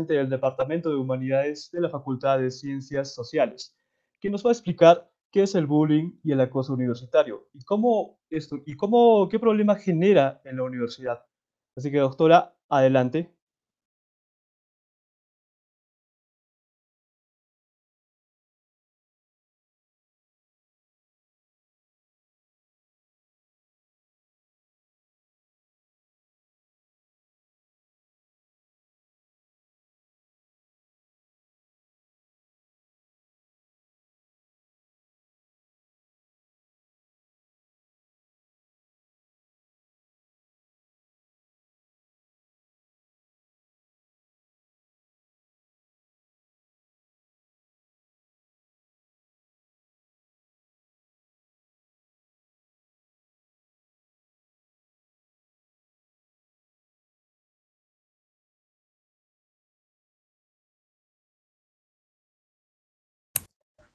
del Departamento de Humanidades de la Facultad de Ciencias Sociales, que nos va a explicar qué es el bullying y el acoso universitario y cómo esto y cómo qué problema genera en la universidad. Así que doctora, adelante.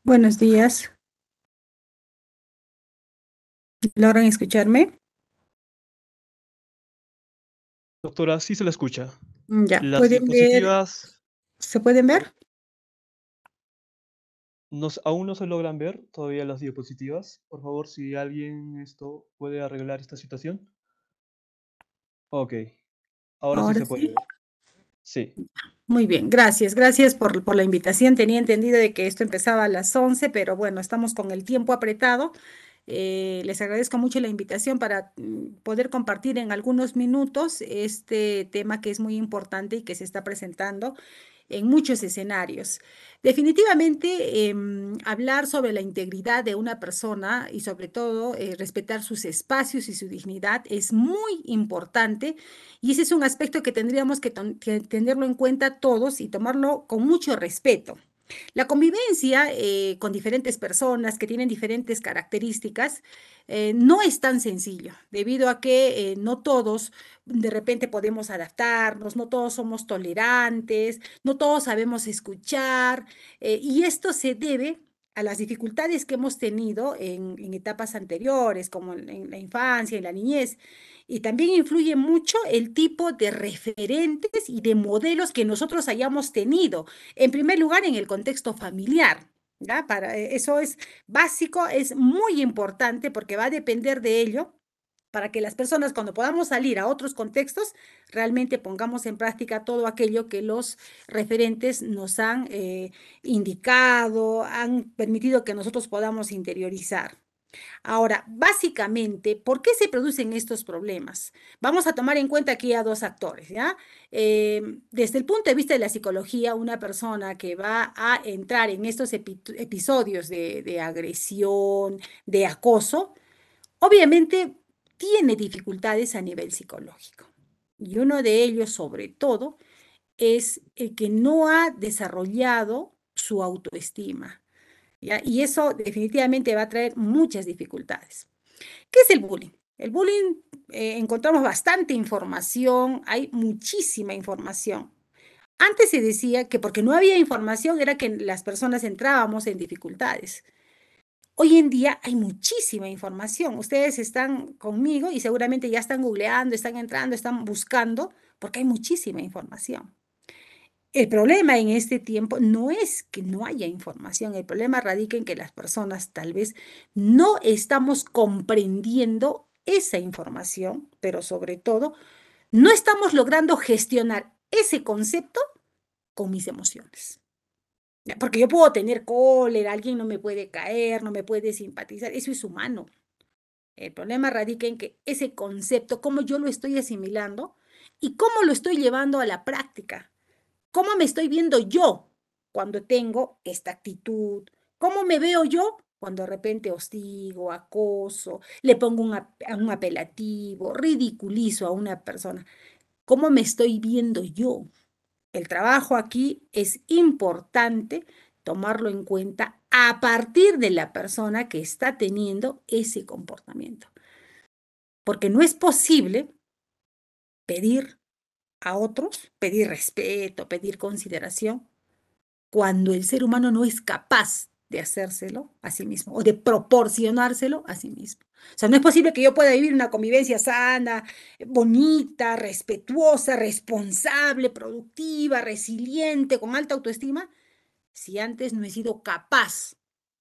Buenos días. ¿Logran escucharme? Doctora, sí se la escucha. Mm, ya, Las diapositivas ¿Se pueden ver? Nos, aún no se logran ver todavía las diapositivas. Por favor, si alguien esto puede arreglar esta situación. Ok. Ahora, sí se puede Sí. Muy bien, gracias, gracias por, la invitación. Tenía entendido de que esto empezaba a las 11, pero bueno, estamos con el tiempo apretado. Eh, les agradezco mucho la invitación para mm, poder compartir en algunos minutos este tema que es muy importante y que se está presentando en muchos escenarios. Definitivamente, em, hablar sobre la integridad de una persona y sobre todo eh, respetar sus espacios y su dignidad es muy importante y ese es un aspecto que tendríamos que tenerlo en cuenta todos y tomarlo con mucho respeto. La convivencia eh, con diferentes personas que tienen diferentes características eh, no es tan sencillo, debido a que eh, no todos de repente podemos adaptarnos, no todos somos tolerantes, no todos sabemos escuchar, y esto se debe a las dificultades que hemos tenido en, etapas anteriores, como en, la infancia, y la niñez. Y también influye mucho el tipo de referentes y de modelos que nosotros hayamos tenido. En primer lugar, en el contexto familiar. Para, eh, eso es básico, es muy importante porque va a depender de ello para que las personas cuando podamos salir a otros contextos, realmente pongamos en práctica todo aquello que los referentes nos han eh, indicado, han permitido que nosotros podamos interiorizar. Ahora, básicamente, ¿por qué se producen estos problemas? Vamos a tomar en cuenta aquí a dos actores, ¿ya? Em, desde el punto de vista de la psicología, una persona que va a entrar en estos episodios de, de agresión, de acoso, obviamente tiene dificultades a nivel psicológico. Y uno de ellos, sobre todo, es el que no ha desarrollado su autoestima. Y eso definitivamente va a traer muchas dificultades. ¿Qué es el bullying? El bullying eh, encontramos bastante información, hay muchísima información. Antes se decía que porque no había información era que las personas entrábamos en dificultades. Hoy en día hay muchísima información. Ustedes están conmigo y seguramente ya están googleando, están entrando, están buscando, porque hay muchísima información. El problema en este tiempo no es que no haya información, el problema radica en que las personas tal vez no estamos comprendiendo esa información, pero sobre todo no estamos logrando gestionar ese concepto con mis emociones. Porque yo puedo tener cólera, alguien no me puede caer, no me puede simpatizar, eso es humano. El problema radica en que ese concepto, cómo yo lo estoy asimilando y cómo lo estoy llevando a la práctica, cómo me estoy viendo yo cuando tengo esta actitud, cómo me veo yo cuando de repente hostigo, acoso, le pongo un, un apelativo, ridiculizo a una persona, cómo me estoy viendo yo. El trabajo aquí es importante tomarlo en cuenta a partir de la persona que está teniendo ese comportamiento. Porque no es posible pedir a otros, pedir respeto, pedir consideración, cuando el ser humano no es capaz de hacérselo a sí mismo o de proporcionárselo a sí mismo. O sea, no es posible que yo pueda vivir una convivencia sana, bonita, respetuosa, responsable, productiva, resiliente, con alta autoestima, si antes no he sido capaz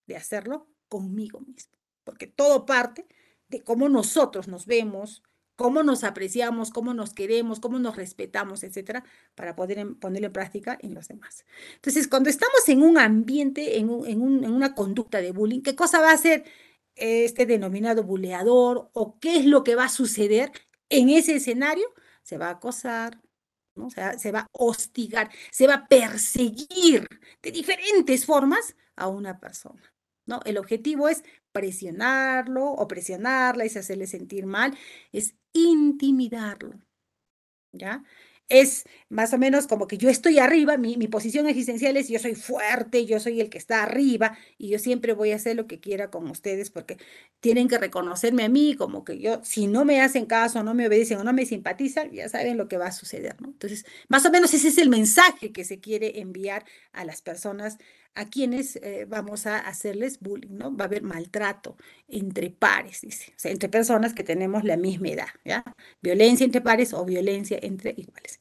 de hacerlo conmigo mismo. Porque todo parte de cómo nosotros nos vemos, cómo nos apreciamos, cómo nos queremos, cómo nos respetamos, etcétera, para poder ponerle ponerlo en práctica en los demás. Entonces, cuando estamos en un ambiente, en, una conducta de bullying, ¿qué cosa va a hacer este denominado buleador o qué es lo que va a suceder en ese escenario? Se va a acosar, se, va, se va a hostigar, se va a perseguir de diferentes formas a una persona. ¿No? El objetivo es presionarlo o presionarla, es hacerle sentir mal, es intimidarlo. ¿Ya? es más o menos como que yo estoy arriba, mi, posición existencial es yo soy fuerte, yo soy el que está arriba y yo siempre voy a hacer lo que quiera con ustedes porque tienen que reconocerme a mí como que yo, si no me hacen caso, no me obedecen o no me simpatizan, ya saben lo que va a suceder, ¿no? Entonces, más o menos ese es el mensaje que se quiere enviar a las personas a quienes eh, vamos a hacerles bullying, ¿no? Va a haber maltrato entre pares, dice, o sea, entre personas que tenemos la misma edad, ¿ya? Violencia entre pares o violencia entre iguales.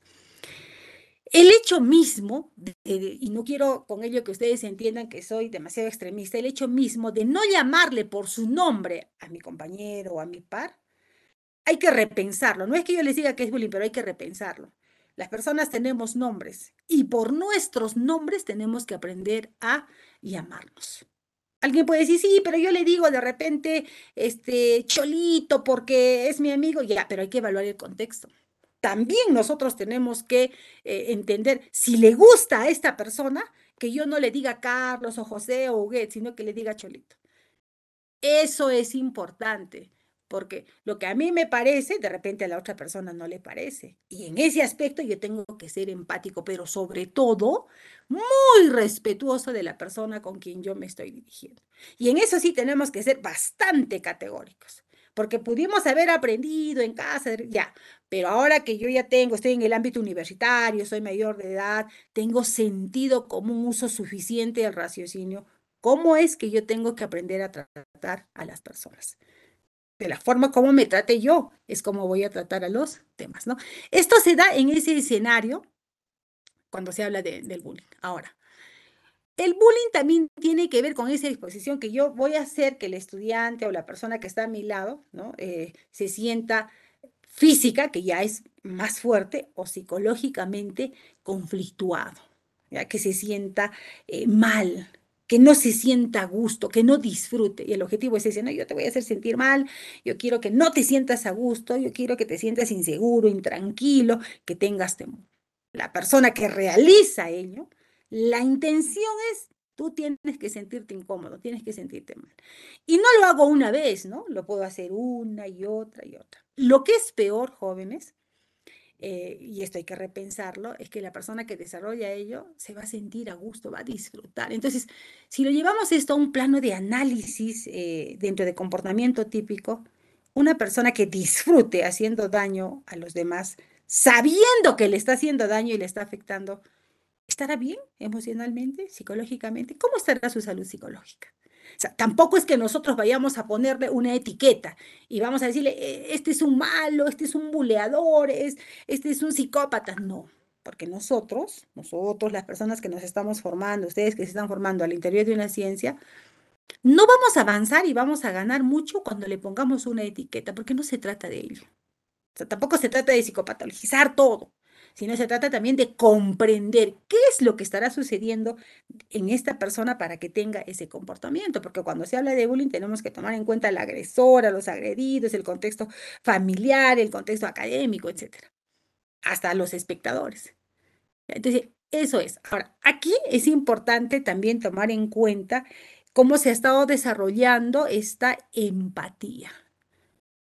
El hecho mismo, y no quiero con ello que ustedes entiendan que soy demasiado extremista, el hecho mismo de no llamarle por su nombre a mi compañero o a mi par, hay que repensarlo. No es que yo les diga que es bullying, pero hay que repensarlo. Las personas tenemos nombres y por nuestros nombres tenemos que aprender a llamarnos. Alguien puede decir, sí, pero yo le digo de repente, este, cholito, porque es mi amigo, ya, pero hay que evaluar el contexto. También nosotros tenemos que eh, entender si le gusta a esta persona que yo no le diga Carlos o José o Huguet, sino que le diga cholito. Eso es importante porque lo que a mí me parece, de repente a la otra persona no le parece. Y en ese aspecto yo tengo que ser empático, pero sobre todo muy respetuoso de la persona con quien yo me estoy dirigiendo. Y en eso sí tenemos que ser bastante categóricos porque pudimos haber aprendido en casa, ya, pero ahora que yo ya tengo, estoy en el ámbito universitario, soy mayor de edad, tengo sentido como un uso suficiente del raciocinio, ¿cómo es que yo tengo que aprender a tratar a las personas? de la forma como me trate yo, es como voy a tratar a los temas, ¿no? Esto se da en ese escenario cuando se habla del bullying. Ahora, el bullying también tiene que ver con esa disposición que yo voy a hacer que el estudiante o la persona que está a mi lado, ¿no? Eh, se sienta física, que ya es más fuerte, o psicológicamente conflictuado, ya que se sienta eh, mal, que no se sienta a gusto, que no disfrute. Y el objetivo es decir, no, yo te voy a hacer sentir mal, yo quiero que no te sientas a gusto, yo quiero que te sientas inseguro, intranquilo, que tengas temor. La persona que realiza ello, la intención es, tú tienes que sentirte incómodo, tienes que sentirte mal. Y no lo hago una vez, ¿no? Lo puedo hacer una y otra y otra. Lo que es peor, jóvenes, eh, y esto hay que repensarlo, es que la persona que desarrolla ello se va a sentir a gusto, va a disfrutar. Entonces, si lo llevamos esto a un plano de análisis eh, dentro de comportamiento típico, una persona que disfrute haciendo daño a los demás, sabiendo que le está haciendo daño y le está afectando, ¿estará bien emocionalmente, psicológicamente? ¿Cómo estará su salud psicológica? O sea, tampoco es que nosotros vayamos a ponerle una etiqueta y vamos a decirle, eh, este es un malo, este es un buleador, este es un psicópata. No, porque nosotros, nosotros, las personas que nos estamos formando, ustedes que se están formando al interior de una ciencia, no vamos a avanzar y vamos a ganar mucho cuando le pongamos una etiqueta, porque no se trata de ello. O sea, tampoco se trata de psicopatologizar todo sino se trata también de comprender qué es lo que estará sucediendo en esta persona para que tenga ese comportamiento, porque cuando se habla de bullying tenemos que tomar en cuenta agresor, a los agredidos, el contexto familiar, el contexto académico, etcétera, hasta los espectadores. Entonces, eso es. Ahora, aquí es importante también tomar en cuenta cómo se ha estado desarrollando esta empatía.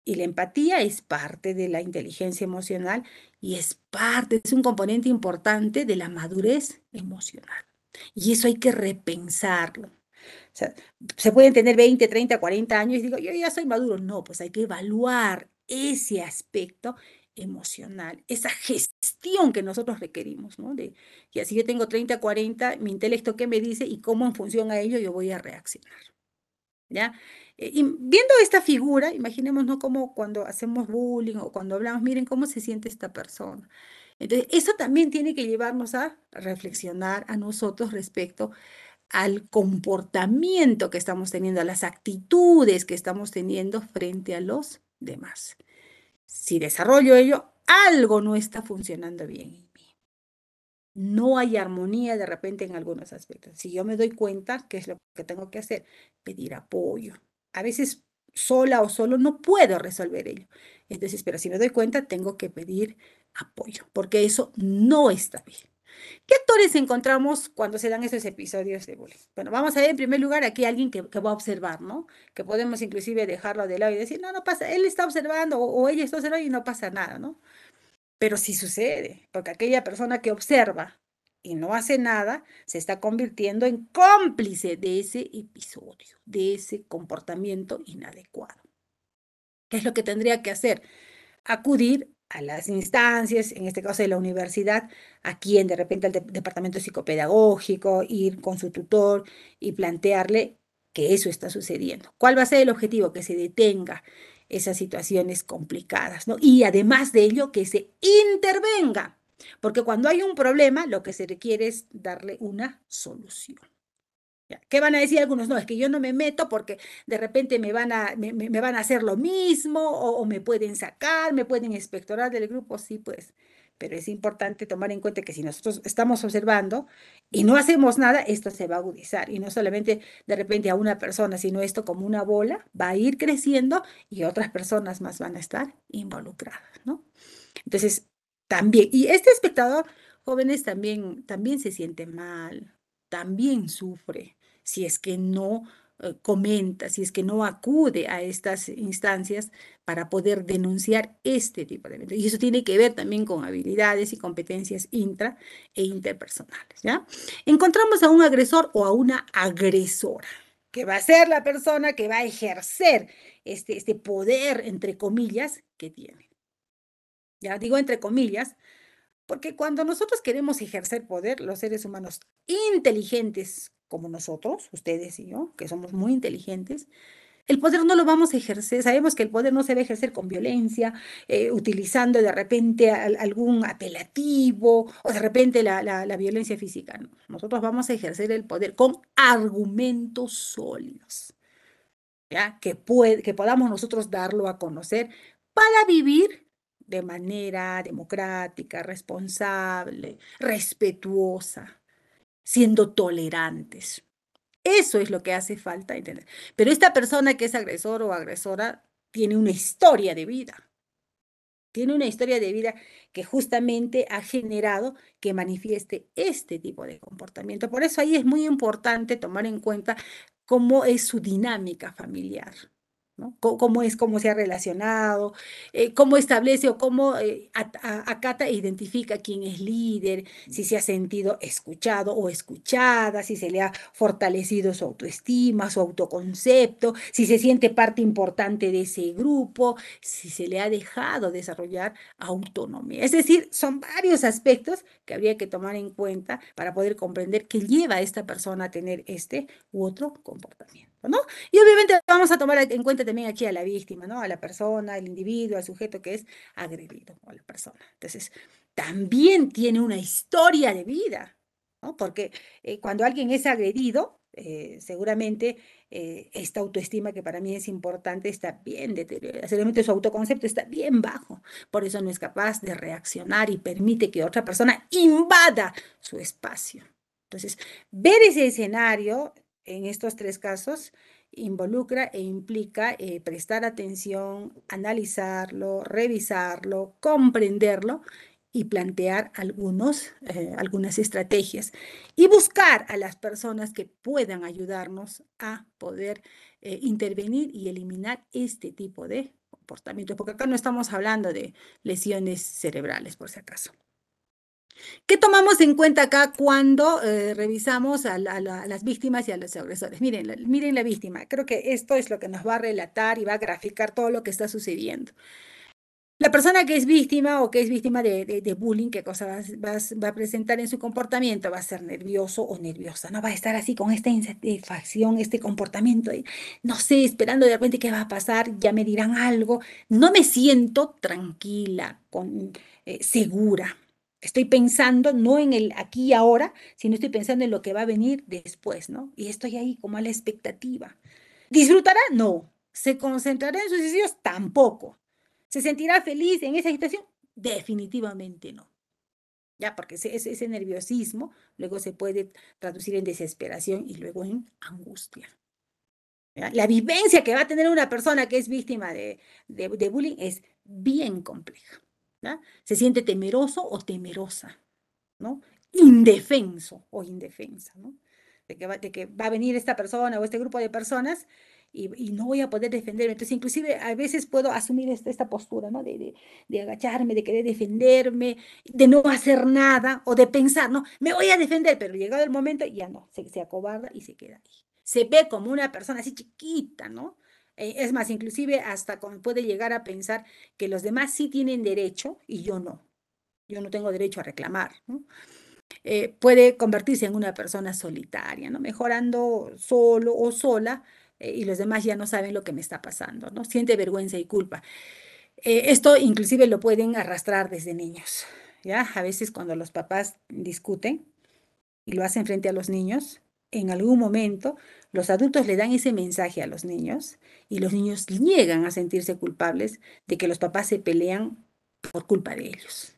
Y la empatía es parte de la inteligencia emocional y es parte, es un componente importante de la madurez emocional. Y eso hay que repensarlo. O sea, se pueden tener 20, 30, 40 años y digo, yo ya soy maduro. No, pues hay que evaluar ese aspecto emocional, esa gestión que nosotros requerimos, ¿no? De, y así yo tengo 30, 40, mi intelecto qué me dice y cómo en función a ello yo voy a reaccionar. ¿ya? Eh, y viendo esta figura, imaginémonos como cuando hacemos bullying o cuando hablamos, miren cómo se siente esta persona. Entonces, eso también tiene que llevarnos a reflexionar a nosotros respecto al comportamiento que estamos teniendo, a las actitudes que estamos teniendo frente a los demás. Si desarrollo ello, algo no está funcionando bien no hay armonía de repente en algunos aspectos. Si yo me doy cuenta, ¿qué es lo que tengo que hacer? Pedir apoyo. A veces sola o solo no puedo resolver ello. Entonces, pero si me doy cuenta, tengo que pedir apoyo, porque eso no está bien. ¿Qué actores encontramos cuando se dan esos episodios de bullying? Bueno, vamos a ver en primer lugar aquí alguien que, va a observar, ¿no? Que podemos inclusive dejarlo de lado y decir, no, no pasa, él está observando o ella está observando y no pasa nada, ¿no? Pero sí sucede, porque aquella persona que observa y no hace nada, se está convirtiendo en cómplice de ese episodio, de ese comportamiento inadecuado. ¿Qué es lo que tendría que hacer? Acudir a las instancias, en este caso de la universidad, a quien de repente el departamento psicopedagógico, ir con su tutor y plantearle que eso está sucediendo. ¿Cuál va a ser el objetivo? Que se detenga, esas situaciones complicadas, ¿no? Y además de ello, que se intervenga, porque cuando hay un problema, lo que se requiere es darle una solución. ¿Qué van a decir algunos? No, es que yo no me meto porque de repente me van a, me, van a hacer lo mismo o, o, me pueden sacar, me pueden inspectorar del grupo. Sí, pues pero es importante tomar en cuenta que si nosotros estamos observando y no hacemos nada, esto se va a agudizar y no solamente de repente a una persona, sino esto como una bola va a ir creciendo y otras personas más van a estar involucradas, ¿no? Entonces, también, y este espectador, jóvenes, también, también se siente mal, también sufre, si es que no eh, comenta, si es que no acude a estas instancias para poder denunciar este tipo de eventos. Y eso tiene que ver también con habilidades y competencias intra e interpersonales. ¿ya? Encontramos a un agresor o a una agresora que va a ser la persona que va a ejercer este, este poder, entre comillas, que tiene. Ya digo entre comillas, porque cuando nosotros queremos ejercer poder, los seres humanos inteligentes, como nosotros, ustedes y yo, que somos muy inteligentes, el poder no lo vamos a ejercer, sabemos que el poder no se va a ejercer con violencia, eh, utilizando de repente algún apelativo o de repente la, violencia física. Nosotros vamos a ejercer el poder con argumentos sólidos, ¿ya? Que, que podamos nosotros darlo a conocer para vivir de manera democrática, responsable, respetuosa siendo tolerantes. Eso es lo que hace falta entender. Pero esta persona que es agresor o agresora tiene una historia de vida. Tiene una historia de vida que justamente ha generado que manifieste este tipo de comportamiento. Por eso ahí es muy importante tomar en cuenta cómo es su dinámica familiar cómo es, cómo se ha relacionado, eh, cómo establece o cómo eh, acata e identifica quién es líder, si se ha sentido escuchado o escuchada, si se le ha fortalecido su autoestima, su autoconcepto, si se siente parte importante de ese grupo, si se le ha dejado desarrollar autonomía. Es decir, son varios aspectos que habría que tomar en cuenta para poder comprender qué lleva a esta persona a tener este u otro comportamiento. ¿no? Y obviamente vamos a tomar en cuenta también aquí a la víctima, ¿no? A la persona, al individuo, al sujeto que es agredido o a la persona. Entonces, también tiene una historia de vida, ¿no? Porque eh, cuando alguien es agredido, eh, seguramente eh, esta autoestima que para mí es importante está bien deteriorada, seguramente su autoconcepto está bien bajo, por eso no es capaz de reaccionar y permite que otra persona invada su espacio. Entonces, ver ese escenario en estos tres casos involucra e implica eh, prestar atención, analizarlo, revisarlo, comprenderlo y plantear algunos, eh, algunas estrategias y buscar a las personas que puedan ayudarnos a poder eh, intervenir y eliminar este tipo de comportamientos, porque acá no estamos hablando de lesiones cerebrales, por si acaso. ¿Qué tomamos en cuenta acá cuando eh, revisamos a, las víctimas y a los agresores? Miren, la, miren la víctima. Creo que esto es lo que nos va a relatar y va a graficar todo lo que está sucediendo. La persona que es víctima o que es víctima de, bullying, ¿qué cosa va, a presentar en su comportamiento? Va a ser nervioso o nerviosa, ¿no? Va a estar así con esta insatisfacción, este comportamiento, no sé, esperando de repente qué va a pasar, ya me dirán algo. No me siento tranquila, con, eh, segura, Estoy pensando no en el aquí y ahora, sino estoy pensando en lo que va a venir después, ¿no? Y estoy ahí como a la expectativa. ¿Disfrutará? No. ¿Se concentrará en sus deseos? Tampoco. ¿Se sentirá feliz en esa situación? Definitivamente no. Ya, porque ese, nerviosismo luego se puede traducir en desesperación y luego en angustia. La vivencia que va a tener una persona que es víctima de bullying es bien compleja. Se siente temeroso o temerosa, ¿no? Indefenso o indefensa, ¿no? De que, va, a venir esta persona o este grupo de personas y, no voy a poder defenderme. Entonces, inclusive a veces puedo asumir esta, postura, ¿no? De, agacharme, de querer defenderme, de no hacer nada o de pensar, ¿no? Me voy a defender, pero llegado el momento ya no, se, se acobarda y se queda ahí. Se ve como una persona así chiquita, ¿no? Eh, es más, inclusive hasta puede llegar a pensar que los demás sí tienen derecho y yo no. Yo no tengo derecho a reclamar. Eh, puede convertirse en una persona solitaria, ¿no? mejorando solo o sola eh, y los demás ya no saben lo que me está pasando. ¿no? Siente vergüenza y culpa. esto inclusive lo pueden arrastrar desde niños. ¿ya? A veces cuando los papás discuten y lo hacen frente a los niños, en algún momento los adultos le dan ese mensaje a los niños y los niños niegan a sentirse culpables de que los papás se pelean por culpa de ellos.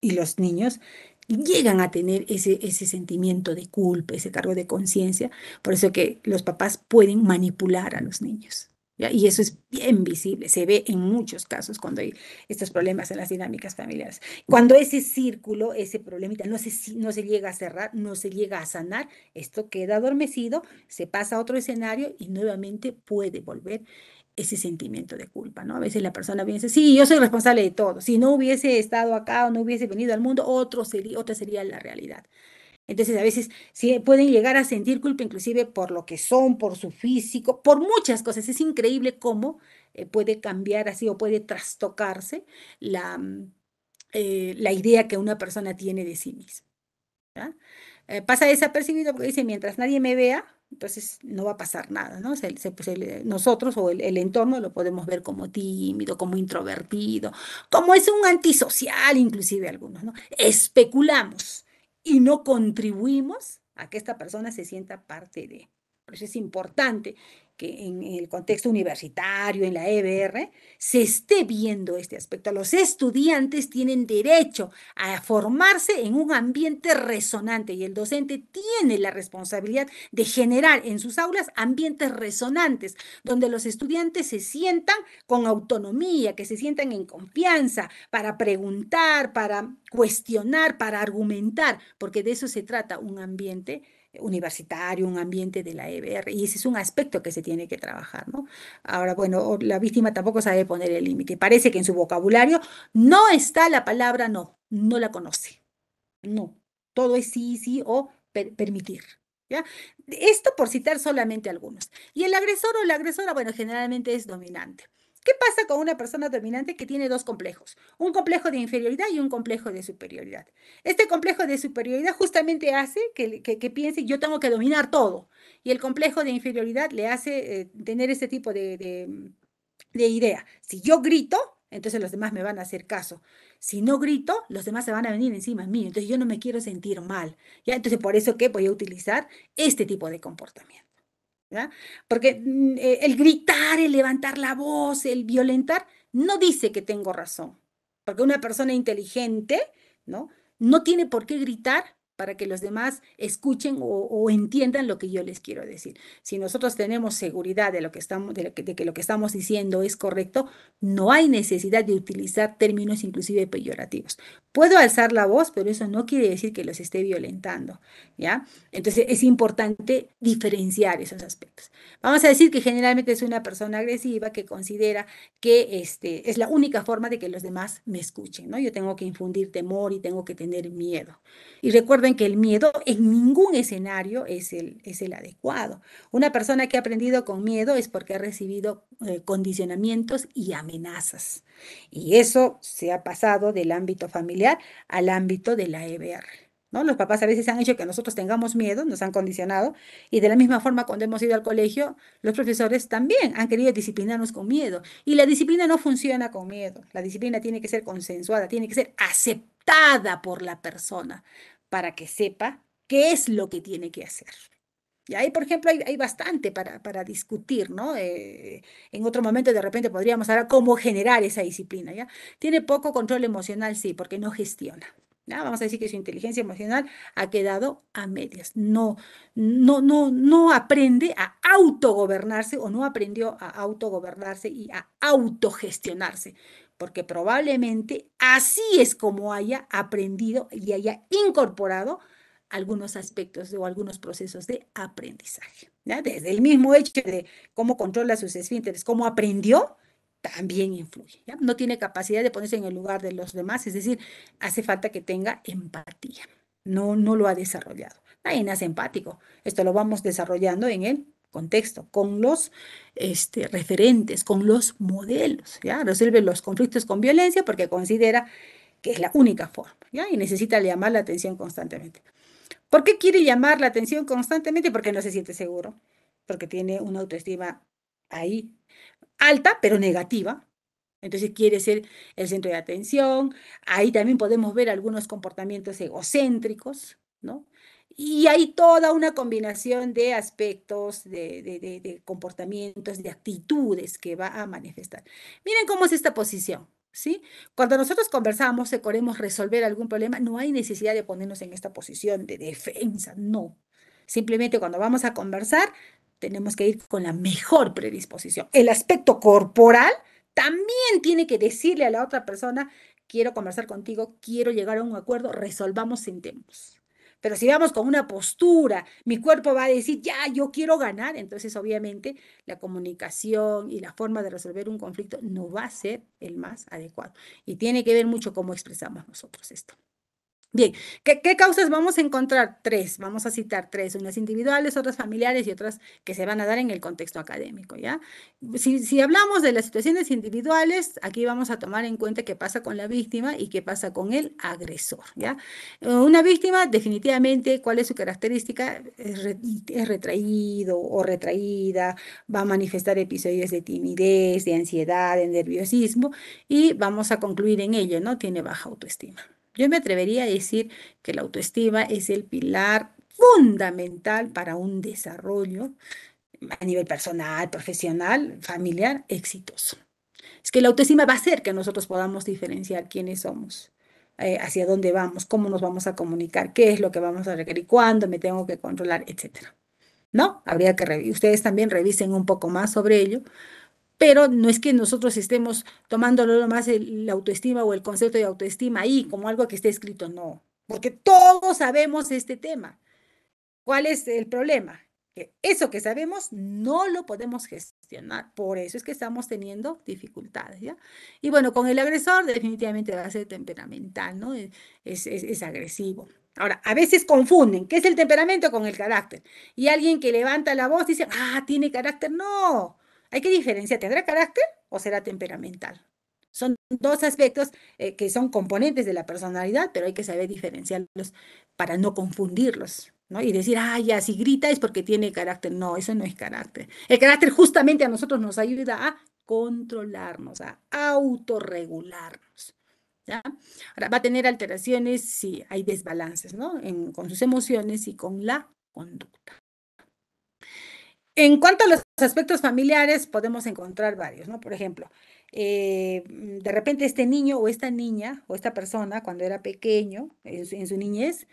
Y los niños llegan a tener ese, ese sentimiento de culpa, ese cargo de conciencia. Por eso que los papás pueden manipular a los niños. Y eso es bien visible, se ve en muchos casos cuando hay estos problemas en las dinámicas familiares. Cuando ese círculo, ese problemita no se, no se llega a cerrar, no se llega a sanar, esto queda adormecido, se pasa a otro escenario y nuevamente puede volver ese sentimiento de culpa, ¿no? A veces la persona piensa, sí, yo soy responsable de todo, si no hubiese estado acá o no hubiese venido al mundo, otro otra sería la realidad. Entonces, a veces sí, pueden llegar a sentir culpa inclusive por lo que son, por su físico, por muchas cosas. Es increíble cómo eh, puede cambiar así o puede trastocarse la, mm, eh, la idea que una persona tiene de sí misma. Eh, pasa desapercibido porque dice, mientras nadie me vea, entonces no va a pasar nada, ¿no? Pues, nosotros o el, entorno lo podemos ver como tímido, como introvertido, como es un antisocial inclusive algunos, Especulamos y no contribuimos a que esta persona se sienta parte de. Por pues, es importante que en el contexto universitario, en la EBR, se esté viendo este aspecto. Los estudiantes tienen derecho a formarse en un ambiente resonante y el docente tiene la responsabilidad de generar en sus aulas ambientes resonantes, donde los estudiantes se sientan con autonomía, que se sientan en confianza para preguntar, para cuestionar, para argumentar, porque de eso se trata un ambiente universitario, un ambiente de la EBR, y ese es un aspecto que se tiene que trabajar, ¿no? Ahora, bueno, la víctima tampoco sabe poner el límite. Parece que en su vocabulario no está la palabra no, no la conoce. No, todo es sí, sí o permitir. ¿Ya? Esto por citar solamente algunos. Y el agresor o la agresora, bueno, generalmente es dominante. ¿Qué pasa con una persona dominante que tiene dos complejos? Un complejo de inferioridad y un complejo de superioridad. Este complejo de superioridad justamente hace que, que piense yo tengo que dominar todo. Y el complejo de inferioridad le hace eh, tener ese tipo de, idea. Si yo grito, entonces los demás me van a hacer caso. Si no grito, los demás se van a venir encima mío. Entonces yo no me quiero sentir mal. ¿ya? Entonces por eso que voy a utilizar este tipo de comportamiento. Porque mm, eh, el gritar, el levantar la voz, el violentar, no dice que tengo razón. Porque una persona inteligente, ¿no? No tiene por qué gritar para que los demás escuchen o, entiendan lo que yo les quiero decir. Si nosotros tenemos seguridad de, lo que estamos, de, lo que, lo que estamos diciendo es correcto, no hay necesidad de utilizar términos inclusive peyorativos. Puedo alzar la voz, pero eso no quiere decir que los esté violentando, ¿ya? Entonces es importante diferenciar esos aspectos. Vamos a decir que generalmente es una persona agresiva que considera que este, es la única forma de que los demás me escuchen, ¿no? Yo tengo que infundir temor y tengo que tener miedo. Y recuerda que el miedo en ningún escenario es el, es el adecuado. Una persona que ha aprendido con miedo es porque ha recibido eh, condicionamientos y amenazas. Y eso se ha pasado del ámbito familiar al ámbito de la EBR. ¿No? Los papás a veces han hecho que nosotros tengamos miedo, nos han condicionado, y de la misma forma cuando hemos ido al colegio, los profesores también han querido disciplinarnos con miedo, y la disciplina no funciona con miedo, la disciplina tiene que ser consensuada, tiene que ser aceptada por la persona, para que sepa qué es lo que tiene que hacer. Y ahí, por ejemplo, hay, bastante para, para, discutir, ¿no? Eh, en otro momento de repente podríamos hablar cómo generar esa disciplina, ¿ya? Tiene poco control emocional, sí, porque no gestiona. ¿ya? Vamos a decir que su inteligencia emocional ha quedado a medias. No, no, no, no aprende a autogobernarse o no aprendió a autogobernarse y a autogestionarse porque probablemente así es como haya aprendido y haya incorporado algunos aspectos o algunos procesos de aprendizaje. Desde el mismo hecho de cómo controla sus esfínteres, cómo aprendió, también influye. No tiene capacidad de ponerse en el lugar de los demás, es decir, hace falta que tenga empatía. No, no lo ha desarrollado. Nadie nace empático. Esto lo vamos desarrollando en el contexto, con los este, referentes, con los modelos, ¿ya? Resuelve los conflictos con violencia porque considera que es la única forma, ¿ya? Y necesita llamar la atención constantemente. ¿Por qué quiere llamar la atención constantemente? Porque no se siente seguro, porque tiene una autoestima ahí alta, pero negativa. Entonces quiere ser el centro de atención. Ahí también podemos ver algunos comportamientos egocéntricos, ¿no? Y hay toda una combinación de aspectos, de, comportamientos, de actitudes que va a manifestar. Miren cómo es esta posición. ¿Sí? Cuando nosotros conversamos y queremos resolver algún problema, no hay necesidad de ponernos en esta posición de defensa, no. Simplemente cuando vamos a conversar, tenemos que ir con la mejor predisposición. El aspecto corporal también tiene que decirle a la otra persona, quiero conversar contigo, quiero llegar a un acuerdo, resolvamos, sentemos. Pero si vamos con una postura, mi cuerpo va a decir, ya, yo quiero ganar, entonces obviamente la comunicación y la forma de resolver un conflicto no va a ser el más adecuado. Y tiene que ver mucho cómo expresamos nosotros esto. Bien, ¿qué, causas vamos a encontrar? Tres, vamos a citar tres, unas individuales, otras familiares y otras que se van a dar en el contexto académico, ¿ya? Si, hablamos de las situaciones individuales, aquí vamos a tomar en cuenta qué pasa con la víctima y qué pasa con el agresor, ¿ya? Eh, una víctima, definitivamente, ¿cuál es su característica? Es, es retraído o retraída, va a manifestar episodios de timidez, de ansiedad, de nerviosismo y vamos a concluir en ello, ¿no? Tiene baja autoestima. Yo me atrevería a decir que la autoestima es el pilar fundamental para un desarrollo a nivel personal, profesional, familiar, exitoso. Es que la autoestima va a hacer que nosotros podamos diferenciar quiénes somos, eh, hacia dónde vamos, cómo nos vamos a comunicar, qué es lo que vamos a requerir, cuándo me tengo que controlar, etcétera. ¿No? Habría que ustedes también revisen un poco más sobre ello pero no es que nosotros estemos tomándolo lo más la autoestima o el concepto de autoestima ahí como algo que esté escrito, no, porque todos sabemos este tema. ¿Cuál es el problema? Que eso que sabemos no lo podemos gestionar, por eso es que estamos teniendo dificultades, ¿ya? Y bueno, con el agresor definitivamente va a ser temperamental, ¿no? es, es, es agresivo. Ahora, a veces confunden qué es el temperamento con el carácter. Y alguien que levanta la voz dice, ah, tiene carácter. No, hay que diferenciar, ¿tendrá carácter o será temperamental? Son dos aspectos eh, que son componentes de la personalidad, pero hay que saber diferenciarlos para no confundirlos, ¿no? Y decir, ah, ya, si grita es porque tiene carácter. No, eso no es carácter. El carácter justamente a nosotros nos ayuda a controlarnos, a autorregularnos. ¿Ya? Ahora, va a tener alteraciones si hay desbalances, ¿no? con sus emociones y con la conducta. En cuanto a los los aspectos familiares podemos encontrar varios, ¿no? Por ejemplo, eh, mm, de repente este niño o esta niña o esta persona cuando era pequeño, en su, niñez,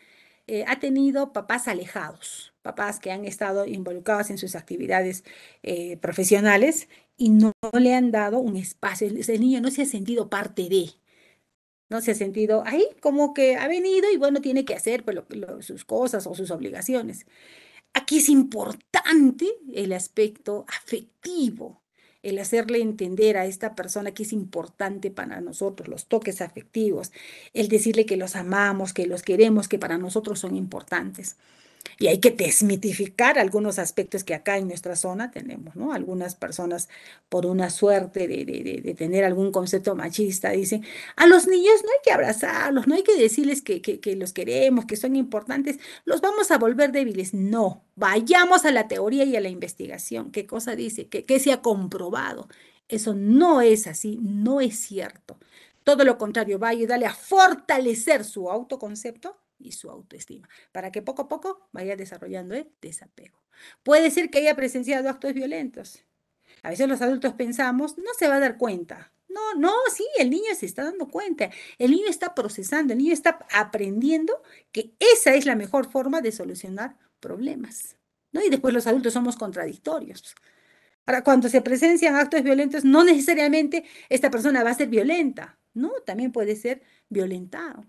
eh, ha tenido papás alejados, papás que han estado involucrados en sus actividades eh, profesionales y no, le han dado un espacio. El, niño no se ha sentido parte de, no se ha sentido ahí, como que ha venido y bueno, tiene que hacer pues, sus cosas o sus obligaciones. Aquí es importante el aspecto afectivo, el hacerle entender a esta persona que es importante para nosotros, los toques afectivos, el decirle que los amamos, que los queremos, que para nosotros son importantes y hay que desmitificar algunos aspectos que acá en nuestra zona tenemos, ¿no? Algunas personas, por una suerte de, tener algún concepto machista, dicen, a los niños no hay que abrazarlos, no hay que decirles que, los queremos, que son importantes, los vamos a volver débiles. No, vayamos a la teoría y a la investigación. ¿Qué cosa dice? que qué se ha comprobado? Eso no es así, no es cierto. Todo lo contrario, va a ayudarle a fortalecer su autoconcepto y su autoestima, para que poco a poco vaya desarrollando el desapego. Puede ser que haya presenciado actos violentos. A veces los adultos pensamos, no se va a dar cuenta. No, no, sí, el niño se está dando cuenta, el niño está procesando, el niño está aprendiendo que esa es la mejor forma de solucionar problemas. ¿no? Y después los adultos somos contradictorios. Ahora, cuando se presencian actos violentos, no necesariamente esta persona va a ser violenta, ¿no? También puede ser violentado.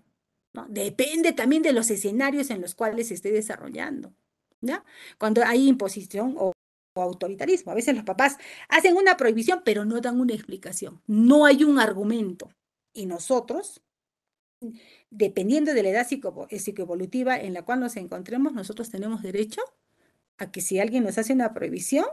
Depende también de los escenarios en los cuales se esté desarrollando, ¿ya? Cuando hay imposición o, autoritarismo. A veces los papás hacen una prohibición, pero no dan una explicación. No hay un argumento. Y nosotros, dependiendo de la edad eh, psicoevolutiva en la cual nos encontremos, nosotros tenemos derecho a que si alguien nos hace una prohibición,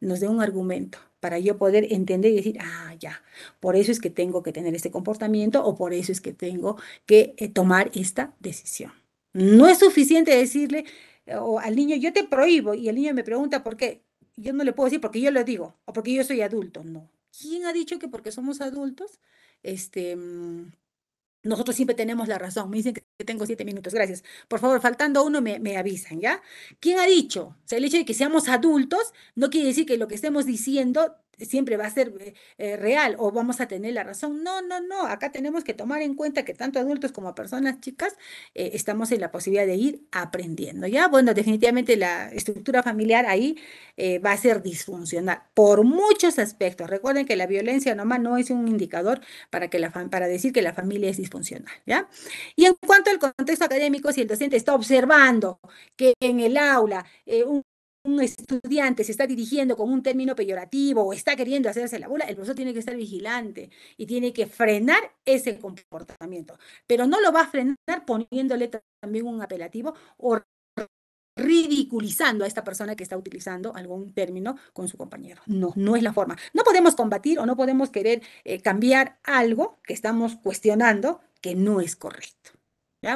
nos dé un argumento para yo poder entender y decir, ah, ya, por eso es que tengo que tener este comportamiento o por eso es que tengo que eh, tomar esta decisión. No es suficiente decirle eh, o al niño, yo te prohíbo y el niño me pregunta por qué. Yo no le puedo decir porque yo lo digo o porque yo soy adulto. No. ¿Quién ha dicho que porque somos adultos, este, mm, nosotros siempre tenemos la razón? Me dicen que que tengo siete minutos, gracias. Por favor, faltando uno me, avisan, ¿ya? ¿Quién ha dicho? O el hecho de que seamos adultos no quiere decir que lo que estemos diciendo siempre va a ser eh, eh, real o vamos a tener la razón. No, no, no. Acá tenemos que tomar en cuenta que tanto adultos como personas chicas eh, estamos en la posibilidad de ir aprendiendo. Ya, bueno, definitivamente la estructura familiar ahí va a ser disfuncional por muchos aspectos. Recuerden que la violencia nomás no es un indicador para, que la para decir que la familia es disfuncional. ¿ya? Y en cuanto el contexto académico, si el docente está observando que en el aula eh, un, estudiante se está dirigiendo con un término peyorativo o está queriendo hacerse la bola, el profesor tiene que estar vigilante y tiene que frenar ese comportamiento. Pero no lo va a frenar poniéndole también un apelativo o ridiculizando a esta persona que está utilizando algún término con su compañero. No, no es la forma. No podemos combatir o no podemos querer eh, cambiar algo que estamos cuestionando que no es correcto.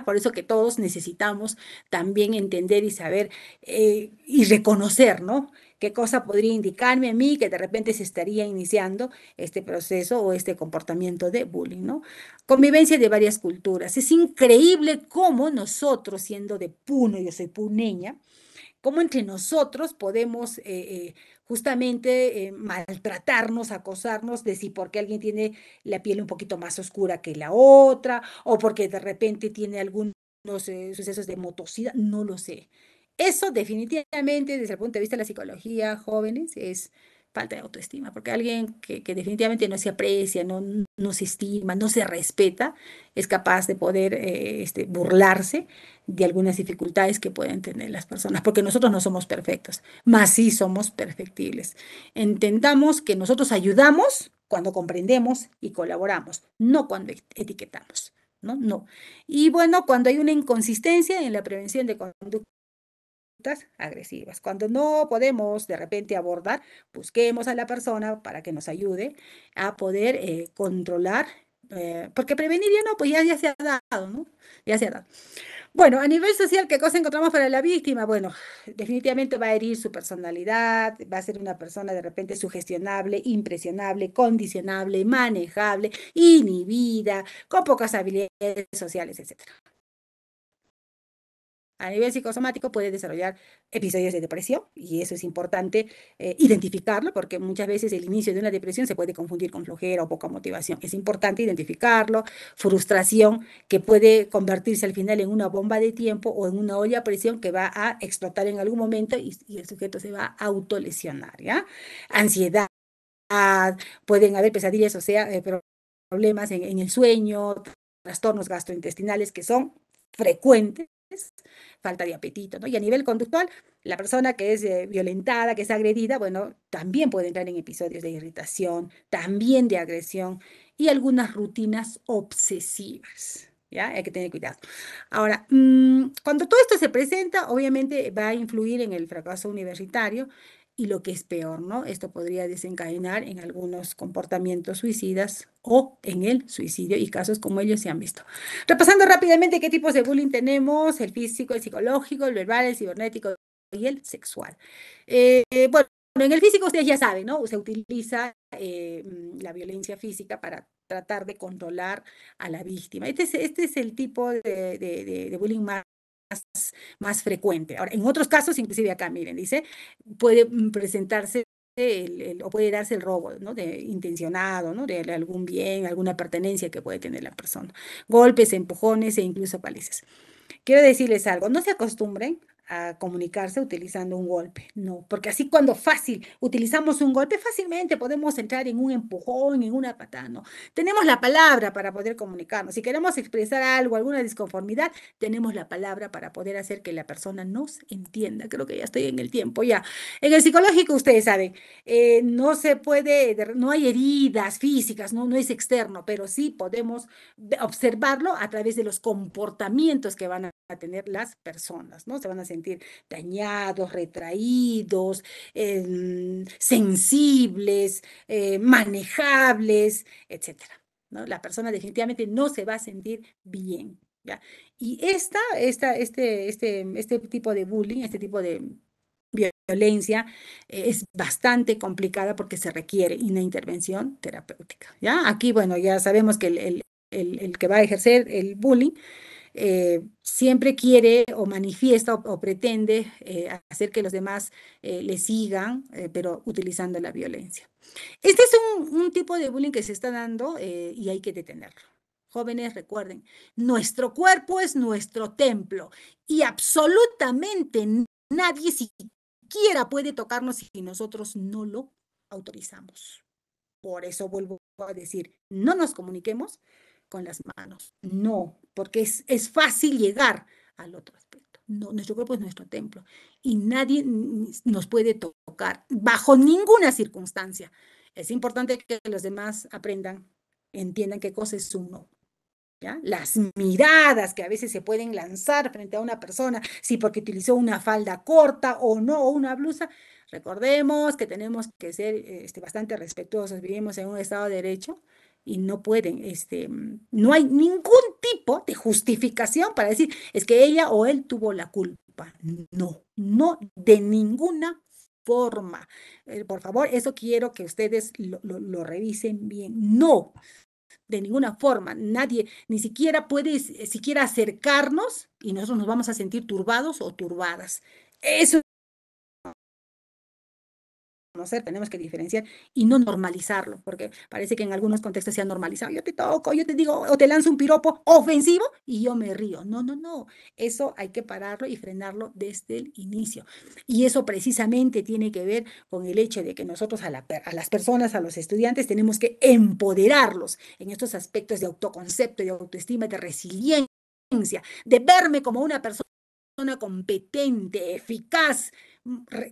Por eso que todos necesitamos también entender y saber eh, y reconocer, qué cosa podría indicarme a mí que de repente se estaría iniciando este proceso o este comportamiento de bullying, Convivencia de varias culturas. Es increíble cómo nosotros, siendo de Puno, yo soy puneña, cómo entre nosotros podemos eh, eh, justamente eh, maltratarnos, acosarnos de si porque alguien tiene la piel un poquito más oscura que la otra o porque de repente tiene algunos sucesos de motosidad? no lo sé. Eso definitivamente desde el punto de vista de la psicología, jóvenes, es falta de autoestima, porque alguien que, definitivamente no se aprecia, no, no, se estima, no se respeta, es capaz de poder eh, este, burlarse de algunas dificultades que pueden tener las personas, porque nosotros no somos perfectos, más sí somos perfectibles. Entendamos que nosotros ayudamos cuando comprendemos y colaboramos, no cuando etiquetamos. ¿no? No. Y bueno, cuando hay una inconsistencia en la prevención de conductas agresivas. Cuando no podemos de repente abordar, busquemos a la persona para que nos ayude a poder eh, controlar, eh, porque prevenir ya no, pues ya, se ha dado, ¿no? Ya se ha dado. Bueno, a nivel social, ¿qué cosa encontramos para la víctima? Bueno, definitivamente va a herir su personalidad, va a ser una persona de repente sugestionable, impresionable, condicionable, manejable, inhibida, con pocas habilidades sociales, etcétera a nivel psicosomático puede desarrollar episodios de depresión y eso es importante eh, identificarlo porque muchas veces el inicio de una depresión se puede confundir con flojera o poca motivación. Es importante identificarlo, frustración que puede convertirse al final en una bomba de tiempo o en una olla a presión que va a explotar en algún momento y, el sujeto se va a autolesionar, Ansiedad, pueden haber pesadillas, o sea, eh, problemas en el sueño, trastornos gastrointestinales que son frecuentes falta de apetito, Y a nivel conductual, la persona que es eh, violentada, que es agredida, bueno, también puede entrar en episodios de irritación, también de agresión y algunas rutinas obsesivas. ¿Ya? Hay que tener cuidado. Ahora, mm, cuando todo esto se presenta, obviamente va a influir en el fracaso universitario, y lo que es peor, ¿no? Esto podría desencadenar en algunos comportamientos suicidas o en el suicidio y casos como ellos se han visto. Repasando rápidamente qué tipos de bullying tenemos, el físico, el psicológico, el verbal, el cibernético y el sexual. Eh, eh, bueno, en el físico ustedes ya saben, ¿no? Se utiliza eh, mm, la violencia física para tratar de controlar a la víctima. Este es, este es el tipo de, de bullying más más frecuente. Ahora, en otros casos, inclusive acá, miren, dice, puede mm, presentarse o puede darse el robo ¿no? de, intencionado ¿no? de algún bien, alguna pertenencia que puede tener la persona. Golpes, empujones e incluso palizas. Quiero decirles algo, no se acostumbren a comunicarse utilizando un golpe, no, porque así cuando fácil utilizamos un golpe, fácilmente podemos entrar en un empujón, en una patada, no. Tenemos la palabra para poder comunicarnos. Si queremos expresar algo, alguna disconformidad, tenemos la palabra para poder hacer que la persona nos entienda. Creo que ya estoy en el tiempo, ya. En el psicológico, ustedes saben, eh, no se puede, no hay heridas físicas, no, no es externo, pero sí podemos observarlo a través de los comportamientos que van a a tener las personas, ¿no? Se van a sentir dañados, retraídos, em, sensibles, eh, manejables, etcétera. ¿no? La persona definitivamente no se va a sentir bien. ¿ya? Y esta, esta, este, este, este tipo de bullying, este tipo de violencia eh, es bastante complicada porque se requiere una intervención terapéutica. ¿ya? Aquí, bueno, ya sabemos que el que va a ejercer el bullying eh, siempre quiere o manifiesta o, pretende eh, hacer que los demás eh, le sigan, pero utilizando la violencia. Este es un, un, tipo de bullying que se está dando y hay que detenerlo. Jóvenes, recuerden, nuestro cuerpo es nuestro templo y absolutamente nadie siquiera puede tocarnos si nosotros no lo autorizamos. Por eso vuelvo a decir, no nos comuniquemos con las manos, no porque es, es fácil llegar al otro aspecto. nuestro cuerpo es nuestro templo y nadie nos puede tocar bajo ninguna circunstancia. Es importante que los demás aprendan, entiendan qué cosa es uno. ¿Ya? Las miradas que a veces se pueden lanzar frente a una persona, si porque utilizó una falda corta o no, o una blusa. Recordemos que tenemos que ser este, bastante respetuosos, vivimos en un Estado de Derecho, y no pueden, este, mm, no hay ningún tipo de justificación para decir es que ella o él tuvo la culpa. No, no de ninguna forma. Eh, por favor, eso quiero que ustedes lo, revisen bien. No, de ninguna forma. Nadie, ni siquiera puede eh, siquiera acercarnos y nosotros nos vamos a sentir turbados o turbadas. Eso tenemos que diferenciar y no normalizarlo, porque parece que en algunos contextos se ha normalizado. Yo te toco, yo te digo, o te lanzo un piropo ofensivo y yo me río. No, no, no. Eso hay que pararlo y frenarlo desde el inicio. Y eso precisamente tiene que ver con el hecho de que nosotros a, a las personas, a los estudiantes, tenemos que empoderarlos en estos aspectos de autoconcepto, de autoestima, de resiliencia, de verme como una persona competente, eficaz,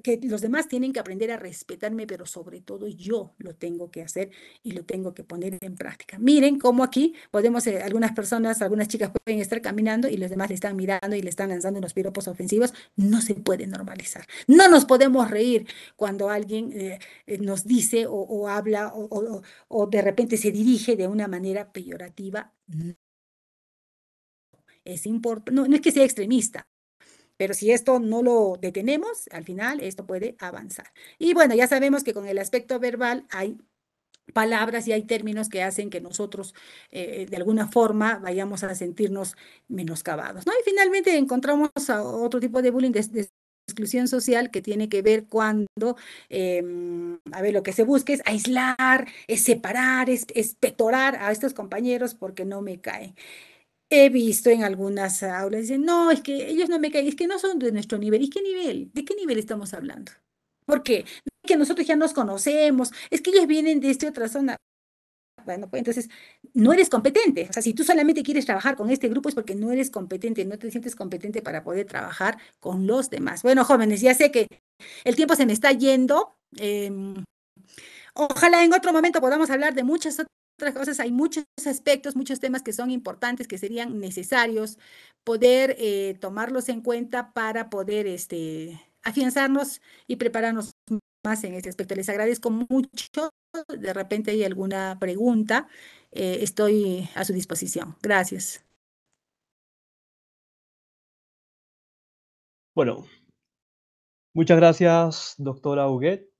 que los demás tienen que aprender a respetarme, pero sobre todo yo lo tengo que hacer y lo tengo que poner en práctica. Miren cómo aquí podemos, eh, algunas personas, algunas chicas pueden estar caminando y los demás le están mirando y le están lanzando unos piropos ofensivos. No se puede normalizar. No nos podemos reír cuando alguien eh, eh, nos dice o, habla o, de repente se dirige de una manera peyorativa. Es no es que sea extremista, pero si esto no lo detenemos, al final esto puede avanzar. Y bueno, ya sabemos que con el aspecto verbal hay palabras y hay términos que hacen que nosotros eh, de alguna forma vayamos a sentirnos menoscabados. ¿no? Y finalmente encontramos otro tipo de bullying de, exclusión social que tiene que ver cuando, em, a ver, lo que se busca es aislar, es separar, es, petorar a estos compañeros porque no me caen. He visto en algunas aulas, dicen, no, es que ellos no me caen, es que no son de nuestro nivel. ¿Y qué nivel? ¿De qué nivel estamos hablando? Porque que nosotros ya nos conocemos, es que ellos vienen de esta otra zona. Bueno, pues entonces no eres competente. O sea, si tú solamente quieres trabajar con este grupo es porque no eres competente, no te sientes competente para poder trabajar con los demás. Bueno, jóvenes, ya sé que el tiempo se me está yendo. Em, ojalá en otro momento podamos hablar de muchas otras otras cosas, hay muchos aspectos, muchos temas que son importantes, que serían necesarios poder eh, tomarlos en cuenta para poder este, afianzarnos y prepararnos más en este aspecto. Les agradezco mucho. De repente hay alguna pregunta, eh, estoy a su disposición. Gracias. Bueno, muchas gracias, doctora Huguet.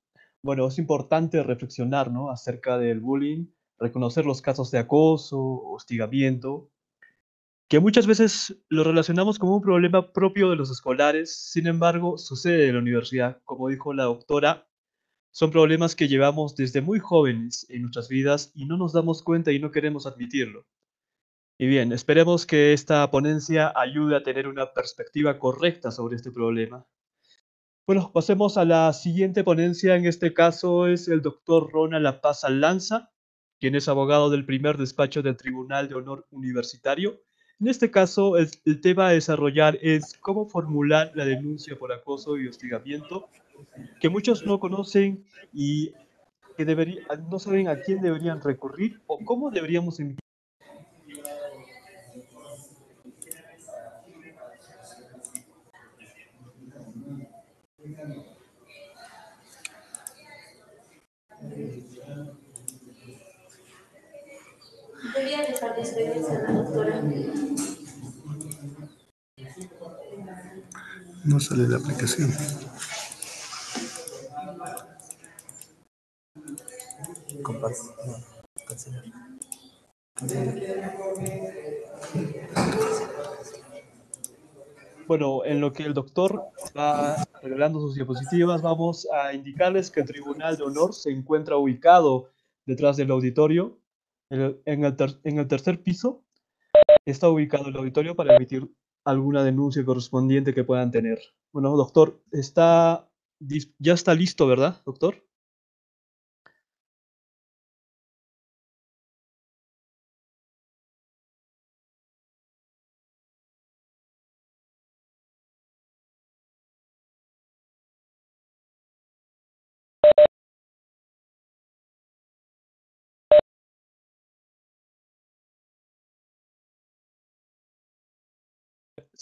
Bueno, es importante reflexionar ¿no? acerca del bullying reconocer los casos de acoso, hostigamiento, que muchas veces lo relacionamos como un problema propio de los escolares, sin embargo, sucede en la universidad, como dijo la doctora, son problemas que llevamos desde muy jóvenes en nuestras vidas y no nos damos cuenta y no queremos admitirlo. Y bien, esperemos que esta ponencia ayude a tener una perspectiva correcta sobre este problema. Bueno, pasemos a la siguiente ponencia, en este caso es el doctor Ronald La Paz Allanza, quien es abogado del primer despacho del Tribunal de Honor Universitario. En este caso, el, tema a desarrollar es cómo formular la denuncia por acoso y hostigamiento, que muchos no conocen y que no saben a quién deberían recurrir o cómo deberíamos No sale la aplicación. Bueno, en lo que el doctor va regalando sus diapositivas, vamos a indicarles que el Tribunal de Honor se encuentra ubicado detrás del auditorio en, el tercer piso está ubicado el auditorio para emitir alguna denuncia correspondiente que puedan tener. Bueno, doctor, está, ya está listo, ¿verdad, doctor?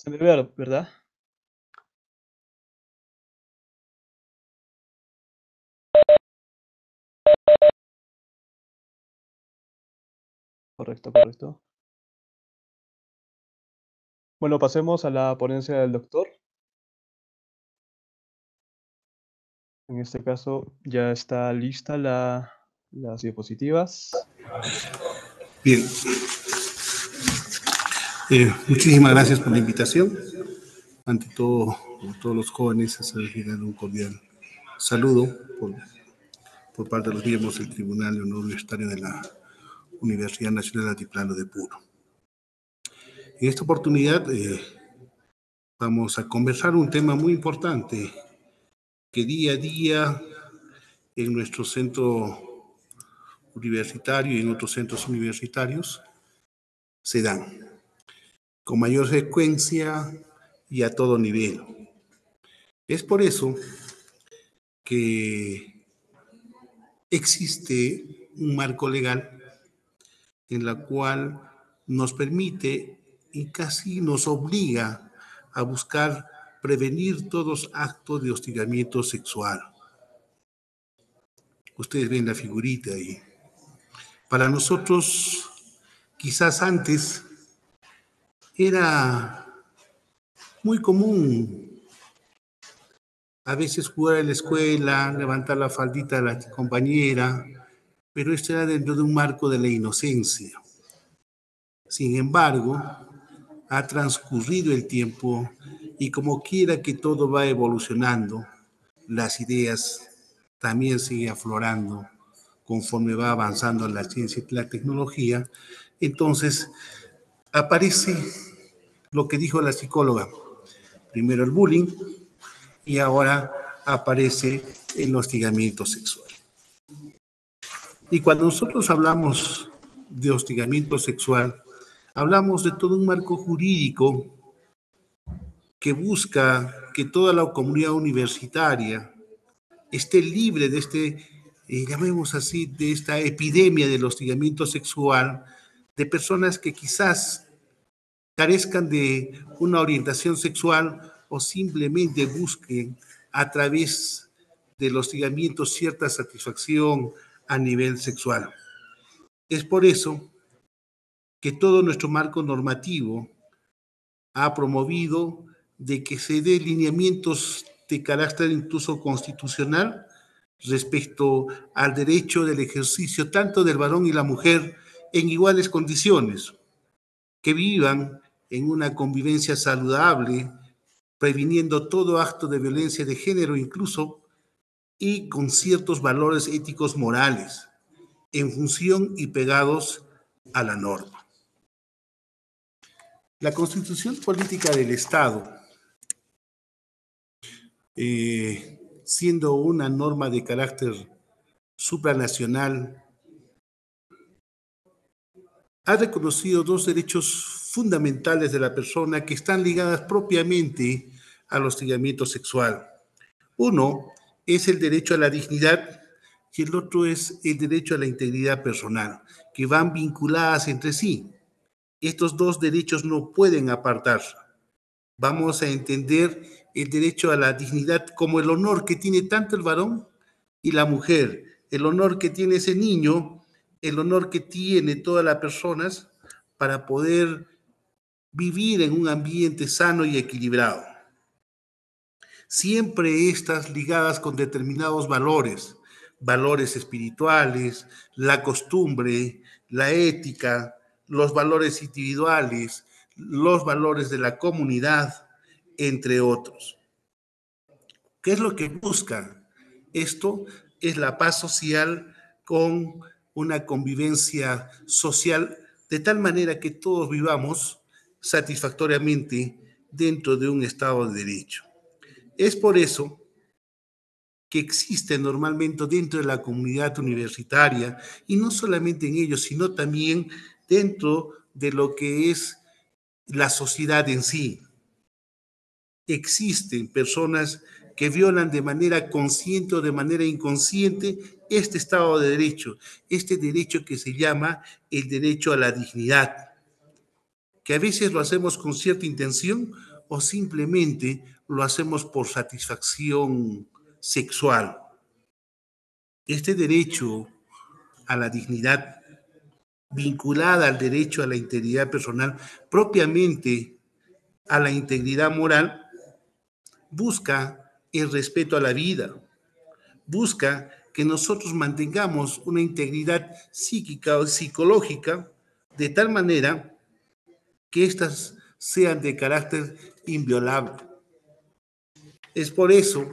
¿verdad? Correcto, correcto. Bueno, pasemos a la ponencia del doctor. En este caso ya está lista la, las diapositivas. Bien. Eh, muchísimas gracias por la invitación. Ante todo, a todos los jóvenes, a un cordial saludo por, parte de los miembros del Tribunal de Honor Universitario de la Universidad Nacional Altiplano de Puro. En esta oportunidad eh, vamos a conversar un tema muy importante que día a día en nuestro centro universitario y en otros centros universitarios se dan con mayor frecuencia y a todo nivel. Es por eso que existe un marco legal en la cual nos permite y casi nos obliga a buscar prevenir todos actos de hostigamiento sexual. Ustedes ven la figurita ahí. Para nosotros, quizás antes era muy común a veces jugar en la escuela, levantar la faldita de la compañera, pero esto era dentro de un marco de la inocencia. Sin embargo, ha transcurrido el tiempo y como quiera que todo va evolucionando, las ideas también siguen aflorando conforme va avanzando la ciencia y la tecnología. Entonces, aparece lo que dijo la psicóloga. Primero el bullying y ahora aparece el hostigamiento sexual. Y cuando nosotros hablamos de hostigamiento sexual, hablamos de todo un marco jurídico que busca que toda la comunidad universitaria esté libre de este, eh, llamemos así, de esta epidemia del hostigamiento sexual de personas que quizás carezcan de una orientación sexual o simplemente busquen a través de los ligamientos cierta satisfacción a nivel sexual. Es por eso que todo nuestro marco normativo ha promovido de que se dé lineamientos de carácter incluso constitucional respecto al derecho del ejercicio tanto del varón y la mujer en iguales condiciones, que vivan en una convivencia saludable, previniendo todo acto de violencia de género incluso y con ciertos valores éticos morales, en función y pegados a la norma. La constitución política del Estado, eh, siendo una norma de carácter supranacional, ha reconocido dos derechos fundamentales de la persona que están ligadas propiamente al hostigamiento sexual. Uno es el derecho a la dignidad y el otro es el derecho a la integridad personal, que van vinculadas entre sí. Estos dos derechos no pueden apartarse. Vamos a entender el derecho a la dignidad como el honor que tiene tanto el varón y la mujer, el honor que tiene ese niño, el honor que tiene todas las personas para poder vivir en un ambiente sano y equilibrado. Siempre estas ligadas con determinados valores, valores espirituales, la costumbre, la ética, los valores individuales, los valores de la comunidad, entre otros. ¿Qué es lo que busca? Esto es la paz social con una convivencia social de tal manera que todos vivamos satisfactoriamente dentro de un Estado de Derecho. Es por eso que existe normalmente dentro de la comunidad universitaria, y no solamente en ellos, sino también dentro de lo que es la sociedad en sí. Existen personas que violan de manera consciente o de manera inconsciente este Estado de Derecho, este derecho que se llama el derecho a la dignidad que a veces lo hacemos con cierta intención o simplemente lo hacemos por satisfacción sexual. Este derecho a la dignidad vinculada al derecho a la integridad personal, propiamente a la integridad moral, busca el respeto a la vida, busca que nosotros mantengamos una integridad psíquica o psicológica de tal manera que éstas sean de carácter inviolable. Es por eso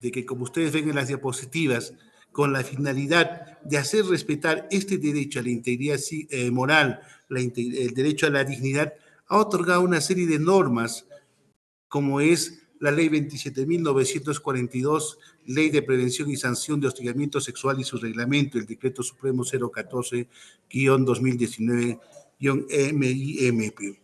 de que, como ustedes ven en las diapositivas, con la finalidad de hacer respetar este derecho a la integridad eh, moral, el derecho a la dignidad, ha otorgado una serie de normas, como es la Ley 27.942, Ley de Prevención y Sanción de Hostigamiento Sexual y su reglamento, el Decreto Supremo 014-2019 MIMP.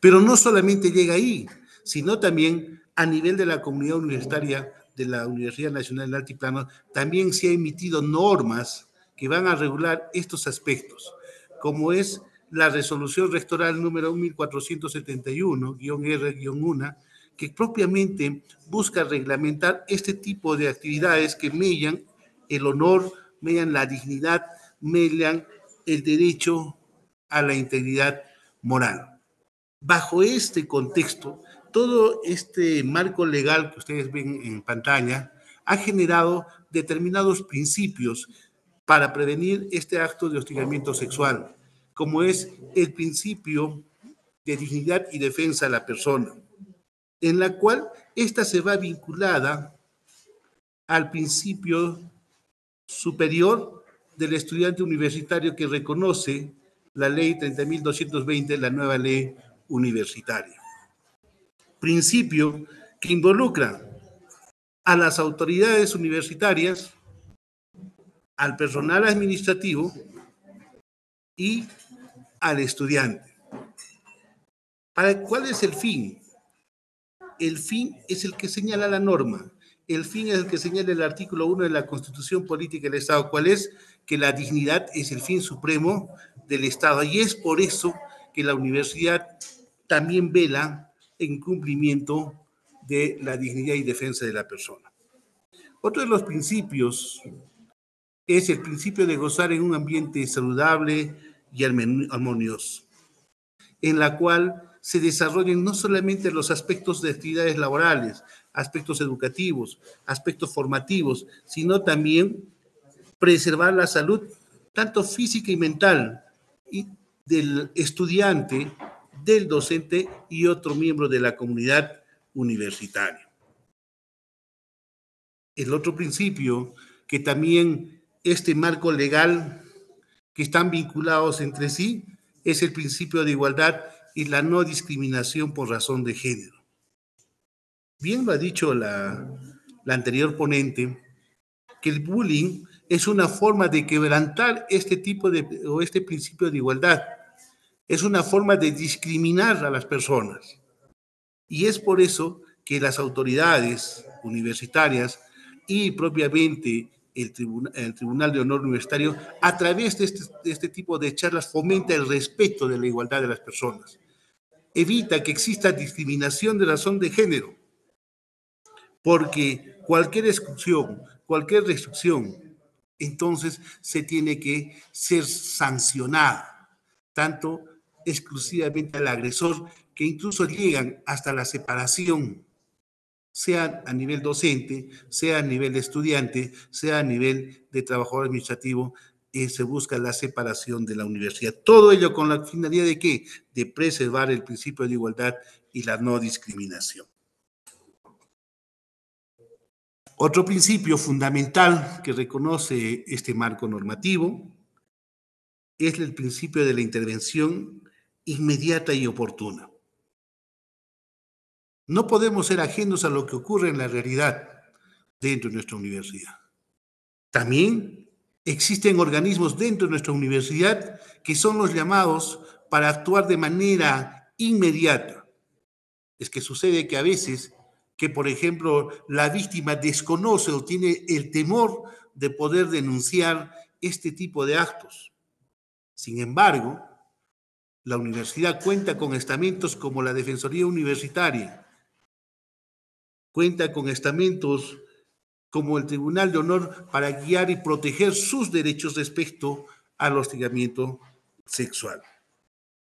Pero no solamente llega ahí, sino también a nivel de la comunidad universitaria de la Universidad Nacional del Altiplano, también se ha emitido normas que van a regular estos aspectos, como es la resolución rectoral número 1471-R-1, que propiamente busca reglamentar este tipo de actividades que mellan el honor, mellan la dignidad, mellan el derecho a la integridad moral. Bajo este contexto, todo este marco legal que ustedes ven en pantalla ha generado determinados principios para prevenir este acto de hostigamiento sexual, como es el principio de dignidad y defensa de la persona, en la cual esta se va vinculada al principio superior del estudiante universitario que reconoce la ley 30.220, la nueva ley universitaria. Principio que involucra a las autoridades universitarias, al personal administrativo y al estudiante. ¿Para cuál es el fin? El fin es el que señala la norma. El fin es el que señala el artículo 1 de la Constitución Política del Estado, cuál es que la dignidad es el fin supremo del Estado. Y es por eso que la universidad también vela en cumplimiento de la dignidad y defensa de la persona. Otro de los principios es el principio de gozar en un ambiente saludable y armonioso, en la cual se desarrollen no solamente los aspectos de actividades laborales, aspectos educativos, aspectos formativos, sino también preservar la salud tanto física y mental y del estudiante, del docente y otro miembro de la comunidad universitaria. El otro principio que también este marco legal que están vinculados entre sí es el principio de igualdad y la no discriminación por razón de género. Bien lo ha dicho la, la anterior ponente, que el bullying es una forma de quebrantar este tipo de, o este principio de igualdad. Es una forma de discriminar a las personas. Y es por eso que las autoridades universitarias y propiamente el, el Tribunal de Honor Universitario, a través de este, de este tipo de charlas, fomenta el respeto de la igualdad de las personas. Evita que exista discriminación de razón de género, porque cualquier exclusión, cualquier restricción, entonces se tiene que ser sancionado, tanto exclusivamente al agresor, que incluso llegan hasta la separación, sea a nivel docente, sea a nivel estudiante, sea a nivel de trabajador administrativo, y eh, se busca la separación de la universidad. Todo ello con la finalidad de qué? De preservar el principio de igualdad y la no discriminación. Otro principio fundamental que reconoce este marco normativo es el principio de la intervención inmediata y oportuna. No podemos ser ajenos a lo que ocurre en la realidad dentro de nuestra universidad. También existen organismos dentro de nuestra universidad que son los llamados para actuar de manera inmediata. Es que sucede que a veces que, por ejemplo, la víctima desconoce o tiene el temor de poder denunciar este tipo de actos. Sin embargo, la universidad cuenta con estamentos como la Defensoría Universitaria, cuenta con estamentos como el Tribunal de Honor para guiar y proteger sus derechos respecto al hostigamiento sexual.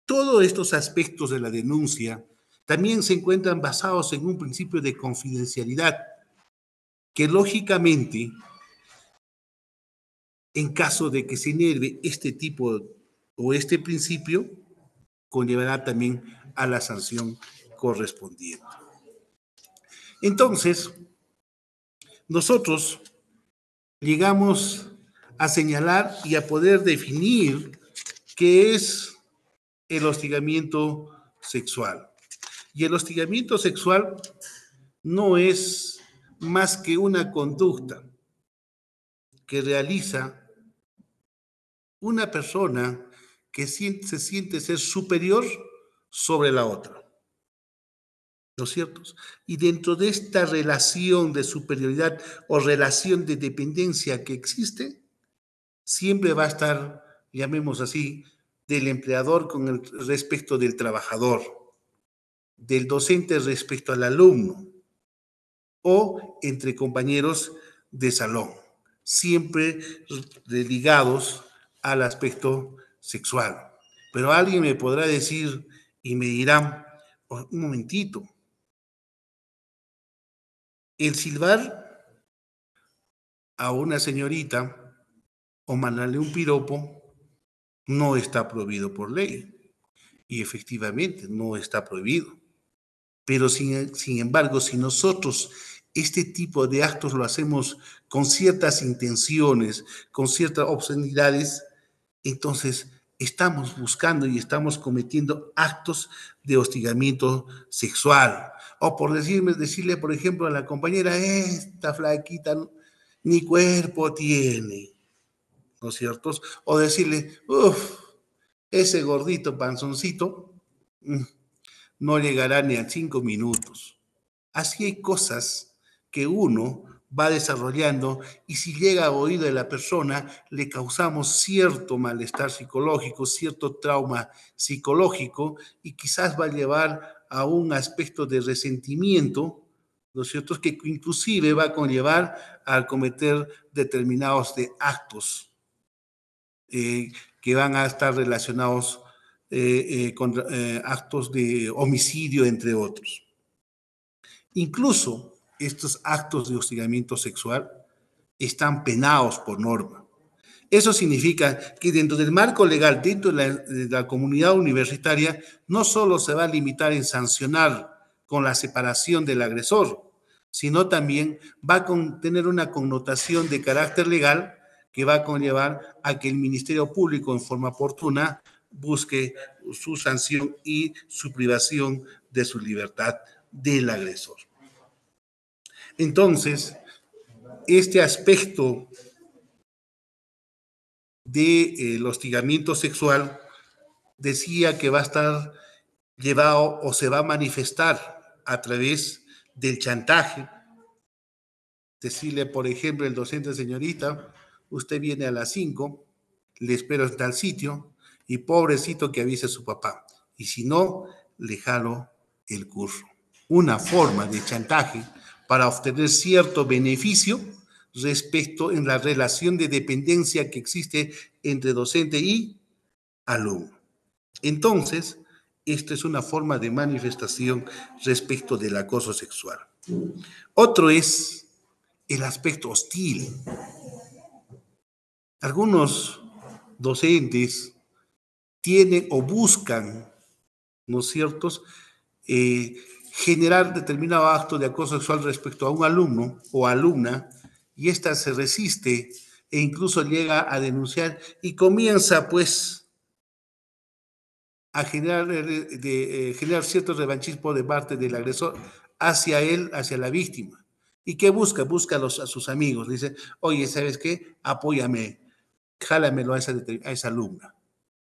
Todos estos aspectos de la denuncia también se encuentran basados en un principio de confidencialidad que lógicamente, en caso de que se inerve este tipo o este principio, conllevará también a la sanción correspondiente. Entonces, nosotros llegamos a señalar y a poder definir qué es el hostigamiento sexual. Y el hostigamiento sexual no es más que una conducta que realiza una persona que se siente ser superior sobre la otra. ¿No es cierto? Y dentro de esta relación de superioridad o relación de dependencia que existe, siempre va a estar, llamemos así, del empleador con el respecto del trabajador del docente respecto al alumno o entre compañeros de salón, siempre ligados al aspecto sexual. Pero alguien me podrá decir y me dirá, oh, un momentito, el silbar a una señorita o mandarle un piropo no está prohibido por ley. Y efectivamente, no está prohibido. Pero sin, eh, sin embargo, si nosotros este tipo de actos lo hacemos con ciertas intenciones, con ciertas obscenidades, entonces estamos buscando y estamos cometiendo actos de hostigamiento sexual. O por decirme, decirle, por ejemplo, a la compañera, esta flaquita ni cuerpo tiene, ¿no es cierto? O decirle, uff, ese gordito panzoncito, mm, no llegará ni a cinco minutos. Así hay cosas que uno va desarrollando y si llega a oído de la persona, le causamos cierto malestar psicológico, cierto trauma psicológico y quizás va a llevar a un aspecto de resentimiento, ¿no es cierto? Que inclusive va a conllevar a cometer determinados actos eh, que van a estar relacionados eh, eh, con eh, actos de homicidio, entre otros. Incluso estos actos de hostigamiento sexual están penados por norma. Eso significa que dentro del marco legal, dentro de la, comunidad universitaria, no solo se va a limitar en sancionar con la separación del agresor, sino también va a tener una connotación de carácter legal que va a conllevar a que el Ministerio Público, en forma oportuna, busque su sanción y su privación de su libertad del agresor. Entonces, este aspecto del de, eh, hostigamiento sexual decía que va a estar llevado o se va a manifestar a través del chantaje. Decirle, por ejemplo, el docente señorita, usted viene a las 5, le espero en tal sitio, y pobrecito que avise a su papá. Y si no, le jalo el curso. Una forma de chantaje para obtener cierto beneficio respecto en la relación de dependencia que existe entre docente y alumno. Entonces, esta es una forma de manifestación respecto del acoso sexual. Otro es el aspecto hostil. Algunos docentes tienen o buscan, ¿no es cierto?, eh, generar determinado acto de acoso sexual respecto a un alumno o alumna, y ésta se resiste e incluso llega a denunciar y comienza pues a generar, eh, de, eh, generar cierto revanchismo de parte del agresor hacia él, hacia la víctima. ¿Y qué busca? Busca a, los, a sus amigos. Dice, oye, ¿sabes qué? Apóyame, jálamelo a esa, a esa alumna.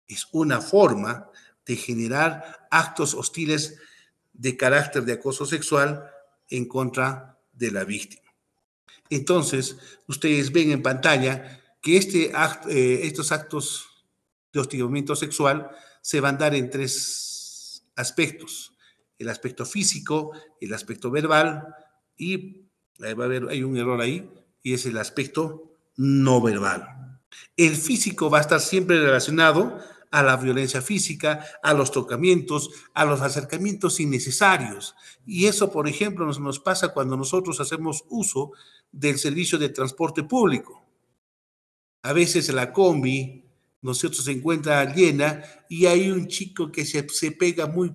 Es una forma de generar actos hostiles de carácter de acoso sexual en contra de la víctima. Entonces, ustedes ven en pantalla que este eh, estos actos de hostigamiento sexual se van a dar en tres aspectos. El aspecto físico, el aspecto verbal y, hay un error ahí, y es el aspecto no verbal. El físico va a estar siempre relacionado a la violencia física, a los tocamientos, a los acercamientos innecesarios. Y eso, por ejemplo, nos, pasa cuando nosotros hacemos uso del servicio de transporte público. A veces la combi, cierto?, se encuentra llena y hay un chico que se, se pega muy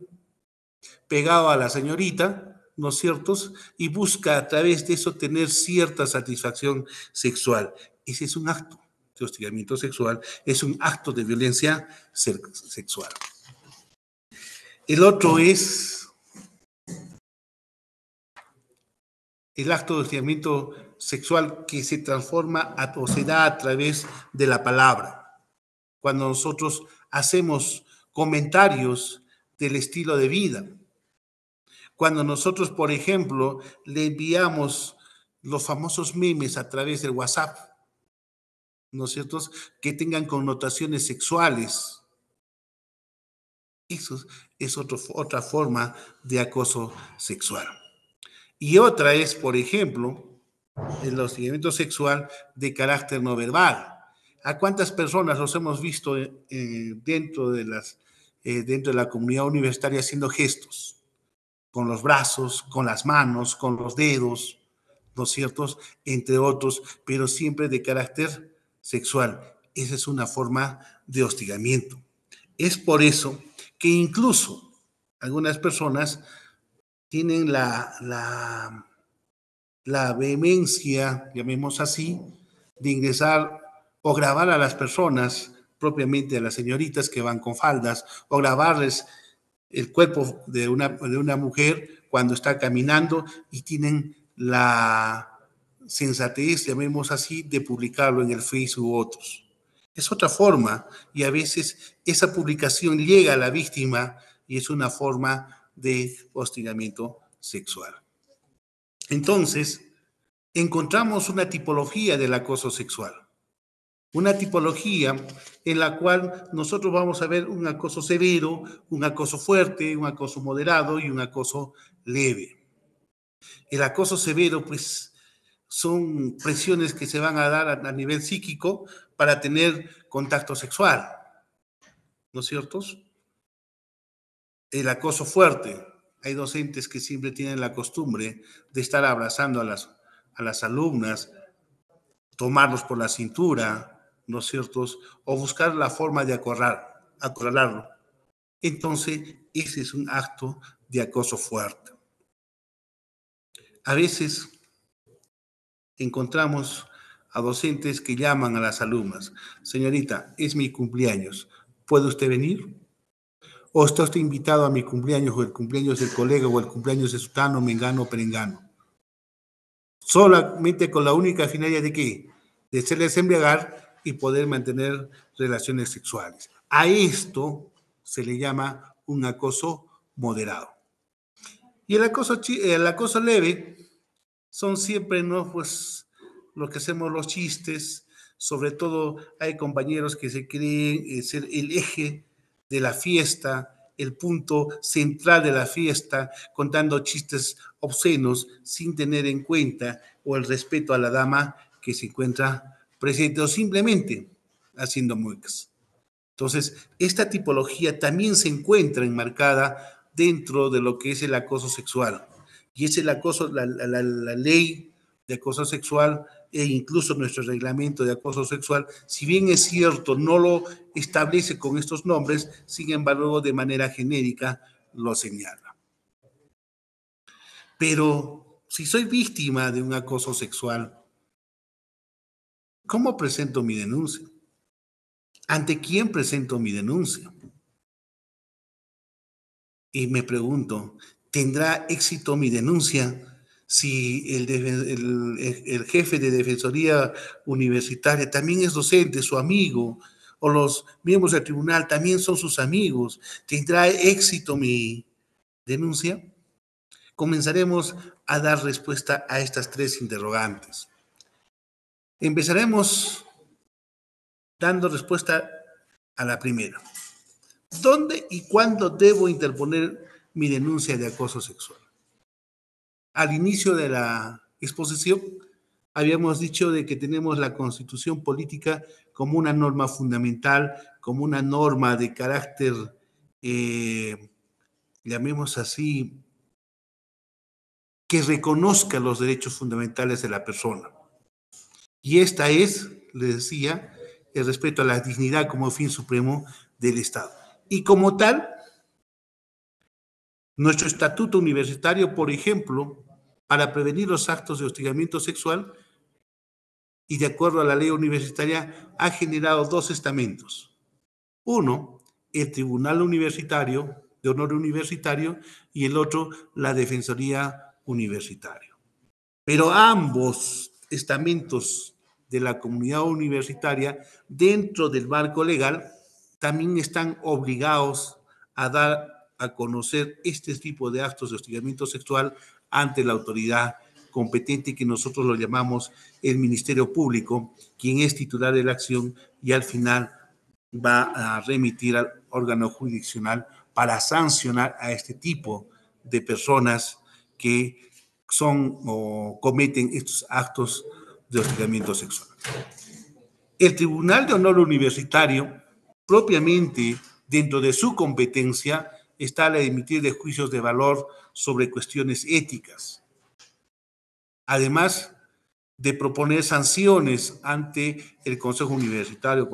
pegado a la señorita, ¿no es cierto? Y busca a través de eso tener cierta satisfacción sexual. Ese es un acto hostigamiento sexual es un acto de violencia sexual. El otro es el acto de hostigamiento sexual que se transforma o se da a través de la palabra. Cuando nosotros hacemos comentarios del estilo de vida. Cuando nosotros, por ejemplo, le enviamos los famosos memes a través del WhatsApp ¿no es que tengan connotaciones sexuales. Eso es otra forma de acoso sexual. Y otra es, por ejemplo, el hostigamiento sexual de carácter no verbal. ¿A cuántas personas los hemos visto eh, eh, dentro, de las, eh, dentro de la comunidad universitaria haciendo gestos? Con los brazos, con las manos, con los dedos, ¿no es cierto? Entre otros, pero siempre de carácter sexual. Esa es una forma de hostigamiento. Es por eso que incluso algunas personas tienen la, la, la vehemencia, llamemos así, de ingresar o grabar a las personas, propiamente a las señoritas que van con faldas, o grabarles el cuerpo de una, de una mujer cuando está caminando y tienen la, sensatez, llamemos así, de publicarlo en el Facebook u otros. Es otra forma y a veces esa publicación llega a la víctima y es una forma de hostigamiento sexual. Entonces, encontramos una tipología del acoso sexual, una tipología en la cual nosotros vamos a ver un acoso severo, un acoso fuerte, un acoso moderado y un acoso leve. El acoso severo, pues, son presiones que se van a dar a, nivel psíquico para tener contacto sexual, ¿no es cierto? El acoso fuerte. Hay docentes que siempre tienen la costumbre de estar abrazando a las, a las alumnas, tomarlos por la cintura, ¿no es cierto? O buscar la forma de acorrar, acorralarlo. Entonces, ese es un acto de acoso fuerte. A veces encontramos a docentes que llaman a las alumnas, señorita, es mi cumpleaños, ¿puede usted venir? ¿O está usted invitado a mi cumpleaños o el cumpleaños del colega o el cumpleaños de sutano, mengano o perengano? Solamente con la única finalidad de qué? De serles embriagar y poder mantener relaciones sexuales. A esto se le llama un acoso moderado. Y el acoso, el acoso leve son siempre, ¿no? Pues lo que hacemos los chistes, sobre todo hay compañeros que se creen ser el eje de la fiesta, el punto central de la fiesta, contando chistes obscenos sin tener en cuenta o el respeto a la dama que se encuentra presente o simplemente haciendo muecas. Entonces, esta tipología también se encuentra enmarcada dentro de lo que es el acoso sexual y es el acoso, la, ley de acoso sexual e incluso nuestro reglamento de acoso sexual, si bien es cierto, no lo establece con estos nombres, sin embargo, de manera genérica lo señala. Pero si soy víctima de un acoso sexual, ¿cómo presento mi denuncia? ¿Ante quién presento mi denuncia? Y me pregunto, ¿Tendrá éxito mi denuncia si el, jefe de Defensoría Universitaria también es docente, su amigo, o los miembros del tribunal también son sus amigos? ¿Tendrá éxito mi denuncia? Comenzaremos a dar respuesta a estas tres interrogantes. Empezaremos dando respuesta a la primera. ¿Dónde y cuándo debo interponer mi denuncia de acoso sexual. Al inicio de la exposición, habíamos dicho de que tenemos la constitución política como una norma fundamental, como una norma de carácter, eh, llamemos así, que reconozca los derechos fundamentales de la persona. Y esta es, le decía, el respeto a la dignidad como fin supremo del Estado. Y como tal, nuestro estatuto universitario, por ejemplo, para prevenir los actos de hostigamiento sexual y de acuerdo a la ley universitaria, ha generado dos estamentos. Uno, el Tribunal Universitario de Honor Universitario y el otro, la Defensoría Universitaria. Pero ambos estamentos de la comunidad universitaria, dentro del marco legal, también están obligados a dar a conocer este tipo de actos de hostigamiento sexual ante la autoridad competente que nosotros lo llamamos el Ministerio Público, quien es titular de la acción y al final va a remitir al órgano jurisdiccional para sancionar a este tipo de personas que son o cometen estos actos de hostigamiento sexual. El Tribunal de Honor Universitario, propiamente dentro de su competencia, está la emitir de juicios de valor sobre cuestiones éticas. Además de proponer sanciones ante el Consejo Universitario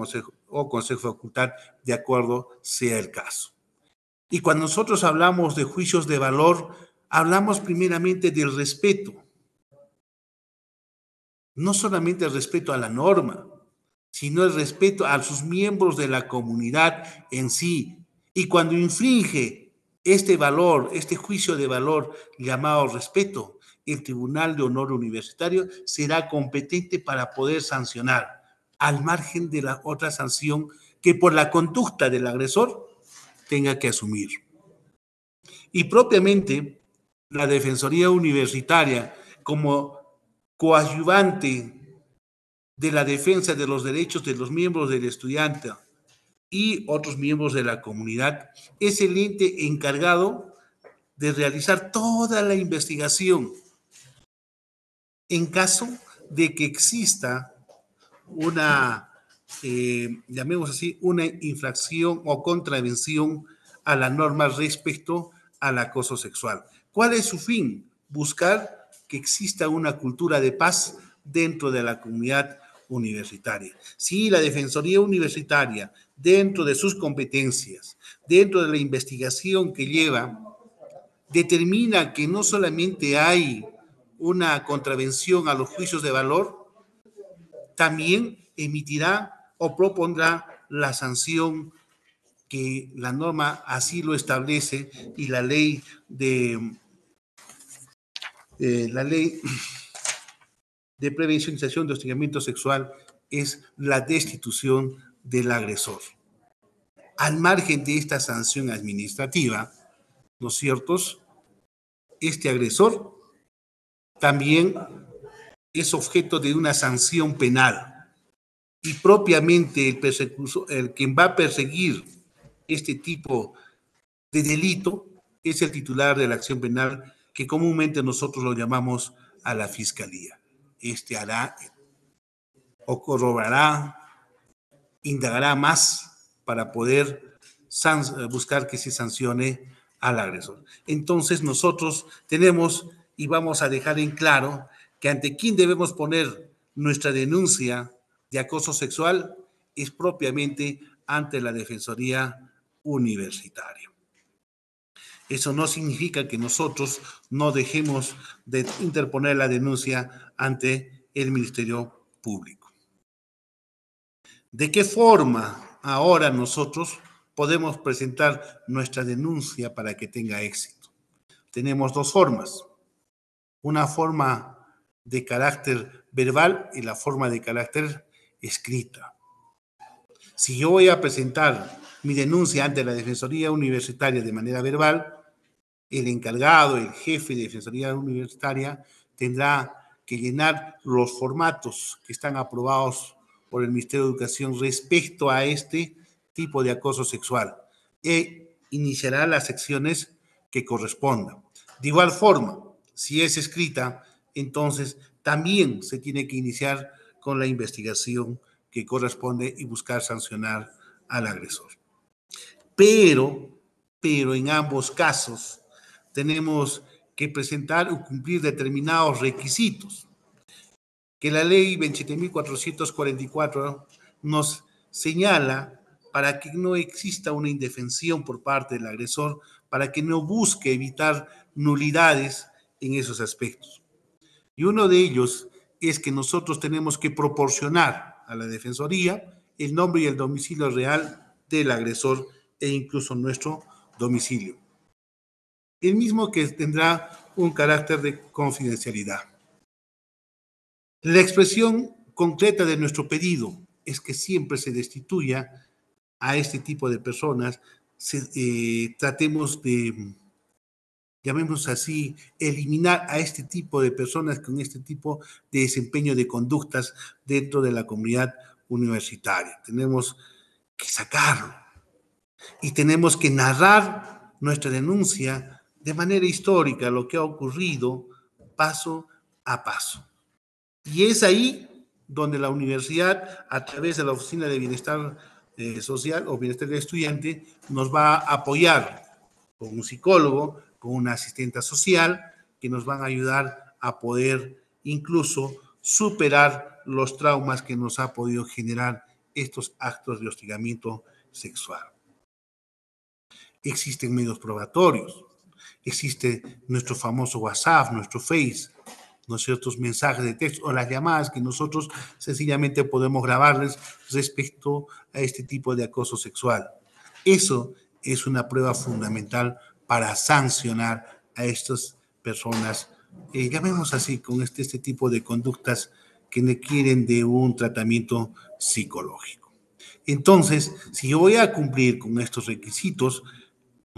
o Consejo Facultad, de acuerdo sea el caso. Y cuando nosotros hablamos de juicios de valor, hablamos primeramente del respeto. No solamente el respeto a la norma, sino el respeto a sus miembros de la comunidad en sí, y cuando infringe este valor, este juicio de valor llamado respeto, el Tribunal de Honor Universitario será competente para poder sancionar, al margen de la otra sanción que por la conducta del agresor tenga que asumir. Y propiamente la Defensoría Universitaria, como coadyuvante de la defensa de los derechos de los miembros del estudiante y otros miembros de la comunidad, es el ente encargado de realizar toda la investigación en caso de que exista una, eh, llamemos así, una infracción o contravención a la norma respecto al acoso sexual. ¿Cuál es su fin? Buscar que exista una cultura de paz dentro de la comunidad universitaria. Si la Defensoría Universitaria, dentro de sus competencias, dentro de la investigación que lleva, determina que no solamente hay una contravención a los juicios de valor, también emitirá o propondrá la sanción que la norma así lo establece y la ley de eh, la ley de prevención de hostigamiento sexual es la destitución del agresor. Al margen de esta sanción administrativa, ¿no es cierto? Este agresor también es objeto de una sanción penal. Y propiamente el, el quien va a perseguir este tipo de delito es el titular de la acción penal, que comúnmente nosotros lo llamamos a la fiscalía este, hará o corroborará, indagará más para poder eh, buscar que se sancione al agresor. Entonces nosotros tenemos y vamos a dejar en claro que ante quién debemos poner nuestra denuncia de acoso sexual es propiamente ante la Defensoría Universitaria. Eso no significa que nosotros no dejemos de interponer la denuncia ante el Ministerio Público. ¿De qué forma ahora nosotros podemos presentar nuestra denuncia para que tenga éxito? Tenemos dos formas. Una forma de carácter verbal y la forma de carácter escrita. Si yo voy a presentar mi denuncia ante la Defensoría Universitaria de manera verbal, el encargado, el jefe de Defensoría Universitaria tendrá que llenar los formatos que están aprobados por el Ministerio de Educación respecto a este tipo de acoso sexual e iniciará las secciones que correspondan. De igual forma, si es escrita, entonces también se tiene que iniciar con la investigación que corresponde y buscar sancionar al agresor. Pero, pero en ambos casos, tenemos que presentar o cumplir determinados requisitos que la ley 27.444 nos señala para que no exista una indefensión por parte del agresor, para que no busque evitar nulidades en esos aspectos. Y uno de ellos es que nosotros tenemos que proporcionar a la Defensoría el nombre y el domicilio real del agresor e incluso nuestro domicilio el mismo que tendrá un carácter de confidencialidad. La expresión concreta de nuestro pedido es que siempre se destituya a este tipo de personas, eh, tratemos de, llamemos así, eliminar a este tipo de personas con este tipo de desempeño de conductas dentro de la comunidad universitaria. Tenemos que sacarlo y tenemos que narrar nuestra denuncia de manera histórica lo que ha ocurrido paso a paso. Y es ahí donde la universidad, a través de la Oficina de Bienestar eh, Social o Bienestar del Estudiante, nos va a apoyar con un psicólogo, con una asistenta social, que nos van a ayudar a poder incluso superar los traumas que nos ha podido generar estos actos de hostigamiento sexual. Existen medios probatorios, existe nuestro famoso WhatsApp, nuestro Face, ¿no ciertos mensajes de texto o las llamadas que nosotros sencillamente podemos grabarles respecto a este tipo de acoso sexual. Eso es una prueba fundamental para sancionar a estas personas, eh, llamemos así, con este, este tipo de conductas que requieren de un tratamiento psicológico. Entonces, si yo voy a cumplir con estos requisitos,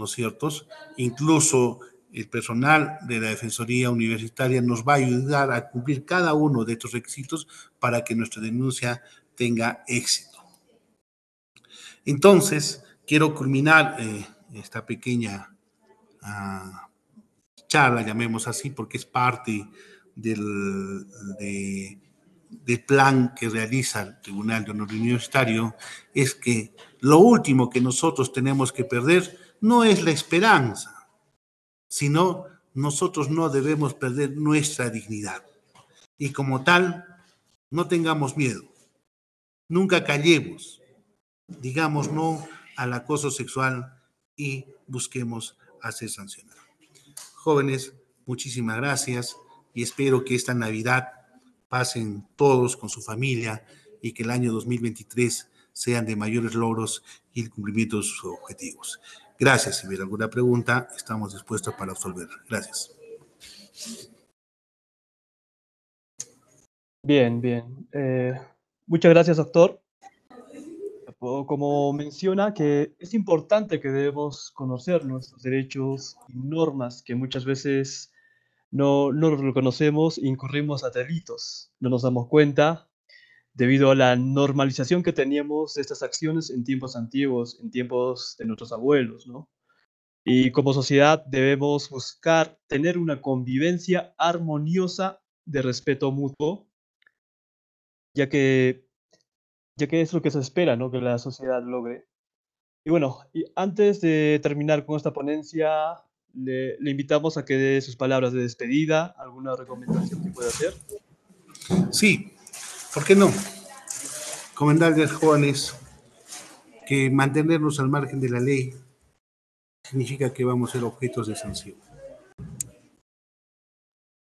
¿no Incluso el personal de la Defensoría Universitaria nos va a ayudar a cumplir cada uno de estos requisitos para que nuestra denuncia tenga éxito. Entonces, quiero culminar eh, esta pequeña ah, charla, llamemos así, porque es parte del, del plan que realiza el Tribunal de Honor Universitario, es que lo último que nosotros tenemos que perder no es la esperanza, sino nosotros no debemos perder nuestra dignidad. Y como tal, no tengamos miedo, nunca callemos, digamos no al acoso sexual y busquemos hacer sancionar. Jóvenes, muchísimas gracias y espero que esta Navidad pasen todos con su familia y que el año 2023 sean de mayores logros y el cumplimiento de sus objetivos. Gracias. Si hubiera alguna pregunta, estamos dispuestos para absolver. Gracias. Bien, bien. Eh, muchas gracias, doctor. Como menciona, que es importante que debemos conocer nuestros derechos y normas que muchas veces no, no los reconocemos, incurrimos a delitos, no nos damos cuenta debido a la normalización que teníamos de estas acciones en tiempos antiguos, en tiempos de nuestros abuelos, ¿no? Y como sociedad debemos buscar tener una convivencia armoniosa de respeto mutuo, ya que, ya que es lo que se espera, ¿no? Que la sociedad logre. Y bueno, y antes de terminar con esta ponencia, le, le, invitamos a que dé sus palabras de despedida, alguna recomendación que pueda hacer. Sí, ¿Por qué no? Comendarles jóvenes que mantenernos al margen de la ley significa que vamos a ser objetos de sanción.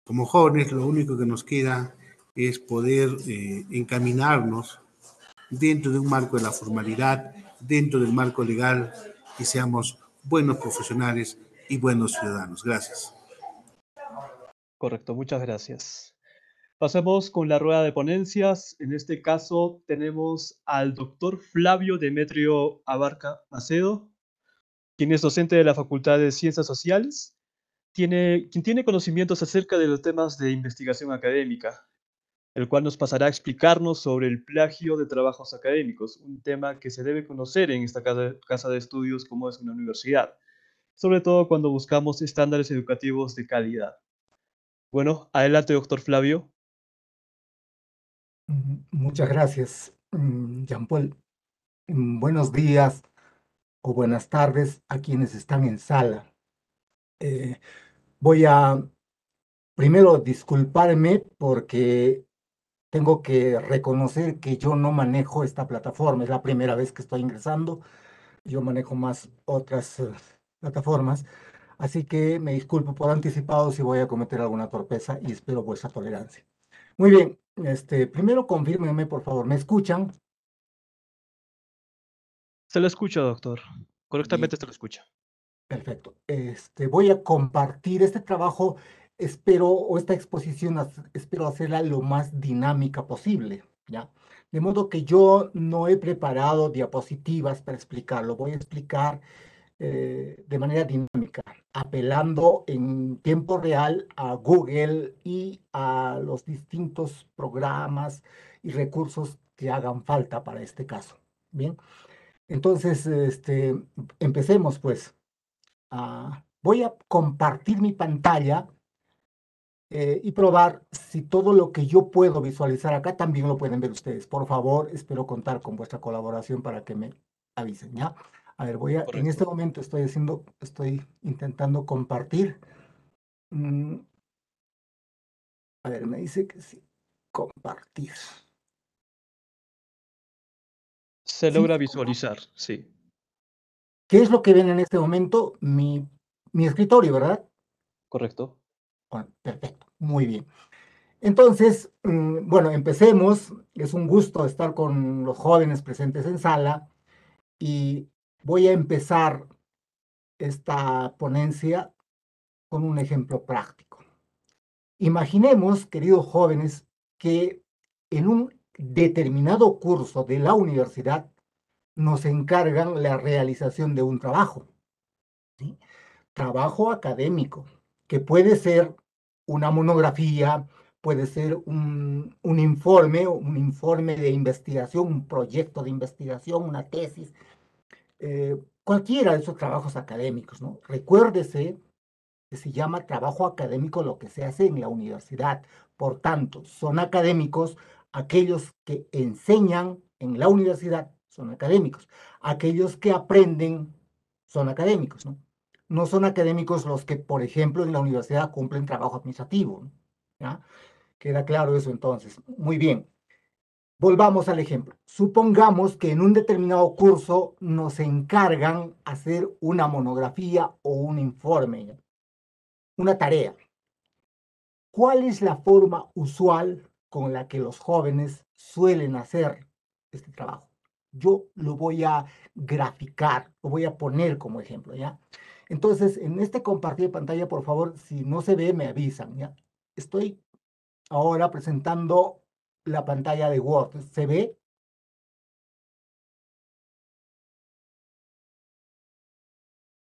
Como jóvenes lo único que nos queda es poder eh, encaminarnos dentro de un marco de la formalidad, dentro del marco legal, y seamos buenos profesionales y buenos ciudadanos. Gracias. Correcto, muchas gracias. Pasamos con la rueda de ponencias. En este caso tenemos al doctor Flavio Demetrio Abarca Macedo, quien es docente de la Facultad de Ciencias Sociales, tiene, quien tiene conocimientos acerca de los temas de investigación académica, el cual nos pasará a explicarnos sobre el plagio de trabajos académicos, un tema que se debe conocer en esta casa, casa de estudios como es una universidad, sobre todo cuando buscamos estándares educativos de calidad. Bueno, adelante, doctor Flavio. Muchas gracias, mm, Jean Paul. Mm, buenos días o buenas tardes a quienes están en sala. Eh, voy a primero disculparme porque tengo que reconocer que yo no manejo esta plataforma. Es la primera vez que estoy ingresando. Yo manejo más otras eh, plataformas. Así que me disculpo por anticipado si voy a cometer alguna torpeza y espero vuestra tolerancia. Muy bien, este, primero confírmeme, por favor, ¿me escuchan? Se lo escucho, doctor. Correctamente se lo escucha. Perfecto. Este, voy a compartir este trabajo, espero, o esta exposición, espero hacerla lo más dinámica posible, ¿ya? De modo que yo no he preparado diapositivas para explicarlo. Voy a explicar eh, de manera dinámica, apelando en tiempo real a Google y a los distintos programas y recursos que hagan falta para este caso. Bien, entonces este, empecemos pues. Ah, voy a compartir mi pantalla eh, y probar si todo lo que yo puedo visualizar acá también lo pueden ver ustedes. Por favor, espero contar con vuestra colaboración para que me avisen, ¿ya? A ver, voy a, en este momento estoy haciendo, estoy intentando compartir. Mm. A ver, me dice que sí, compartir. Se logra visualizar, sí. ¿Qué es lo que ven en este momento? Mi, mi escritorio, ¿verdad? Correcto. perfecto, muy bien. Entonces, mm, bueno, empecemos. Es un gusto estar con los jóvenes presentes en sala y Voy a empezar esta ponencia con un ejemplo práctico. Imaginemos, queridos jóvenes, que en un determinado curso de la universidad nos encargan la realización de un trabajo. Trabajo académico, que puede ser una monografía, puede ser un, un informe, un informe de investigación, un proyecto de investigación, una tesis, eh, cualquiera de esos trabajos académicos, ¿no? Recuérdese que se llama trabajo académico lo que se hace en la universidad. Por tanto, son académicos aquellos que enseñan en la universidad, son académicos. Aquellos que aprenden son académicos, ¿no? No son académicos los que, por ejemplo, en la universidad cumplen trabajo administrativo, ¿no? Queda claro eso entonces. Muy bien. Volvamos al ejemplo. Supongamos que en un determinado curso nos encargan hacer una monografía o un informe, una tarea. ¿Cuál es la forma usual con la que los jóvenes suelen hacer este trabajo? Yo lo voy a graficar, lo voy a poner como ejemplo, ¿ya? Entonces, en este compartir de pantalla, por favor, si no se ve, me avisan, ¿ya? Estoy ahora presentando la pantalla de Word. ¿Se ve?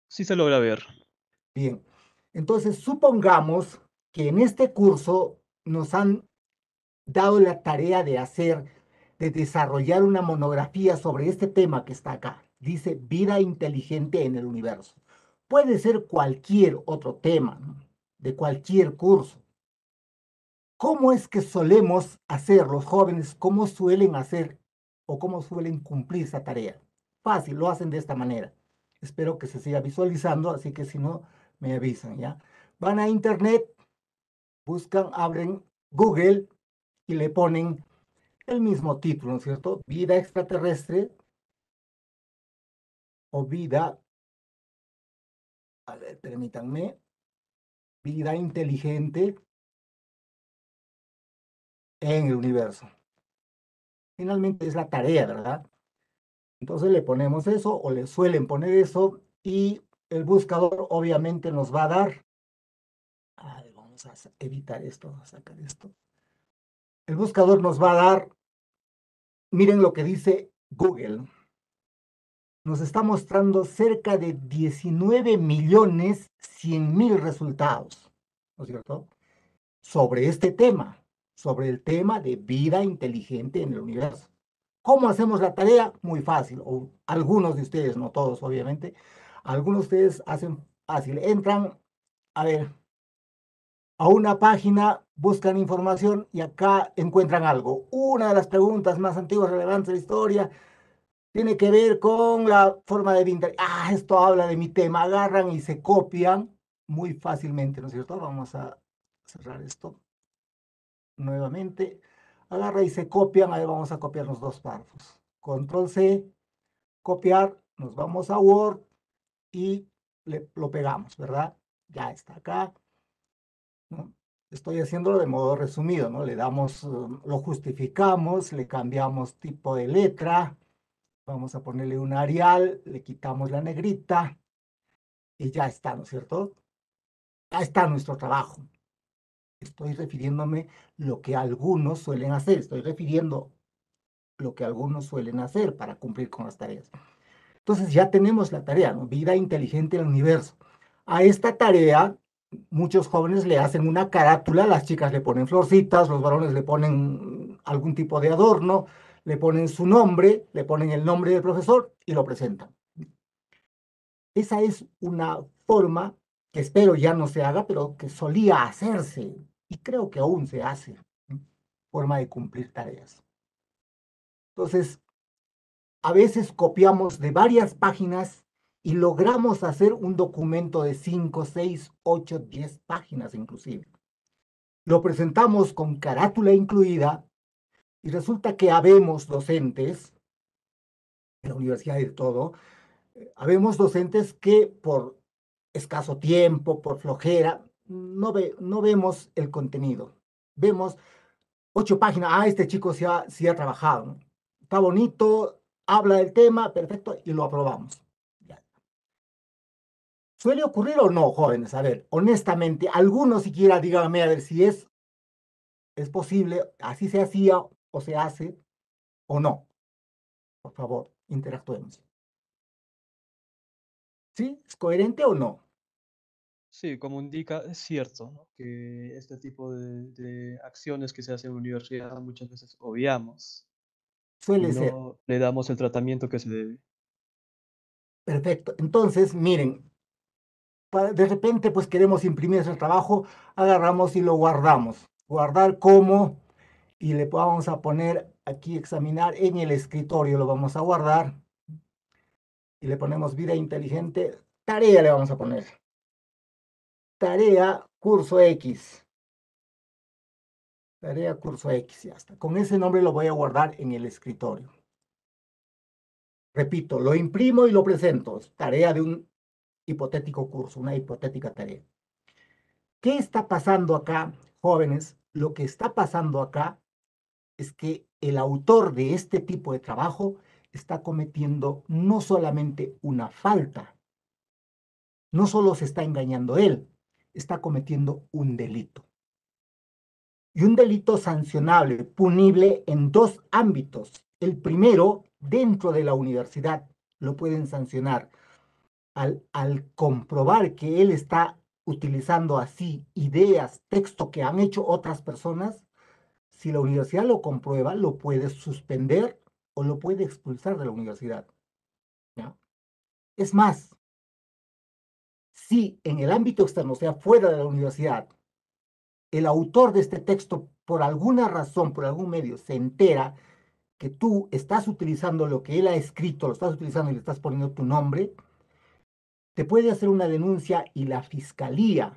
Sí se logra ver. Bien. Entonces, supongamos que en este curso nos han dado la tarea de hacer, de desarrollar una monografía sobre este tema que está acá. Dice vida inteligente en el universo. Puede ser cualquier otro tema, de cualquier curso. ¿Cómo es que solemos hacer los jóvenes? ¿Cómo suelen hacer o cómo suelen cumplir esa tarea? Fácil, lo hacen de esta manera. Espero que se siga visualizando, así que si no, me avisan, ¿ya? Van a internet, buscan, abren Google y le ponen el mismo título, ¿no es cierto? Vida extraterrestre o vida, a ver, permítanme, vida inteligente en el universo. Finalmente es la tarea, ¿verdad? Entonces le ponemos eso o le suelen poner eso y el buscador obviamente nos va a dar. vamos a evitar esto, a sacar esto. El buscador nos va a dar, miren lo que dice Google. Nos está mostrando cerca de 19 millones 100 mil resultados, ¿no es cierto? Sobre este tema sobre el tema de vida inteligente en el universo. ¿Cómo hacemos la tarea? Muy fácil. O algunos de ustedes, no todos, obviamente. Algunos de ustedes hacen fácil. Entran, a ver, a una página, buscan información y acá encuentran algo. Una de las preguntas más antiguas relevantes de la historia tiene que ver con la forma de vida. Ah, esto habla de mi tema. Agarran y se copian muy fácilmente, ¿no es cierto? Vamos a cerrar esto nuevamente, agarra y se copian, ahí vamos a copiar los dos párrafos. Control C, copiar, nos vamos a Word y lo pegamos, ¿verdad? Ya está acá. Estoy haciéndolo de modo resumido, ¿no? Le damos, um, lo justificamos, le cambiamos tipo de letra, vamos a ponerle un arial, le quitamos la negrita y ya está, ¿no es cierto? Ya está nuestro trabajo estoy refiriéndome lo que algunos suelen hacer, estoy refiriendo lo que algunos suelen hacer para cumplir con las tareas. Entonces ya tenemos la tarea, ¿no? vida inteligente en el universo. A esta tarea muchos jóvenes le hacen una carátula, las chicas le ponen florcitas, los varones le ponen algún tipo de adorno, le ponen su nombre, le ponen el nombre del profesor y lo presentan. Esa es una forma que espero ya no se haga, pero que solía hacerse y creo que aún se hace, forma de cumplir tareas. Entonces, a veces copiamos de varias páginas y logramos hacer un documento de 5, 6, 8, 10 páginas inclusive. Lo presentamos con carátula incluida y resulta que habemos docentes, en la universidad y de todo, eh, habemos docentes que por escaso tiempo, por flojera, no, no vemos el contenido. Vemos ocho páginas, ah, este chico sí ha, ha trabajado, está bonito, habla del tema, perfecto, y lo aprobamos. ¿Suele ocurrir o no, jóvenes? A ver, honestamente, alguno siquiera díganme a ver si es, es posible, así se hacía o se hace o no. Por favor, interactuemos. ¿Sí? ¿Es coherente o no? Sí, como indica, es cierto que este tipo de, acciones que se hacen en la universidad muchas veces obviamos. Suele ser. le damos el tratamiento que se debe. Perfecto. Entonces, miren, de repente pues queremos imprimir ese trabajo, agarramos y lo guardamos. Guardar como y le vamos a poner aquí examinar en el escritorio, lo vamos a guardar y le ponemos vida inteligente, tarea le vamos a poner tarea curso X. Tarea curso X, ya está. Con ese nombre lo voy a guardar en el escritorio. Repito, lo imprimo y lo presento. tarea de un hipotético curso, una hipotética tarea. ¿Qué está pasando acá, jóvenes? Lo que está pasando acá es que el autor de este tipo de trabajo está cometiendo no solamente una falta, no solo se está engañando él, está cometiendo un delito. Y un delito sancionable, punible en dos ámbitos. El primero, dentro de la universidad, lo pueden sancionar al, comprobar que él está utilizando así ideas, texto que han hecho otras personas, si la universidad lo comprueba, lo puede suspender o lo puede expulsar de la universidad. Es más, si en el ámbito externo, o sea, fuera de la universidad, el autor de este texto, por alguna razón, por algún medio, se entera que tú estás utilizando lo que él ha escrito, lo estás utilizando y le estás poniendo tu nombre, te puede hacer una denuncia y la fiscalía,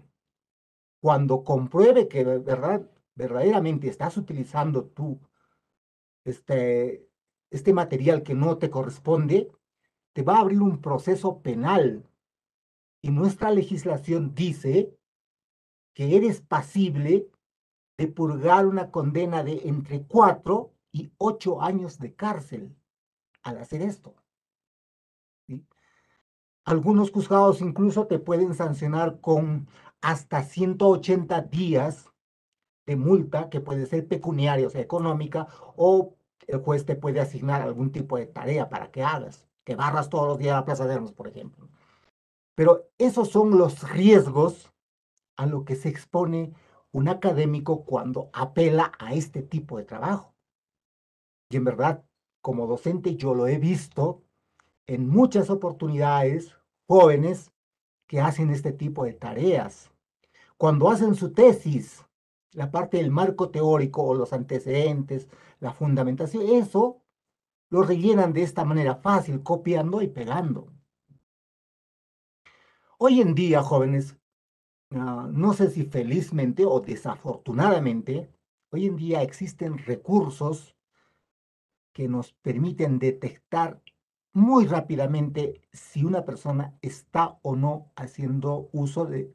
cuando compruebe que verdad, verdaderamente estás utilizando tú este, este material que no te corresponde, te va a abrir un proceso penal y nuestra legislación dice que eres pasible de purgar una condena de entre cuatro y ocho años de cárcel al hacer esto. Algunos juzgados incluso te pueden sancionar con hasta 180 días de multa, que puede ser pecuniaria, o sea, económica, o el juez te puede asignar algún tipo de tarea para que hagas, que barras todos los días a la Plaza de Armas, por ejemplo. Pero esos son los riesgos a lo que se expone un académico cuando apela a este tipo de trabajo. Y en verdad, como docente yo lo he visto en muchas oportunidades, jóvenes que hacen este tipo de tareas. Cuando hacen su tesis, la parte del marco teórico o los antecedentes, la fundamentación, eso lo rellenan de esta manera fácil, copiando y pegando. Hoy en día, jóvenes, ah, no sé si felizmente o desafortunadamente, hoy en día existen recursos que nos permiten detectar muy rápidamente si una persona está o no haciendo uso de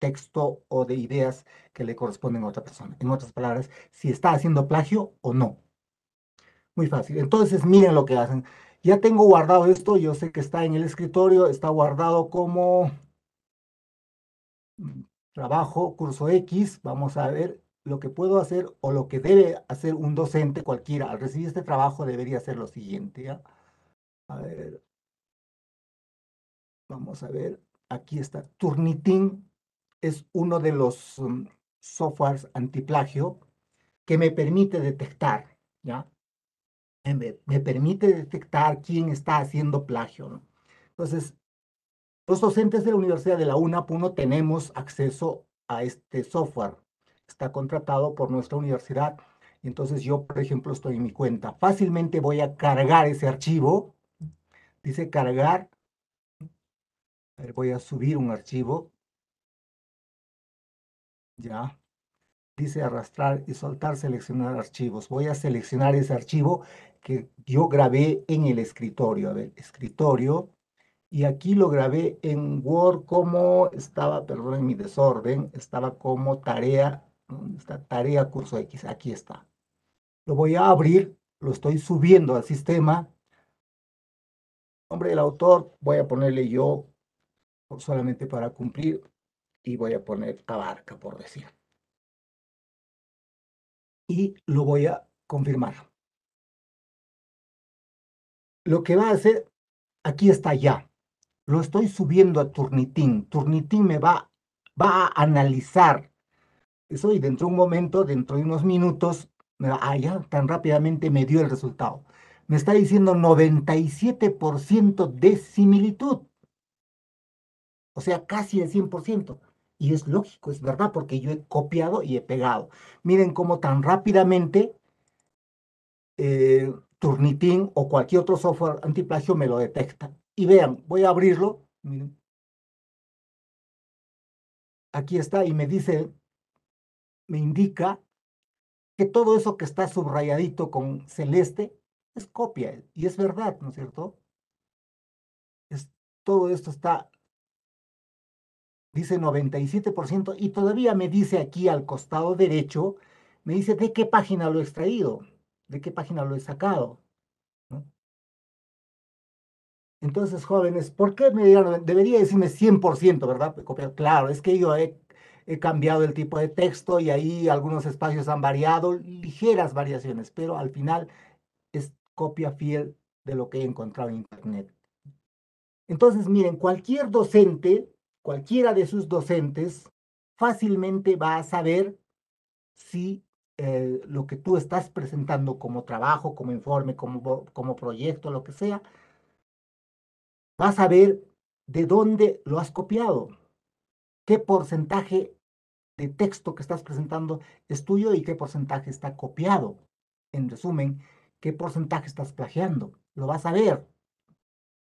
texto o de ideas que le corresponden a otra persona. En otras palabras, si está haciendo plagio o no. Muy fácil. Entonces, miren lo que hacen. Ya tengo guardado esto, yo sé que está en el escritorio, está guardado como trabajo, curso X, vamos a ver lo que puedo hacer o lo que debe hacer un docente cualquiera. Al recibir este trabajo debería hacer lo siguiente. ¿ya? A ver, vamos a ver, aquí está. Turnitin es uno de los mm, softwares antiplagio que me permite detectar, ¿ya? Eh, me, permite detectar quién está haciendo plagio. Entonces, los docentes de la Universidad de la UNAP no tenemos acceso a este software. Está contratado por nuestra universidad. Entonces yo, por ejemplo, estoy en mi cuenta. Fácilmente voy a cargar ese archivo. Dice cargar. voy a subir un archivo. Ya dice arrastrar y soltar, seleccionar archivos. Voy a seleccionar ese archivo que yo grabé en el escritorio. A ver, escritorio. Y aquí lo grabé en Word como estaba, perdón, en mi desorden, estaba como tarea, ¿dónde está? Tarea curso X, aquí está. Lo voy a abrir, lo estoy subiendo al sistema. Nombre del autor, voy a ponerle yo solamente para cumplir y voy a poner Tabarca, por decir y lo voy a confirmar. Lo que va a hacer, aquí está ya. Lo estoy subiendo a Turnitin. Turnitin me va, va a analizar eso y dentro de un momento, dentro de unos minutos, me va, ah, ya, tan rápidamente me dio el resultado. Me está diciendo 97% de similitud. O sea, casi el 100%. Y es lógico, es verdad, porque yo he copiado y he pegado. Miren cómo tan rápidamente eh, Turnitin o cualquier otro software antiplagio me lo detecta. Y vean, voy a abrirlo. Miren. Aquí está y me dice, me indica que todo eso que está subrayadito con celeste es copia. Y es verdad, ¿no es cierto? Es, todo esto está dice 97%, y todavía me dice aquí al costado derecho, me dice de qué página lo he extraído, de qué página lo he sacado. Entonces, jóvenes, ¿por qué me dirán, debería decirme 100%, verdad? Pues, claro, es que yo he cambiado el tipo de texto y ahí algunos espacios han variado, ligeras variaciones, pero al final es copia fiel de lo que he encontrado en Internet. Entonces, miren, cualquier docente cualquiera de sus docentes fácilmente va a saber si eh, lo que tú estás presentando como trabajo, como informe, como, como proyecto, lo que sea, va a saber de dónde lo has copiado, qué porcentaje de texto que estás presentando es tuyo y qué porcentaje está copiado. En resumen, qué porcentaje estás plagiando. Lo vas a ver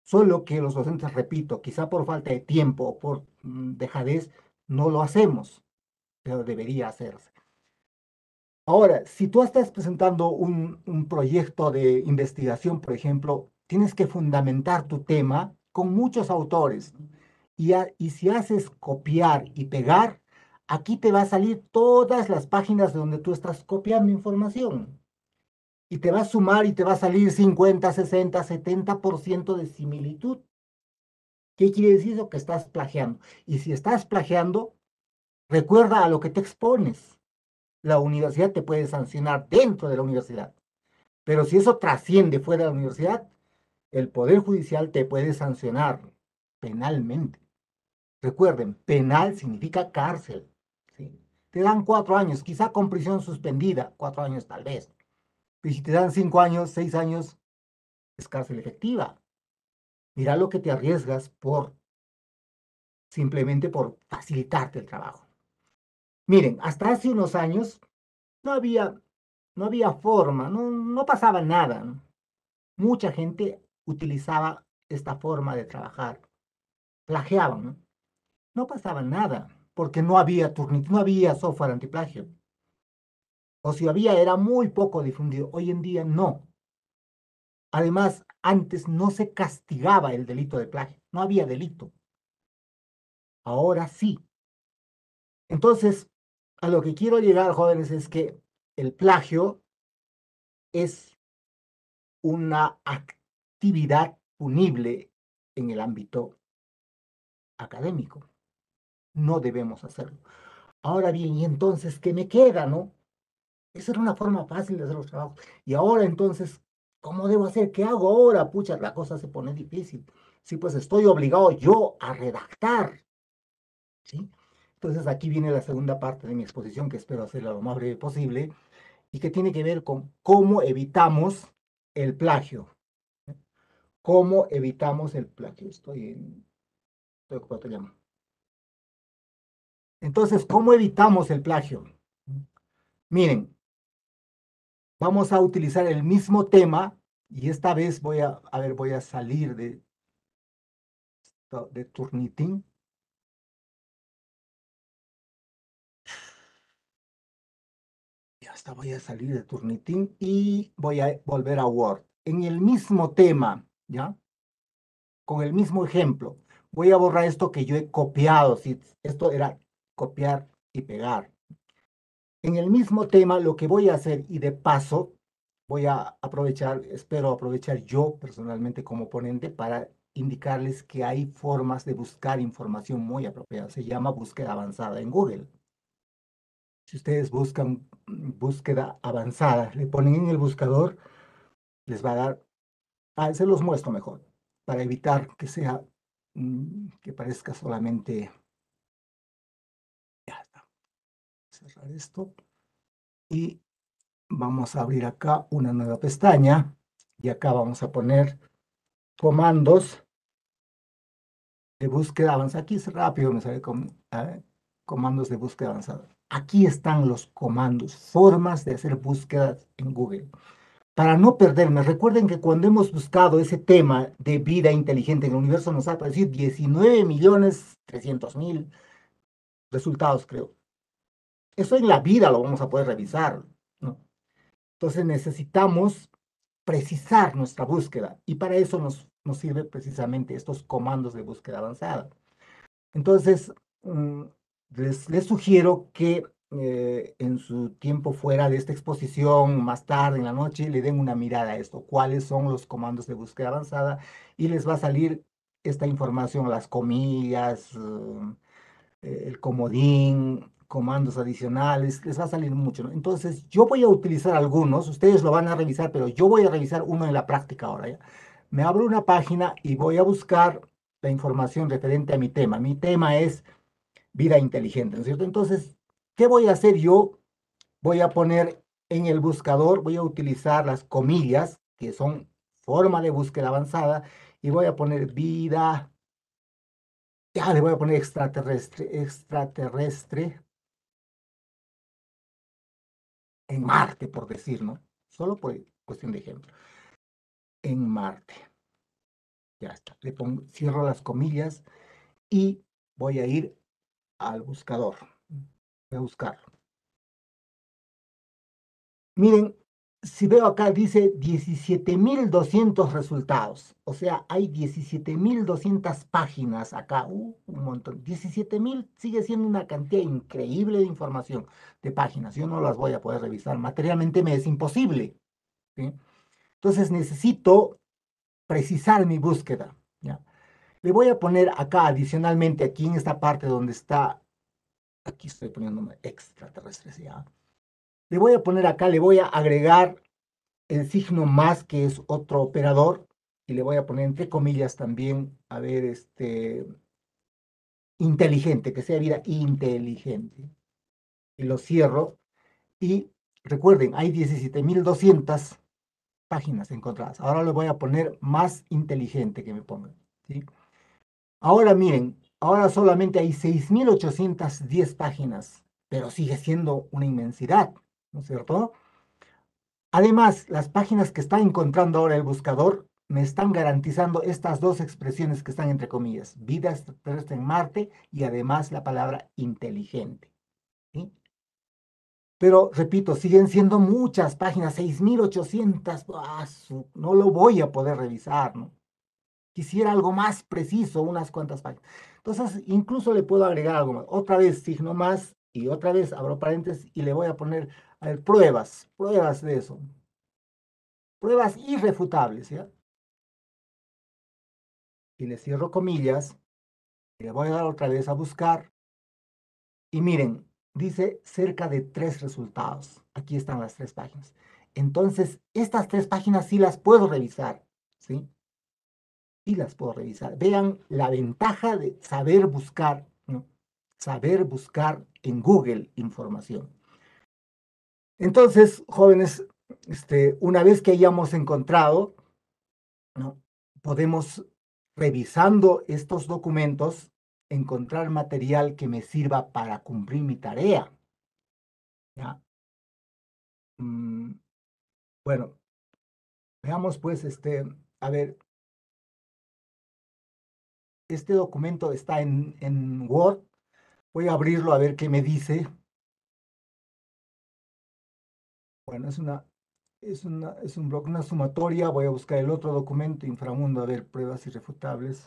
Solo que los docentes, repito, quizá por falta de tiempo o por mm, dejadez, no lo hacemos, pero debería hacerse. Ahora, si tú estás presentando un, proyecto de investigación, por ejemplo, tienes que fundamentar tu tema con muchos autores. Y, si haces copiar y pegar, aquí te va a salir todas las páginas de donde tú estás copiando información y te va a sumar y te va a salir 50, 60, 70% de similitud. ¿Qué quiere decir eso? Que estás plagiando. Y si estás plagiando, recuerda a lo que te expones. La universidad te puede sancionar dentro de la universidad. Pero si eso trasciende fuera de la universidad, el Poder Judicial te puede sancionar penalmente. Recuerden, penal significa cárcel. Te dan cuatro años, quizá con prisión suspendida, cuatro años tal vez. Y si te dan cinco años, seis años, es cárcel efectiva. Mira lo que te arriesgas por simplemente por facilitarte el trabajo. Miren, hasta hace unos años no había, no había forma, no, no pasaba nada. Mucha gente utilizaba esta forma de trabajar. Plagiaban, ¿no? pasaba nada, porque no había no había software antiplagio o si había era muy poco difundido. Hoy en día no. Además, antes no se castigaba el delito de plagio, no había delito. Ahora sí. Entonces, a lo que quiero llegar, jóvenes, es que el plagio es una actividad punible en el ámbito académico. No debemos hacerlo. Ahora bien, ¿y entonces qué me queda, no? Esa era una forma fácil de hacer los trabajos. Y ahora entonces, ¿cómo debo hacer? ¿Qué hago ahora? Pucha, la cosa se pone difícil. Sí, pues estoy obligado yo a redactar. ¿Sí? Entonces aquí viene la segunda parte de mi exposición que espero hacerla lo más breve posible y que tiene que ver con cómo evitamos el plagio. ¿Cómo evitamos el plagio? Estoy en... Estoy ocupado, Entonces, ¿cómo evitamos el plagio? Miren, vamos a utilizar el mismo tema y esta vez voy a, a ver, voy a salir de, de Turnitin. Y hasta voy a salir de Turnitin y voy a volver a Word. En el mismo tema, ¿ya? Con el mismo ejemplo. Voy a borrar esto que yo he copiado. Si esto era copiar y pegar. En el mismo tema, lo que voy a hacer, y de paso, voy a aprovechar, espero aprovechar yo personalmente como ponente para indicarles que hay formas de buscar información muy apropiada. Se llama búsqueda avanzada en Google. Si ustedes buscan mm, búsqueda avanzada, le ponen en el buscador, les va a dar, ah, se los muestro mejor, para evitar que sea, mm, que parezca solamente cerrar esto y vamos a abrir acá una nueva pestaña y acá vamos a poner comandos de búsqueda avanzada. Aquí es rápido, me sale con ah, comandos de búsqueda avanzada. Aquí están los comandos, formas de hacer búsquedas en Google. Para no perderme, recuerden que cuando hemos buscado ese tema de vida inteligente en el universo nos ha aparecido 19 millones 300 mil resultados, creo. Eso en la vida lo vamos a poder revisar. ¿no? Entonces necesitamos precisar nuestra búsqueda y para eso nos, nos sirve precisamente estos comandos de búsqueda avanzada. Entonces, mm, les, sugiero que eh, en su tiempo fuera de esta exposición, más tarde en la noche, le den una mirada a esto, cuáles son los comandos de búsqueda avanzada y les va a salir esta información, las comillas, mm, eh, el comodín, comandos adicionales, les va a salir mucho. ¿no? Entonces, yo voy a utilizar algunos, ustedes lo van a revisar, pero yo voy a revisar uno en la práctica ahora. ¿ya? Me abro una página y voy a buscar la información referente a mi tema. Mi tema es vida inteligente, ¿no es cierto? Entonces, ¿qué voy a hacer yo? Voy a poner en el buscador, voy a utilizar las comillas, que son forma de búsqueda avanzada, y voy a poner vida, ya le voy a poner extraterrestre, extraterrestre, en Marte, por decir, ¿no? Solo por cuestión de ejemplo. En Marte. Ya está. Le pongo, cierro las comillas y voy a ir al buscador. Voy a buscarlo. Miren, si veo acá dice 17.200 resultados, o sea, hay 17.200 páginas acá, uh, un montón. 17.000 sigue siendo una cantidad increíble de información, de páginas. Yo no las voy a poder revisar, materialmente me es imposible. Entonces necesito precisar mi búsqueda. Le voy a poner acá adicionalmente, aquí en esta parte donde está, aquí estoy poniéndome extraterrestres, ¿ya? Le voy a poner acá, le voy a agregar el signo más, que es otro operador, y le voy a poner entre comillas también, a ver, este, inteligente, que sea vida inteligente. Y lo cierro. Y recuerden, hay 17.200 páginas encontradas. Ahora le voy a poner más inteligente que me pongan. Ahora miren, ahora solamente hay 6.810 páginas, pero sigue siendo una inmensidad. ¿no es cierto? Además, las páginas que está encontrando ahora el buscador me están garantizando estas dos expresiones que están entre comillas, vida extraterrestre en Marte y además la palabra inteligente. Pero, repito, siguen siendo muchas páginas, 6.800, no lo voy a poder revisar, Quisiera algo más preciso, unas cuantas páginas. Entonces, incluso le puedo agregar algo más. Otra vez, signo más y otra vez abro paréntesis y le voy a poner a ver, pruebas, pruebas de eso. Pruebas irrefutables, ¿ya? Y le cierro comillas. le voy a dar otra vez a buscar. Y miren, dice cerca de tres resultados. Aquí están las tres páginas. Entonces, estas tres páginas sí las puedo revisar, ¿sí? y las puedo revisar. Vean la ventaja de saber buscar, ¿no? Saber buscar en Google información. Entonces, jóvenes, este, una vez que hayamos encontrado, ¿no? podemos, revisando estos documentos, encontrar material que me sirva para cumplir mi tarea. Mm, bueno, veamos pues, este, a ver, este documento está en Word. Voy a abrirlo a ver qué me dice. Bueno, es una, es una, es un bloque, una sumatoria. Voy a buscar el otro documento, inframundo, a ver, pruebas irrefutables.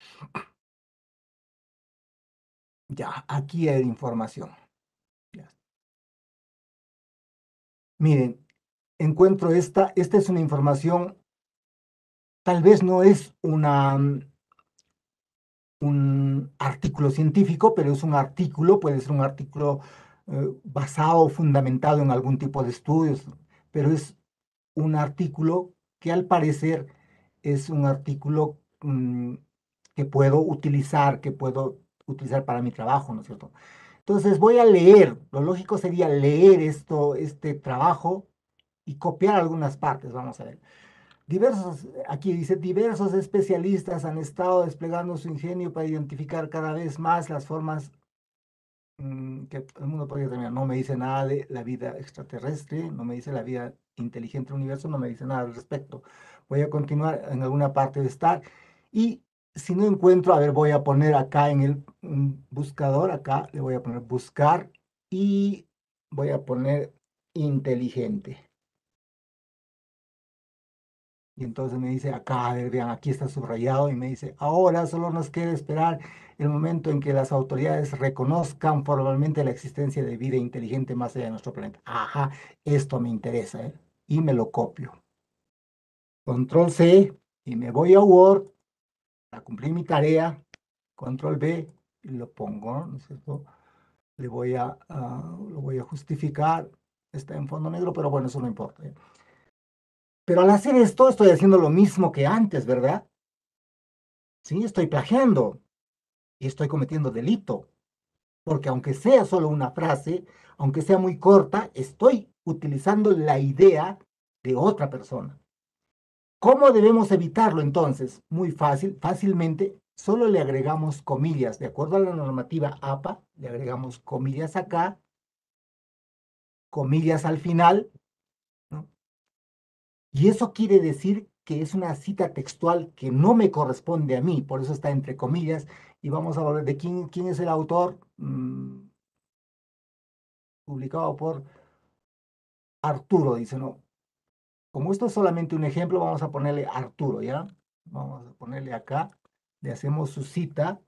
Ya, aquí hay información. Miren, encuentro esta, esta es una información, tal vez no es una, mm, un artículo científico, pero es un artículo, puede ser un artículo basado eh, basado, fundamentado en algún tipo de estudios, pero es un artículo que al parecer es un artículo mm, que puedo utilizar, que puedo utilizar para mi trabajo, ¿no es cierto? Entonces voy a leer, lo lógico sería leer esto, este trabajo y copiar algunas partes, vamos a ver. Diversos, aquí dice, diversos especialistas han estado desplegando su ingenio para identificar cada vez más las formas que mm, que el mundo podría terminar. No me dice nada de la vida extraterrestre, no me dice la vida inteligente del universo, no me dice nada al respecto. Voy a continuar en alguna parte de estar y si no encuentro, a ver, voy a poner acá en el mm, buscador, acá le voy a poner buscar y voy a poner inteligente. Y entonces me dice acá, a ver, vean, aquí está subrayado y me dice, ahora solo nos queda esperar el momento en que las autoridades reconozcan formalmente la existencia de vida inteligente más allá de nuestro planeta. Ajá, esto me interesa ¿eh? y me lo copio. Control C y me voy a Word para cumplir mi tarea. Control B y lo pongo, ¿no es cierto? Le voy a, lo voy a justificar. Está en fondo negro, pero bueno, eso no importa. ¿eh? Pero al hacer esto, estoy haciendo lo mismo que antes, ¿verdad? Sí, estoy plagiando estoy cometiendo delito. Porque aunque sea solo una frase, aunque sea muy corta, estoy utilizando la idea de otra persona. ¿Cómo debemos evitarlo entonces? Muy fácil, fácilmente solo le agregamos comillas. De acuerdo a la normativa APA, le agregamos comillas acá, comillas al final. Y eso quiere decir que es una cita textual que no me corresponde a mí, por eso está entre comillas, y vamos a hablar de quién, quién es el autor mm, publicado por Arturo, dice, no. Como esto es solamente un ejemplo, vamos a ponerle Arturo, ¿ya? Vamos a ponerle acá, le hacemos su cita.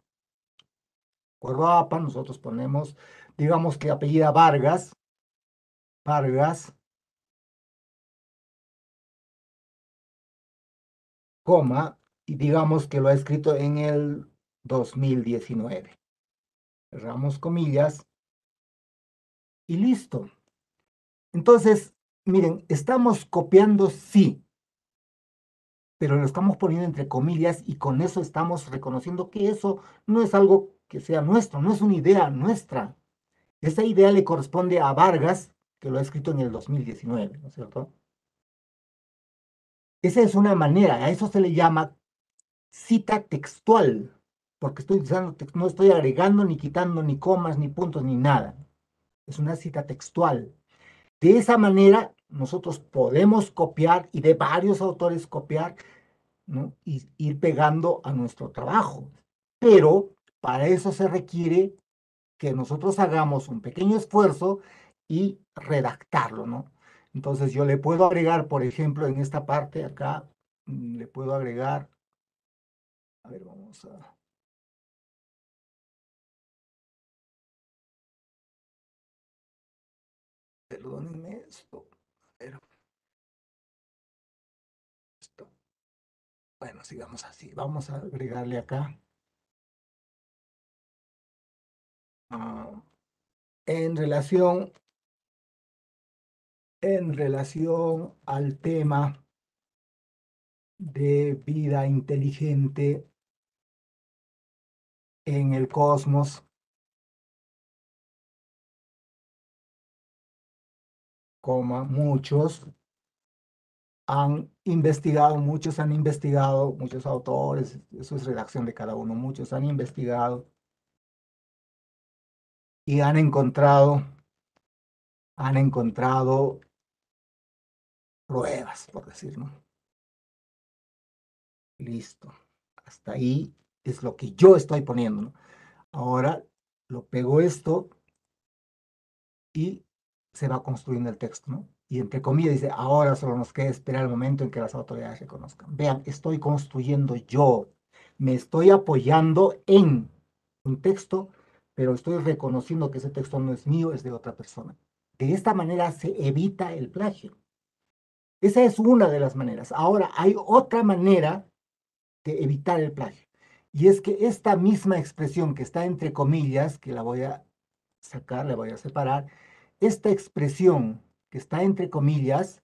para nosotros ponemos, digamos que apellida Vargas, Vargas, coma, y digamos que lo ha escrito en el 2019. Cerramos comillas. Y listo. Entonces, miren, estamos copiando sí, pero lo estamos poniendo entre comillas y con eso estamos reconociendo que eso no es algo que sea nuestro, no es una idea nuestra. Esa idea le corresponde a Vargas, que lo ha escrito en el 2019, ¿no es cierto? Esa es una manera, a eso se le llama cita textual porque estoy utilizando, no estoy agregando ni quitando ni comas, ni puntos, ni nada. Es una cita textual. De esa manera, nosotros podemos copiar y de varios autores copiar ¿no? y ir pegando a nuestro trabajo. Pero para eso se requiere que nosotros hagamos un pequeño esfuerzo y redactarlo, ¿no? Entonces yo le puedo agregar, por ejemplo, en esta parte acá, le puedo agregar, a ver, vamos a, Perdónenme esto. Pero... Esto. Bueno, sigamos así. Vamos a agregarle acá. Ah, en relación en relación al tema de vida inteligente en el cosmos coma, muchos han investigado, muchos han investigado, muchos autores, eso es redacción de cada uno, muchos han investigado y han encontrado, han encontrado pruebas, por decirlo. Listo. Hasta ahí es lo que yo estoy poniendo. ¿no? Ahora lo pego esto y se va construyendo el texto, ¿no? Y entre comillas dice, ahora solo nos queda esperar el momento en que las autoridades reconozcan. Vean, estoy construyendo yo, me estoy apoyando en un texto, pero estoy reconociendo que ese texto no es mío, es de otra persona. De esta manera se evita el plagio. Esa es una de las maneras. Ahora, hay otra manera de evitar el plagio. Y es que esta misma expresión que está entre comillas, que la voy a sacar, la voy a separar, esta expresión que está entre comillas,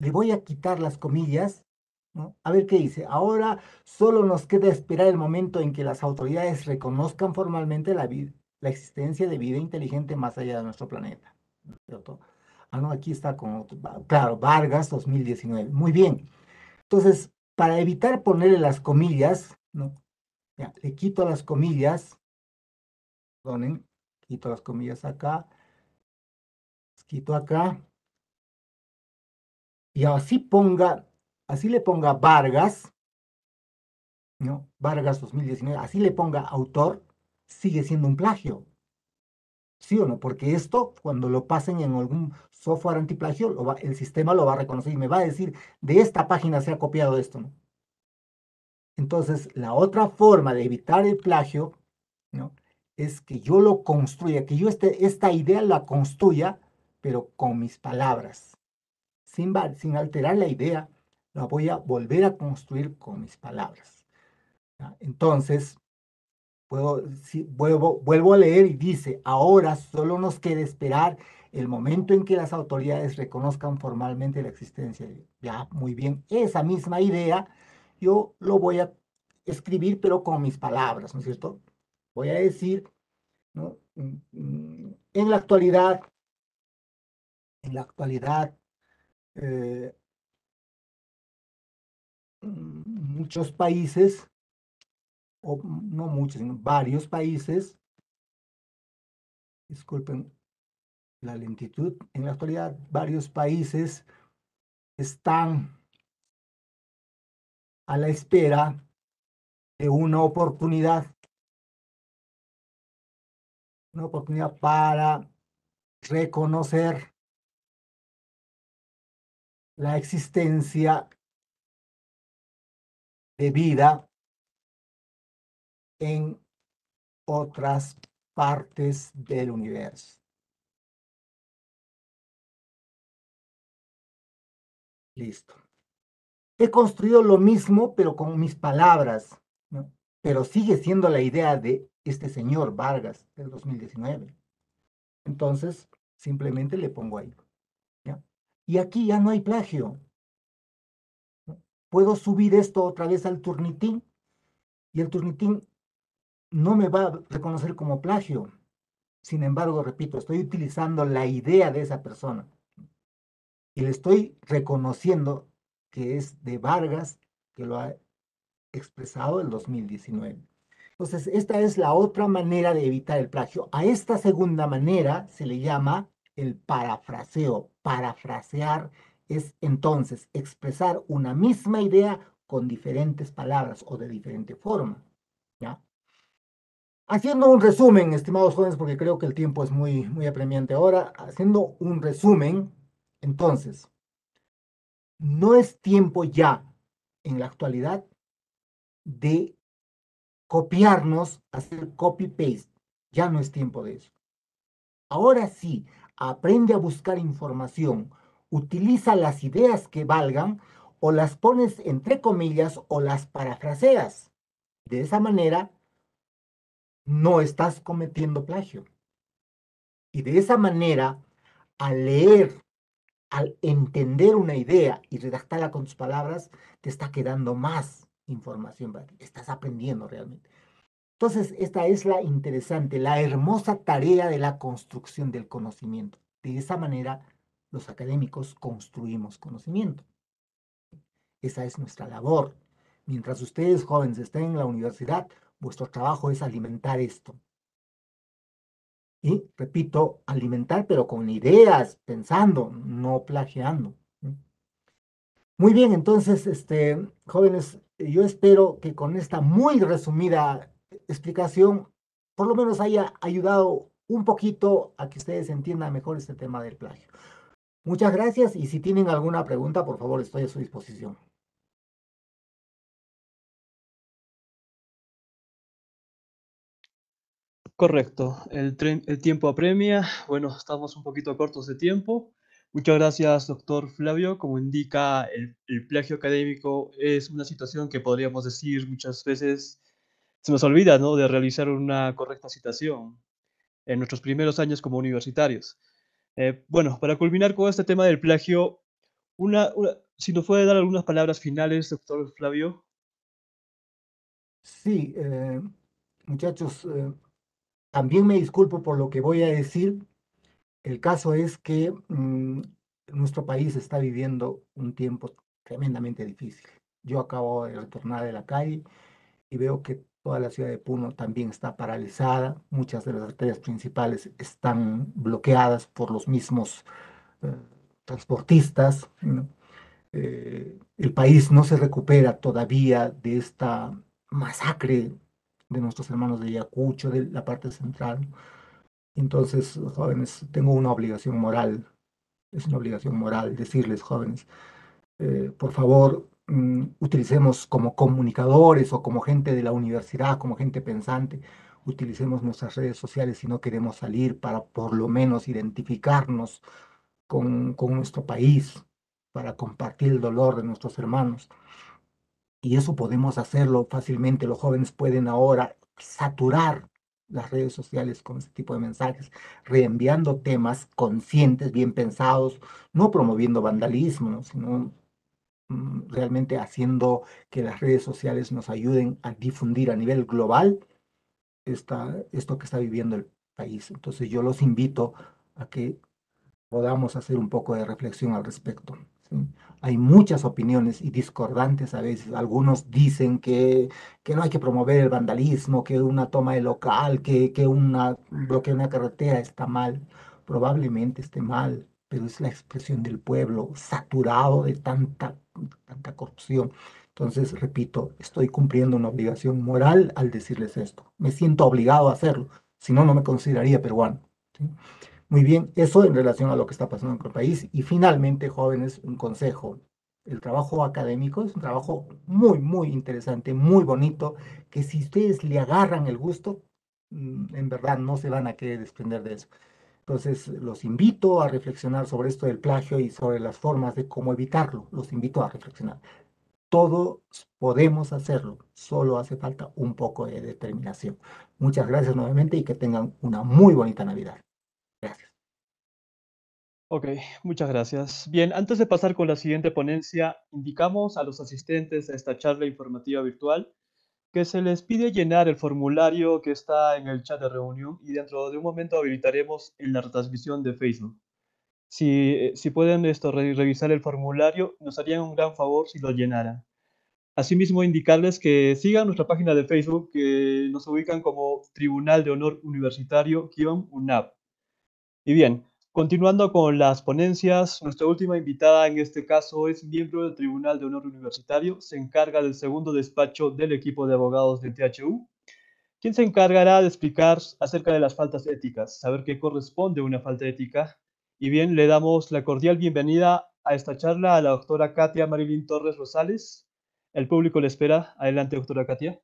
le voy a quitar las comillas, ¿no? a ver qué dice. Ahora solo nos queda esperar el momento en que las autoridades reconozcan formalmente la, la existencia de vida inteligente más allá de nuestro planeta. Ah, no, aquí está con, claro, Vargas 2019. Muy bien. Entonces, para evitar ponerle las comillas, ¿no? le quito las comillas, perdonen, quito las comillas acá, quito acá, y así ponga, así le ponga Vargas, ¿no? Vargas 2019, así le ponga autor, sigue siendo un plagio. ¿Sí o no? Porque esto, cuando lo pasen en algún software antiplagio, el sistema lo va a reconocer y me va a decir, de esta página se ha copiado esto, ¿no? Entonces, la otra forma de evitar el plagio, ¿no? es que yo lo construya, que yo este, esta idea la construya, pero con mis palabras. Sin, sin alterar la idea, la voy a volver a construir con mis palabras. Entonces, puedo, vuelvo, vuelvo a leer y dice, ahora solo nos queda esperar el momento en que las autoridades reconozcan formalmente la existencia. Ya, muy bien, esa misma idea yo lo voy a escribir, pero con mis palabras, ¿no es cierto? voy a decir, mm, mm, en la actualidad, en la actualidad, eh, mm, muchos países, o no muchos, varios países, disculpen la lentitud, en la actualidad varios países están a la espera de una oportunidad una oportunidad para reconocer la existencia de vida en otras partes del universo. Listo. He construido lo mismo, pero con mis palabras. ¿no? pero sigue siendo la idea de este señor Vargas del 2019. Entonces, simplemente le pongo ahí. Y aquí ya no hay plagio. Puedo subir esto otra vez al turnitín y el turnitín no me va a reconocer como plagio. Sin embargo, repito, estoy utilizando la idea de esa persona y le estoy reconociendo que es de Vargas, que lo ha expresado en 2019. Entonces, esta es la otra manera de evitar el plagio. A esta segunda manera se le llama el parafraseo. Parafrasear es entonces expresar una misma idea con diferentes palabras o de diferente forma. ¿ya? Haciendo un resumen, estimados jóvenes, porque creo que el tiempo es muy, muy apremiante ahora, haciendo un resumen, entonces, no es tiempo ya en la actualidad de copiarnos, hacer copy-paste. Ya no es tiempo de eso. Ahora sí, aprende a buscar información, utiliza las ideas que valgan o las pones entre comillas o las parafraseas. De esa manera, no estás cometiendo plagio. Y de esa manera, al leer, al entender una idea y redactarla con tus palabras, te está quedando más información para ti, estás aprendiendo realmente. Entonces, esta es la interesante, la hermosa tarea de la construcción del conocimiento. De esa manera, los académicos construimos conocimiento. Esa es nuestra labor. Mientras ustedes jóvenes estén en la universidad, vuestro trabajo es alimentar esto. Y, repito, alimentar, pero con ideas, pensando, no plagiando. Muy bien, entonces, este, jóvenes, eh, yo espero que con esta muy resumida explicación, por lo menos haya ayudado un poquito a que ustedes entiendan mejor este tema del plagio. Muchas gracias y si tienen alguna pregunta, por favor, estoy a su disposición. Correcto, el, tiempo apremia. Bueno, estamos un poquito cortos de tiempo. Muchas gracias, doctor Flavio. Como indica, el, plagio académico es una situación que podríamos decir muchas veces se nos olvida ¿no? de realizar una correcta citación en nuestros primeros años como universitarios. Eh, bueno, para culminar con este tema del plagio, una, si nos puede dar algunas palabras finales, doctor Flavio. Sí, eh, muchachos, eh, también me disculpo por lo que voy a decir, el caso es que mm, nuestro país está viviendo un tiempo tremendamente difícil. Yo acabo de retornar de la calle y veo que toda la ciudad de Puno también está paralizada. Muchas de las arterias principales están bloqueadas por los mismos eh, transportistas. Eh, el país no se recupera todavía de esta masacre de nuestros hermanos de Yacucho, de la parte central. Entonces, jóvenes, tengo una obligación moral, es una obligación moral decirles, jóvenes, eh, por favor, mm, utilicemos como comunicadores o como gente de la universidad, como gente pensante, utilicemos nuestras redes sociales si no queremos salir para por lo menos identificarnos con nuestro país, para compartir el dolor de nuestros hermanos. Y eso podemos hacerlo fácilmente. Los jóvenes pueden ahora saturar las redes sociales con este tipo de mensajes, reenviando temas conscientes, bien pensados, no promoviendo vandalismo, sino mm, realmente haciendo que las redes sociales nos ayuden a difundir a nivel global esto que está viviendo el país. Entonces yo los invito a que podamos hacer un poco de reflexión al respecto. Hay muchas opiniones y discordantes a veces. Algunos dicen que, que no hay que promover el vandalismo, que una toma de local, que, que una una carretera está mal. Probablemente esté mal, pero es la expresión del pueblo saturado de tanta, tanta corrupción. Entonces, repito, estoy cumpliendo una obligación moral al decirles esto. Me siento obligado a hacerlo, si no, no me consideraría peruano. Muy bien, eso en relación a lo que está pasando en nuestro país. Y finalmente, jóvenes, un consejo. El trabajo académico es un trabajo muy, muy interesante, muy bonito, que si ustedes le agarran el gusto, mm, en verdad no se van a querer desprender de eso. Entonces, los invito a reflexionar sobre esto del plagio y sobre las formas de cómo evitarlo. Los invito a reflexionar. Todos podemos hacerlo, solo hace falta un poco de determinación. Muchas gracias nuevamente y que tengan una muy bonita Navidad. Ok, muchas gracias. Bien, antes de pasar con la siguiente ponencia, indicamos a los asistentes a esta charla informativa virtual que se les pide llenar el formulario que está en el chat de reunión y dentro de un momento habilitaremos en la retransmisión de Facebook. Si, eh, si pueden esto, revisar el formulario, nos harían un gran favor si lo llenaran. Asimismo, indicarles que sigan nuestra página de Facebook, que nos ubican como Tribunal de Honor Universitario-UNAP. Y bien, Continuando con las ponencias, nuestra última invitada en este caso es miembro del Tribunal de Honor Universitario, se encarga del segundo despacho del equipo de abogados de THU, quien se encargará de explicar acerca de las faltas éticas, saber qué corresponde a una falta ética. Y bien, le damos la cordial bienvenida a esta charla a la doctora Katia Marilyn Torres Rosales. El público le espera. Adelante, doctora Katia.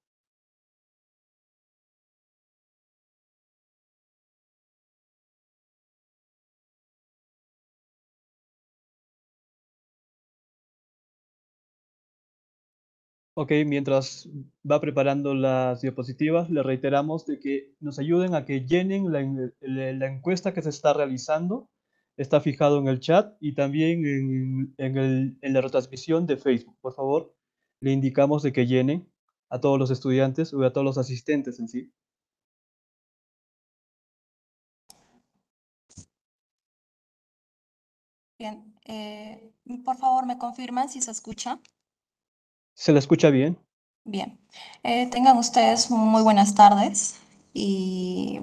Ok, mientras va preparando las diapositivas, le reiteramos de que nos ayuden a que llenen la, encuesta que se está realizando. Está fijado en el chat y también en, la retransmisión de Facebook. Por favor, le indicamos de que llenen a todos los estudiantes o a todos los asistentes en sí. Bien, eh, por favor, ¿me confirman si se escucha? ¿Se la escucha bien? Bien. Eh, tengan ustedes muy buenas tardes y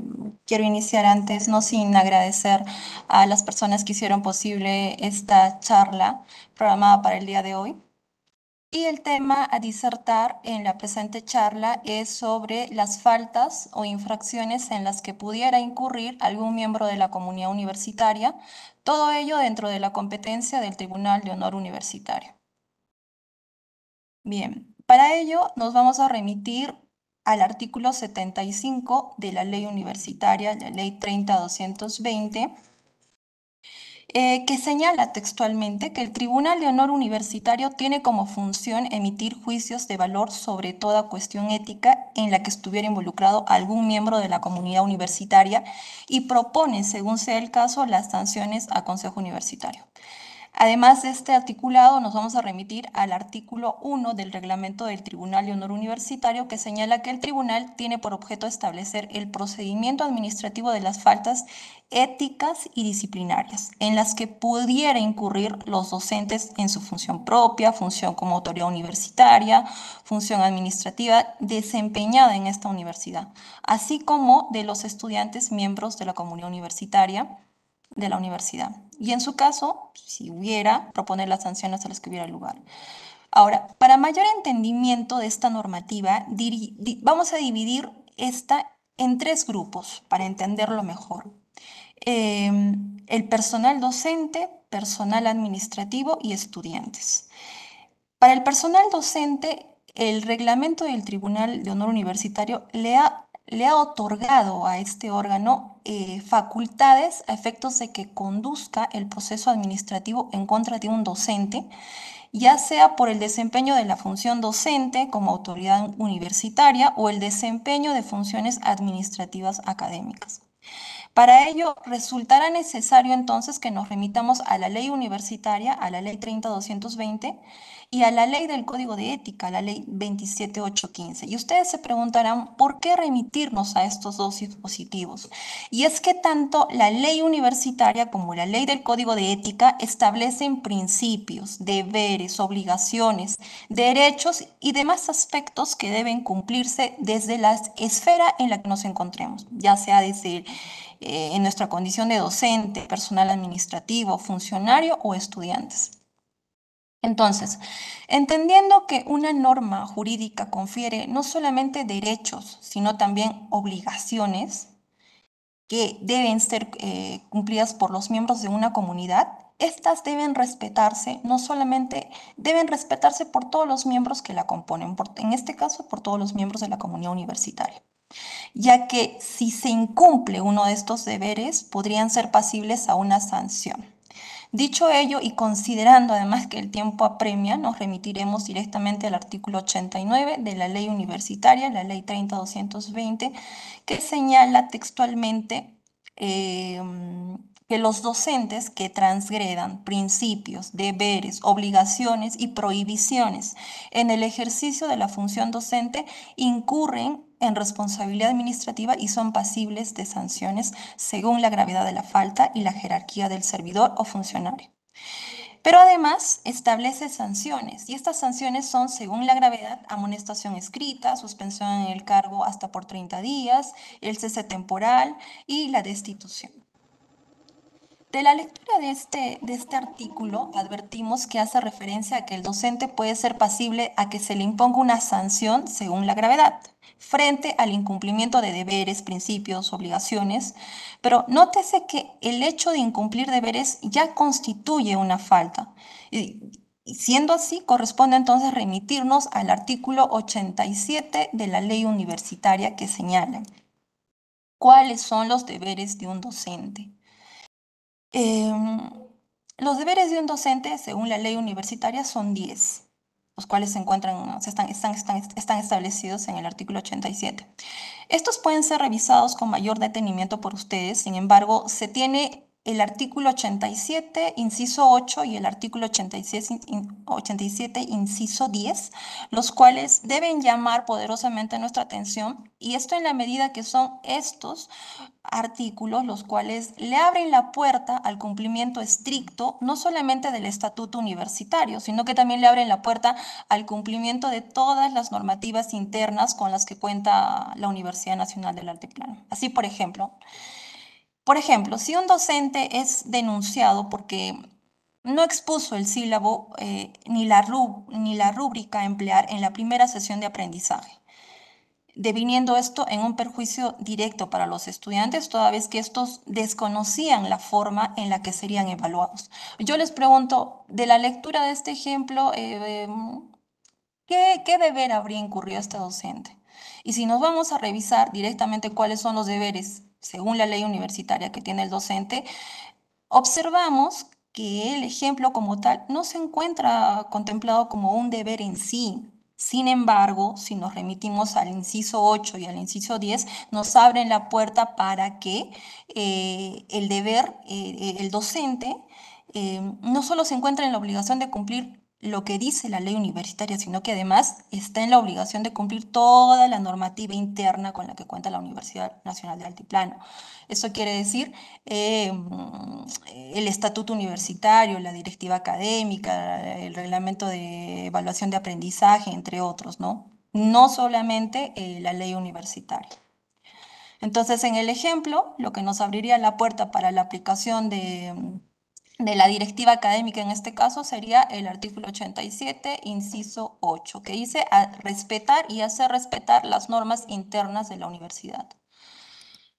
quiero iniciar antes, no sin agradecer a las personas que hicieron posible esta charla programada para el día de hoy. Y el tema a disertar en la presente charla es sobre las faltas o infracciones en las que pudiera incurrir algún miembro de la comunidad universitaria, todo ello dentro de la competencia del Tribunal de Honor Universitario. Bien, para ello nos vamos a remitir al artículo 75 de la ley universitaria, la ley 30220, eh, que señala textualmente que el Tribunal de Honor Universitario tiene como función emitir juicios de valor sobre toda cuestión ética en la que estuviera involucrado algún miembro de la comunidad universitaria y propone, según sea el caso, las sanciones a Consejo Universitario. Además de este articulado, nos vamos a remitir al artículo 1 del reglamento del Tribunal de Honor Universitario que señala que el tribunal tiene por objeto establecer el procedimiento administrativo de las faltas éticas y disciplinarias en las que pudieran incurrir los docentes en su función propia, función como autoridad universitaria, función administrativa desempeñada en esta universidad, así como de los estudiantes miembros de la comunidad universitaria de la universidad. Y en su caso, si hubiera, proponer las sanciones a las que hubiera lugar. Ahora, para mayor entendimiento de esta normativa, vamos a dividir esta en tres grupos para entenderlo mejor. Em, el personal docente, personal administrativo y estudiantes. Para el personal docente, el reglamento del Tribunal de Honor Universitario le ha le ha otorgado a este órgano eh, facultades a efectos de que conduzca el proceso administrativo en contra de un docente, ya sea por el desempeño de la función docente como autoridad universitaria o el desempeño de funciones administrativas académicas. Para ello, resultará necesario entonces que nos remitamos a la ley universitaria, a la ley 30220, y a la ley del Código de Ética, la ley 27815. Y ustedes se preguntarán por qué remitirnos a estos dos dispositivos. Y es que tanto la ley universitaria como la ley del Código de Ética establecen principios, deberes, obligaciones, derechos y demás aspectos que deben cumplirse desde la esfera en la que nos encontremos, ya sea eh, en nuestra condición de docente, personal administrativo, funcionario o estudiantes. Entonces, entendiendo que una norma jurídica confiere no solamente derechos, sino también obligaciones que deben ser eh, cumplidas por los miembros de una comunidad, estas deben respetarse, no solamente deben respetarse por todos los miembros que la componen, en este caso por todos los miembros de la comunidad universitaria, ya que si se incumple uno de estos deberes, podrían ser pasibles a una sanción. Dicho ello, y considerando además que el tiempo apremia, nos remitiremos directamente al artículo 89 de la ley universitaria, la ley 30220, que señala textualmente eh, que los docentes que transgredan principios, deberes, obligaciones y prohibiciones en el ejercicio de la función docente incurren en responsabilidad administrativa y son pasibles de sanciones según la gravedad de la falta y la jerarquía del servidor o funcionario. Pero además establece sanciones y estas sanciones son según la gravedad, amonestación escrita, suspensión en el cargo hasta por 30 días, el cese temporal y la destitución. De la lectura de este, de este artículo advertimos que hace referencia a que el docente puede ser pasible a que se le imponga una sanción según la gravedad frente al incumplimiento de deberes, principios, obligaciones, pero nótese que el hecho de incumplir deberes ya constituye una falta. Y, siendo así, corresponde entonces remitirnos al artículo 87 de la ley universitaria que señala cuáles son los deberes de un docente. Em, los deberes de un docente, según la ley universitaria, son 10 los cuales se encuentran, están, están, están, están establecidos en el artículo 87. Estos pueden ser revisados con mayor detenimiento por ustedes, sin embargo, se tiene el artículo 87, inciso 8 y el artículo 87, inciso 10, los cuales deben llamar poderosamente nuestra atención y esto en la medida que son estos artículos los cuales le abren la puerta al cumplimiento estricto no solamente del estatuto universitario, sino que también le abren la puerta al cumplimiento de todas las normativas internas con las que cuenta la Universidad Nacional del Altiplano. Así, por ejemplo, por ejemplo, si un docente es denunciado porque no expuso el sílabo eh, ni, la rúbrica a emplear en la primera sesión de aprendizaje, deviniendo esto en un perjuicio directo para los estudiantes, toda vez que estos desconocían la forma en la que serían evaluados. Yo les pregunto, de la lectura de este ejemplo, eh, em, ¿qué, ¿qué deber habría incurrido este docente? Y si nos vamos a revisar directamente cuáles son los deberes según la ley universitaria que tiene el docente, observamos que el ejemplo como tal no se encuentra contemplado como un deber en sí. Sin embargo, si nos remitimos al inciso 8 y al inciso 10, nos abren la puerta para que eh, el deber, eh, el docente, eh, no solo se encuentra en la obligación de cumplir lo que dice la ley universitaria, sino que además está en la obligación de cumplir toda la normativa interna con la que cuenta la Universidad Nacional de Altiplano. Eso quiere decir em, el estatuto universitario, la directiva académica, el reglamento de evaluación de aprendizaje, entre otros, ¿no? No solamente eh, la ley universitaria. Entonces, en el ejemplo, lo que nos abriría la puerta para la aplicación de de la directiva académica en este caso sería el artículo 87, inciso 8, que dice respetar y hacer respetar las normas internas de la universidad.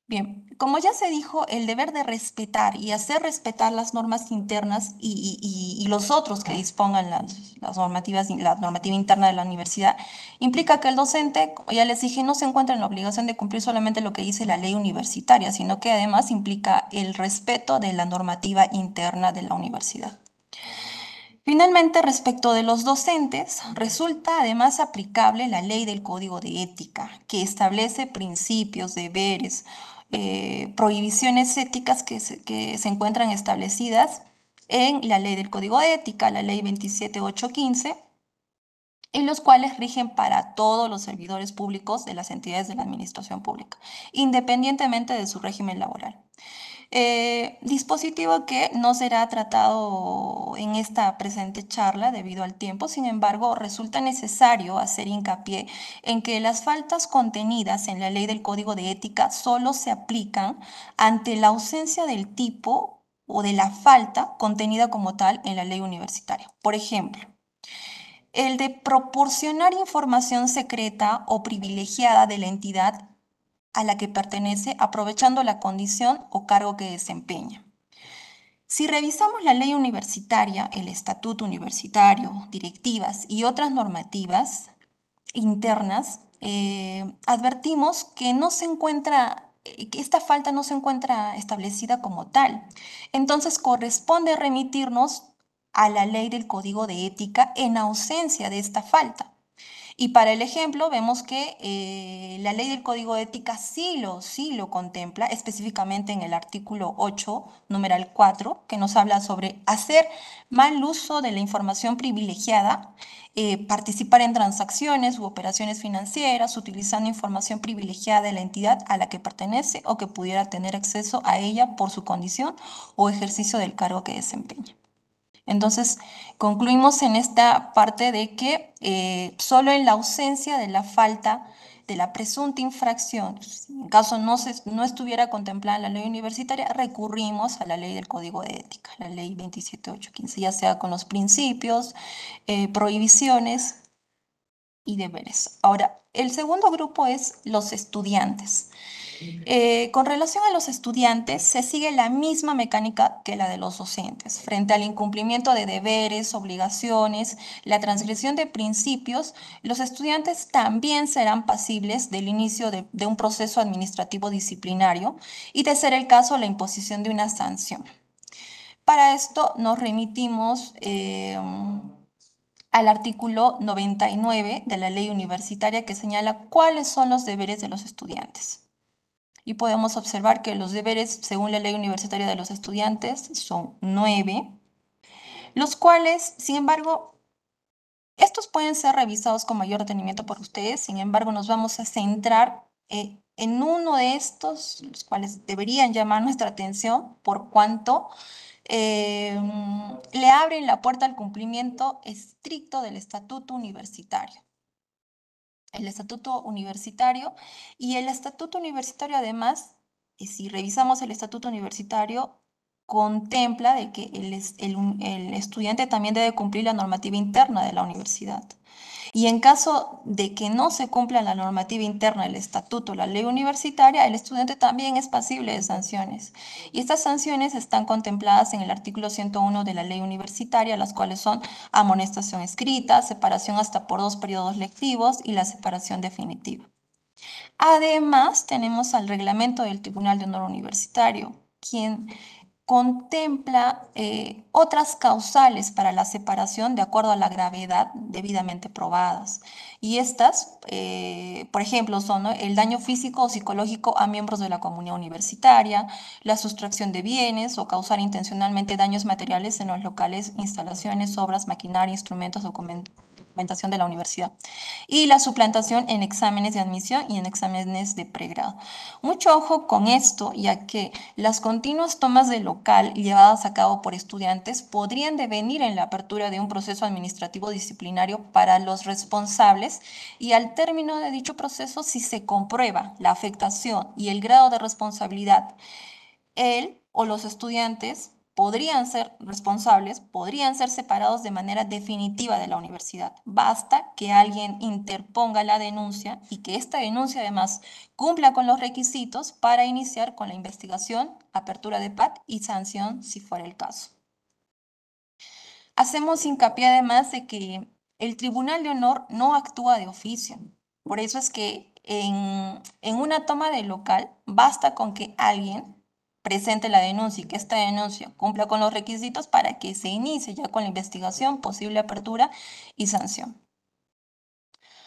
Bien, como ya se dijo, el deber de respetar y hacer respetar las normas internas y, los otros que dispongan las, las, normativas, la normativa interna de la universidad, implica que el docente, como ya les dije, no se encuentra en la obligación de cumplir solamente lo que dice la ley universitaria, sino que además implica el respeto de la normativa interna de la universidad. Finalmente, respecto de los docentes, resulta además aplicable la ley del Código de Ética, que establece principios, deberes, eh, prohibiciones éticas que se, que se encuentran establecidas en la ley del Código de Ética, la ley 27815, en los cuales rigen para todos los servidores públicos de las entidades de la administración pública, independientemente de su régimen laboral. Eh, dispositivo que no será tratado en esta presente charla debido al tiempo, sin embargo, resulta necesario hacer hincapié en que las faltas contenidas en la ley del Código de Ética solo se aplican ante la ausencia del tipo o de la falta contenida como tal en la ley universitaria. Por ejemplo, el de proporcionar información secreta o privilegiada de la entidad a la que pertenece aprovechando la condición o cargo que desempeña. Si revisamos la ley universitaria, el estatuto universitario, directivas y otras normativas internas, eh, advertimos que no se encuentra eh, que esta falta no se encuentra establecida como tal. Entonces corresponde remitirnos a la ley del Código de Ética en ausencia de esta falta. Y para el ejemplo, vemos que eh, la ley del Código de Ética sí lo, sí lo contempla, específicamente en el artículo 8, numeral 4, que nos habla sobre hacer mal uso de la información privilegiada, eh, participar en transacciones u operaciones financieras utilizando información privilegiada de la entidad a la que pertenece o que pudiera tener acceso a ella por su condición o ejercicio del cargo que desempeña. Entonces, concluimos en esta parte de que eh, solo en la ausencia de la falta de la presunta infracción, en caso no, estuviera contemplada en la ley universitaria, recurrimos a la ley del Código de Ética, la ley 27815, ya sea con los principios, eh, prohibiciones y deberes. Ahora, el segundo grupo es los estudiantes. Eh, con relación a los estudiantes, se sigue la misma mecánica que la de los docentes. Frente al incumplimiento de deberes, obligaciones, la transgresión de principios, los estudiantes también serán pasibles del inicio de, un proceso administrativo disciplinario y, de ser el caso, la imposición de una sanción. Para esto nos remitimos eh, al artículo 99 de la ley universitaria que señala cuáles son los deberes de los estudiantes y podemos observar que los deberes, según la ley universitaria de los estudiantes, son nueve, los cuales, sin embargo, estos pueden ser revisados con mayor detenimiento por ustedes, sin embargo, nos vamos a centrar eh, en uno de estos, los cuales deberían llamar nuestra atención por cuanto eh, le abren la puerta al cumplimiento estricto del estatuto universitario el estatuto universitario y el estatuto universitario además, eh, si revisamos el estatuto universitario, contempla de que el, el, el estudiante también debe cumplir la normativa interna de la universidad. Y en caso de que no se cumpla la normativa interna, el estatuto, la ley universitaria, el estudiante también es pasible de sanciones. Y estas sanciones están contempladas en el artículo 101 de la ley universitaria, las cuales son amonestación escrita, separación hasta por dos periodos lectivos y la separación definitiva. Además, tenemos al reglamento del Tribunal de Honor Universitario, quien contempla eh, otras causales para la separación de acuerdo a la gravedad debidamente probadas. Y estas, eh, por ejemplo, son el daño físico o psicológico a miembros de la comunidad universitaria, la sustracción de bienes o causar intencionalmente daños materiales en los locales, instalaciones, obras, maquinaria, instrumentos, documentos de la universidad y la suplantación en exámenes de admisión y en exámenes de pregrado. Mucho ojo con esto, ya que las continuas tomas de local llevadas a cabo por estudiantes podrían devenir en la apertura de un proceso administrativo disciplinario para los responsables y al término de dicho proceso, si se comprueba la afectación y el grado de responsabilidad, él o los estudiantes podrían ser responsables, podrían ser separados de manera definitiva de la universidad. Basta que alguien interponga la denuncia y que esta denuncia además cumpla con los requisitos para iniciar con la investigación, apertura de PAT y sanción si fuera el caso. Hacemos hincapié además de que el Tribunal de Honor no actúa de oficio. Por eso es que en, en una toma de local basta con que alguien presente la denuncia y que esta denuncia cumpla con los requisitos para que se inicie ya con la investigación, posible apertura y sanción.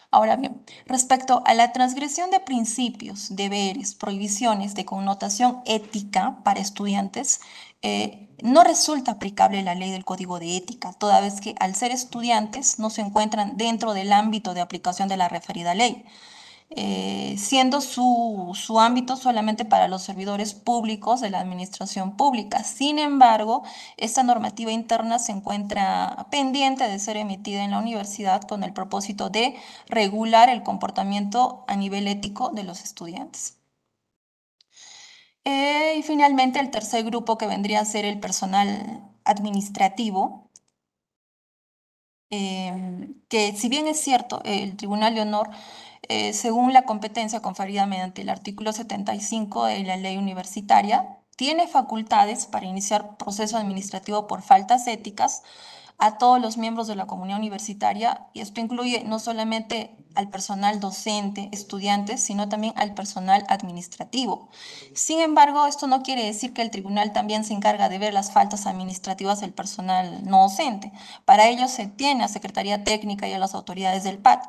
Ahora bien, respecto a la transgresión de principios, deberes, prohibiciones de connotación ética para estudiantes, eh, no resulta aplicable la ley del Código de Ética, toda vez que al ser estudiantes no se encuentran dentro del ámbito de aplicación de la referida ley. Eh, siendo su, ámbito solamente para los servidores públicos de la administración pública. Sin embargo, esta normativa interna se encuentra pendiente de ser emitida en la universidad con el propósito de regular el comportamiento a nivel ético de los estudiantes. Eh, y finalmente, el tercer grupo que vendría a ser el personal administrativo, eh, que si bien es cierto, el Tribunal de Honor eh, según la competencia conferida mediante el artículo 75 de la ley universitaria, tiene facultades para iniciar proceso administrativo por faltas éticas a todos los miembros de la comunidad universitaria y esto incluye no solamente al personal docente, estudiantes, sino también al personal administrativo. Sin embargo, esto no quiere decir que el tribunal también se encarga de ver las faltas administrativas del personal no docente. Para ello se tiene a Secretaría Técnica y a las autoridades del PAT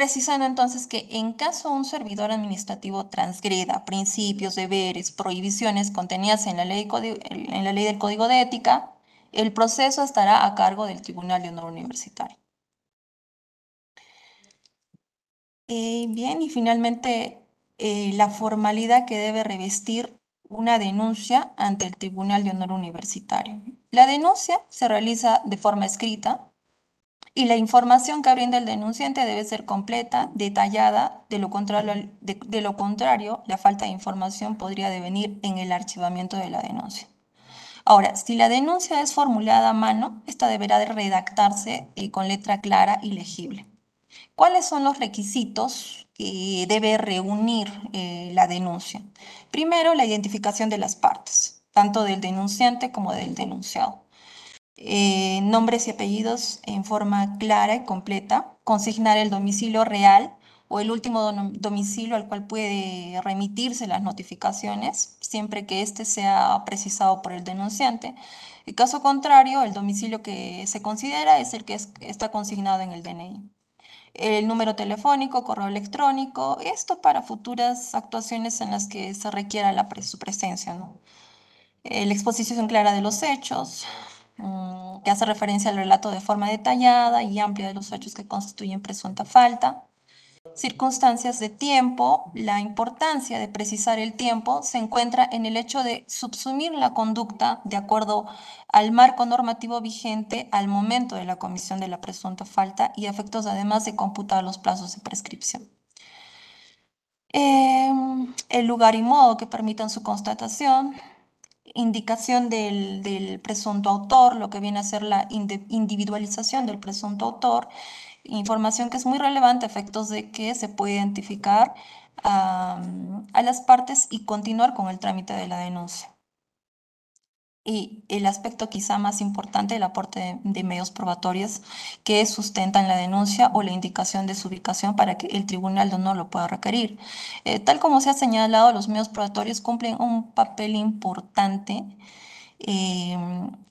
precisando entonces que en caso un servidor administrativo transgreda principios, deberes, prohibiciones contenidas en la ley, en la ley del Código de Ética, el proceso estará a cargo del Tribunal de Honor Universitario. Eh, bien, y finalmente eh, la formalidad que debe revestir una denuncia ante el Tribunal de Honor Universitario. La denuncia se realiza de forma escrita, y la información que brinda el denunciante debe ser completa, detallada, de lo, contrario, de, lo contrario, la falta de información podría devenir en el archivamiento de la denuncia. Ahora, si la denuncia es formulada a mano, esta deberá de redactarse eh, con letra clara y legible. ¿Cuáles son los requisitos que debe reunir eh, la denuncia? Primero, la identificación de las partes, tanto del denunciante como del denunciado. Eh, nombres y apellidos en forma clara y completa, consignar el domicilio real o el último domicilio al cual puede remitirse las notificaciones, siempre que éste sea precisado por el denunciante. En caso contrario, el domicilio que se considera es el que está consignado en el DNI. El número telefónico, correo electrónico, esto para futuras actuaciones en las que se requiera la, su presencia. Eh, la exposición clara de los hechos, Mm, que hace referencia al relato de forma detallada y amplia de los hechos que constituyen presunta falta. Circunstancias de tiempo. La importancia de precisar el tiempo se encuentra en el hecho de subsumir la conducta de acuerdo al marco normativo vigente al momento de la comisión de la presunta falta y efectos además de computar los plazos de prescripción. Em, el lugar y modo que permitan su constatación, indicación del, presunto autor, lo que viene a ser la individualización del presunto autor, información que es muy relevante efectos de que se puede identificar a las partes y continuar con el trámite de la denuncia y el aspecto quizá más importante, del aporte de, medios probatorios que sustentan la denuncia o la indicación de su ubicación para que el tribunal no lo pueda requerir. Eh, tal como se ha señalado, los medios probatorios cumplen un papel importante eh,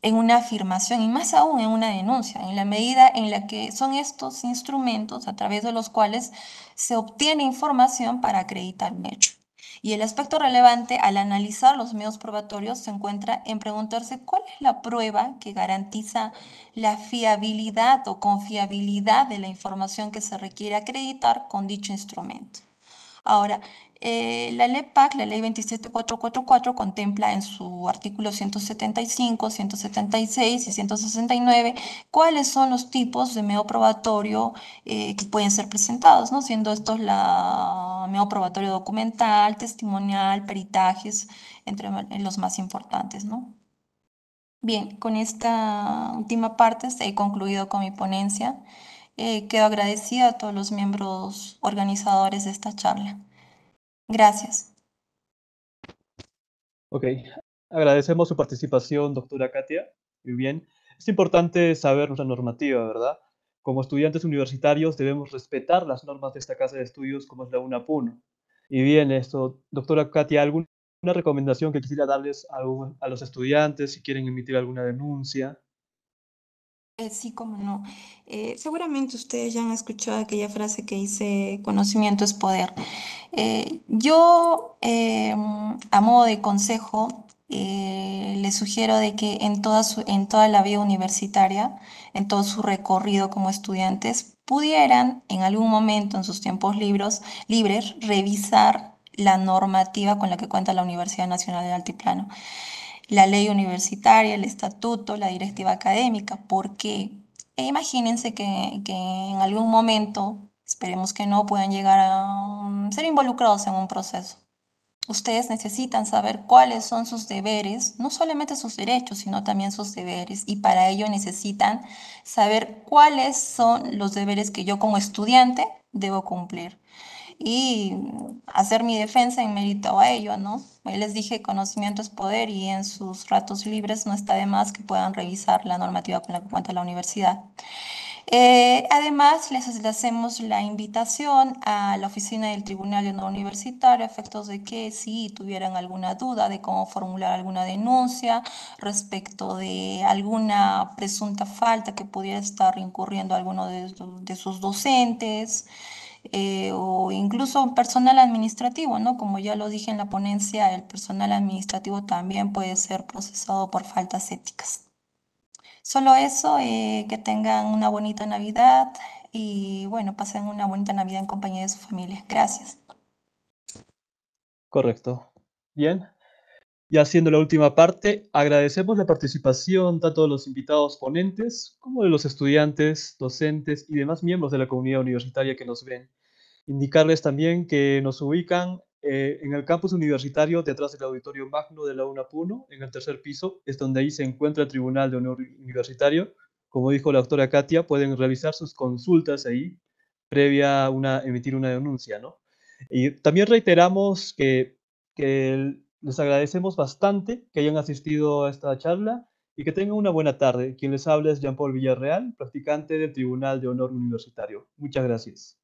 en una afirmación y más aún en una denuncia, en la medida en la que son estos instrumentos a través de los cuales se obtiene información para acreditar un hecho. Y el aspecto relevante al analizar los medios probatorios se encuentra en preguntarse cuál es la prueba que garantiza la fiabilidad o confiabilidad de la información que se requiere acreditar con dicho instrumento. Ahora, eh, la ley PAC, la ley 27444, contempla en su artículo 175, 176 y 169 cuáles son los tipos de medio probatorio eh, que pueden ser presentados, ¿no? siendo estos la medio probatorio documental, testimonial, peritajes, entre los más importantes. Bien, con esta última parte he concluido con mi ponencia. Eh, quedo agradecida a todos los miembros organizadores de esta charla. Gracias. Ok, agradecemos su participación, doctora Katia. Muy bien. Es importante saber nuestra normativa, ¿verdad? Como estudiantes universitarios debemos respetar las normas de esta casa de estudios como es la UNAPUN. Y bien, esto, doctora Katia, ¿alguna recomendación que quisiera darles a los estudiantes si quieren emitir alguna denuncia? Eh, sí, como no. Eh, seguramente ustedes ya han escuchado aquella frase que dice, conocimiento es poder. Eh, yo, a modo de consejo, les sugiero de que en toda, en toda la vida universitaria, en todo su recorrido como estudiantes, pudieran en algún momento en sus tiempos libres revisar la normativa con la que cuenta la Universidad Nacional del Altiplano la ley universitaria, el estatuto, la directiva académica. porque e imagínense que en algún momento, esperemos que no, puedan llegar a ser involucrados en un proceso. Ustedes necesitan saber cuáles son sus deberes, no solamente sus derechos, sino también sus deberes. Y para ello necesitan saber cuáles son los deberes que yo como estudiante debo cumplir y hacer mi defensa en mérito a ello, ¿no? les dije, conocimiento es poder y en sus ratos libres no está de más que puedan revisar la normativa con la que cuenta la universidad. Eh, además, les hacemos la invitación a la oficina del Tribunal Universitario a efectos de que si tuvieran alguna duda de cómo formular alguna denuncia respecto de alguna presunta falta que pudiera estar incurriendo alguno de, de sus docentes, eh, o incluso personal administrativo, ¿no? Como ya lo dije en la ponencia, el personal administrativo también puede ser procesado por faltas éticas. Solo eso, eh, que tengan una bonita Navidad y bueno, pasen una bonita Navidad en compañía de sus familias. Gracias. Correcto. Bien, y haciendo la última parte, agradecemos la participación de todos los invitados ponentes como de los estudiantes, docentes y demás miembros de la comunidad universitaria que nos ven. Indicarles también que nos ubican eh, en el campus universitario detrás del auditorio magno de la UNAPUNO, en el tercer piso, es donde ahí se encuentra el Tribunal de Honor Universitario. Como dijo la doctora Katia, pueden realizar sus consultas ahí previa a una, emitir una denuncia. ¿no? Y también reiteramos que, que el, les agradecemos bastante que hayan asistido a esta charla y que tengan una buena tarde. Quien les habla es Jean-Paul Villarreal, practicante del Tribunal de Honor Universitario. Muchas gracias.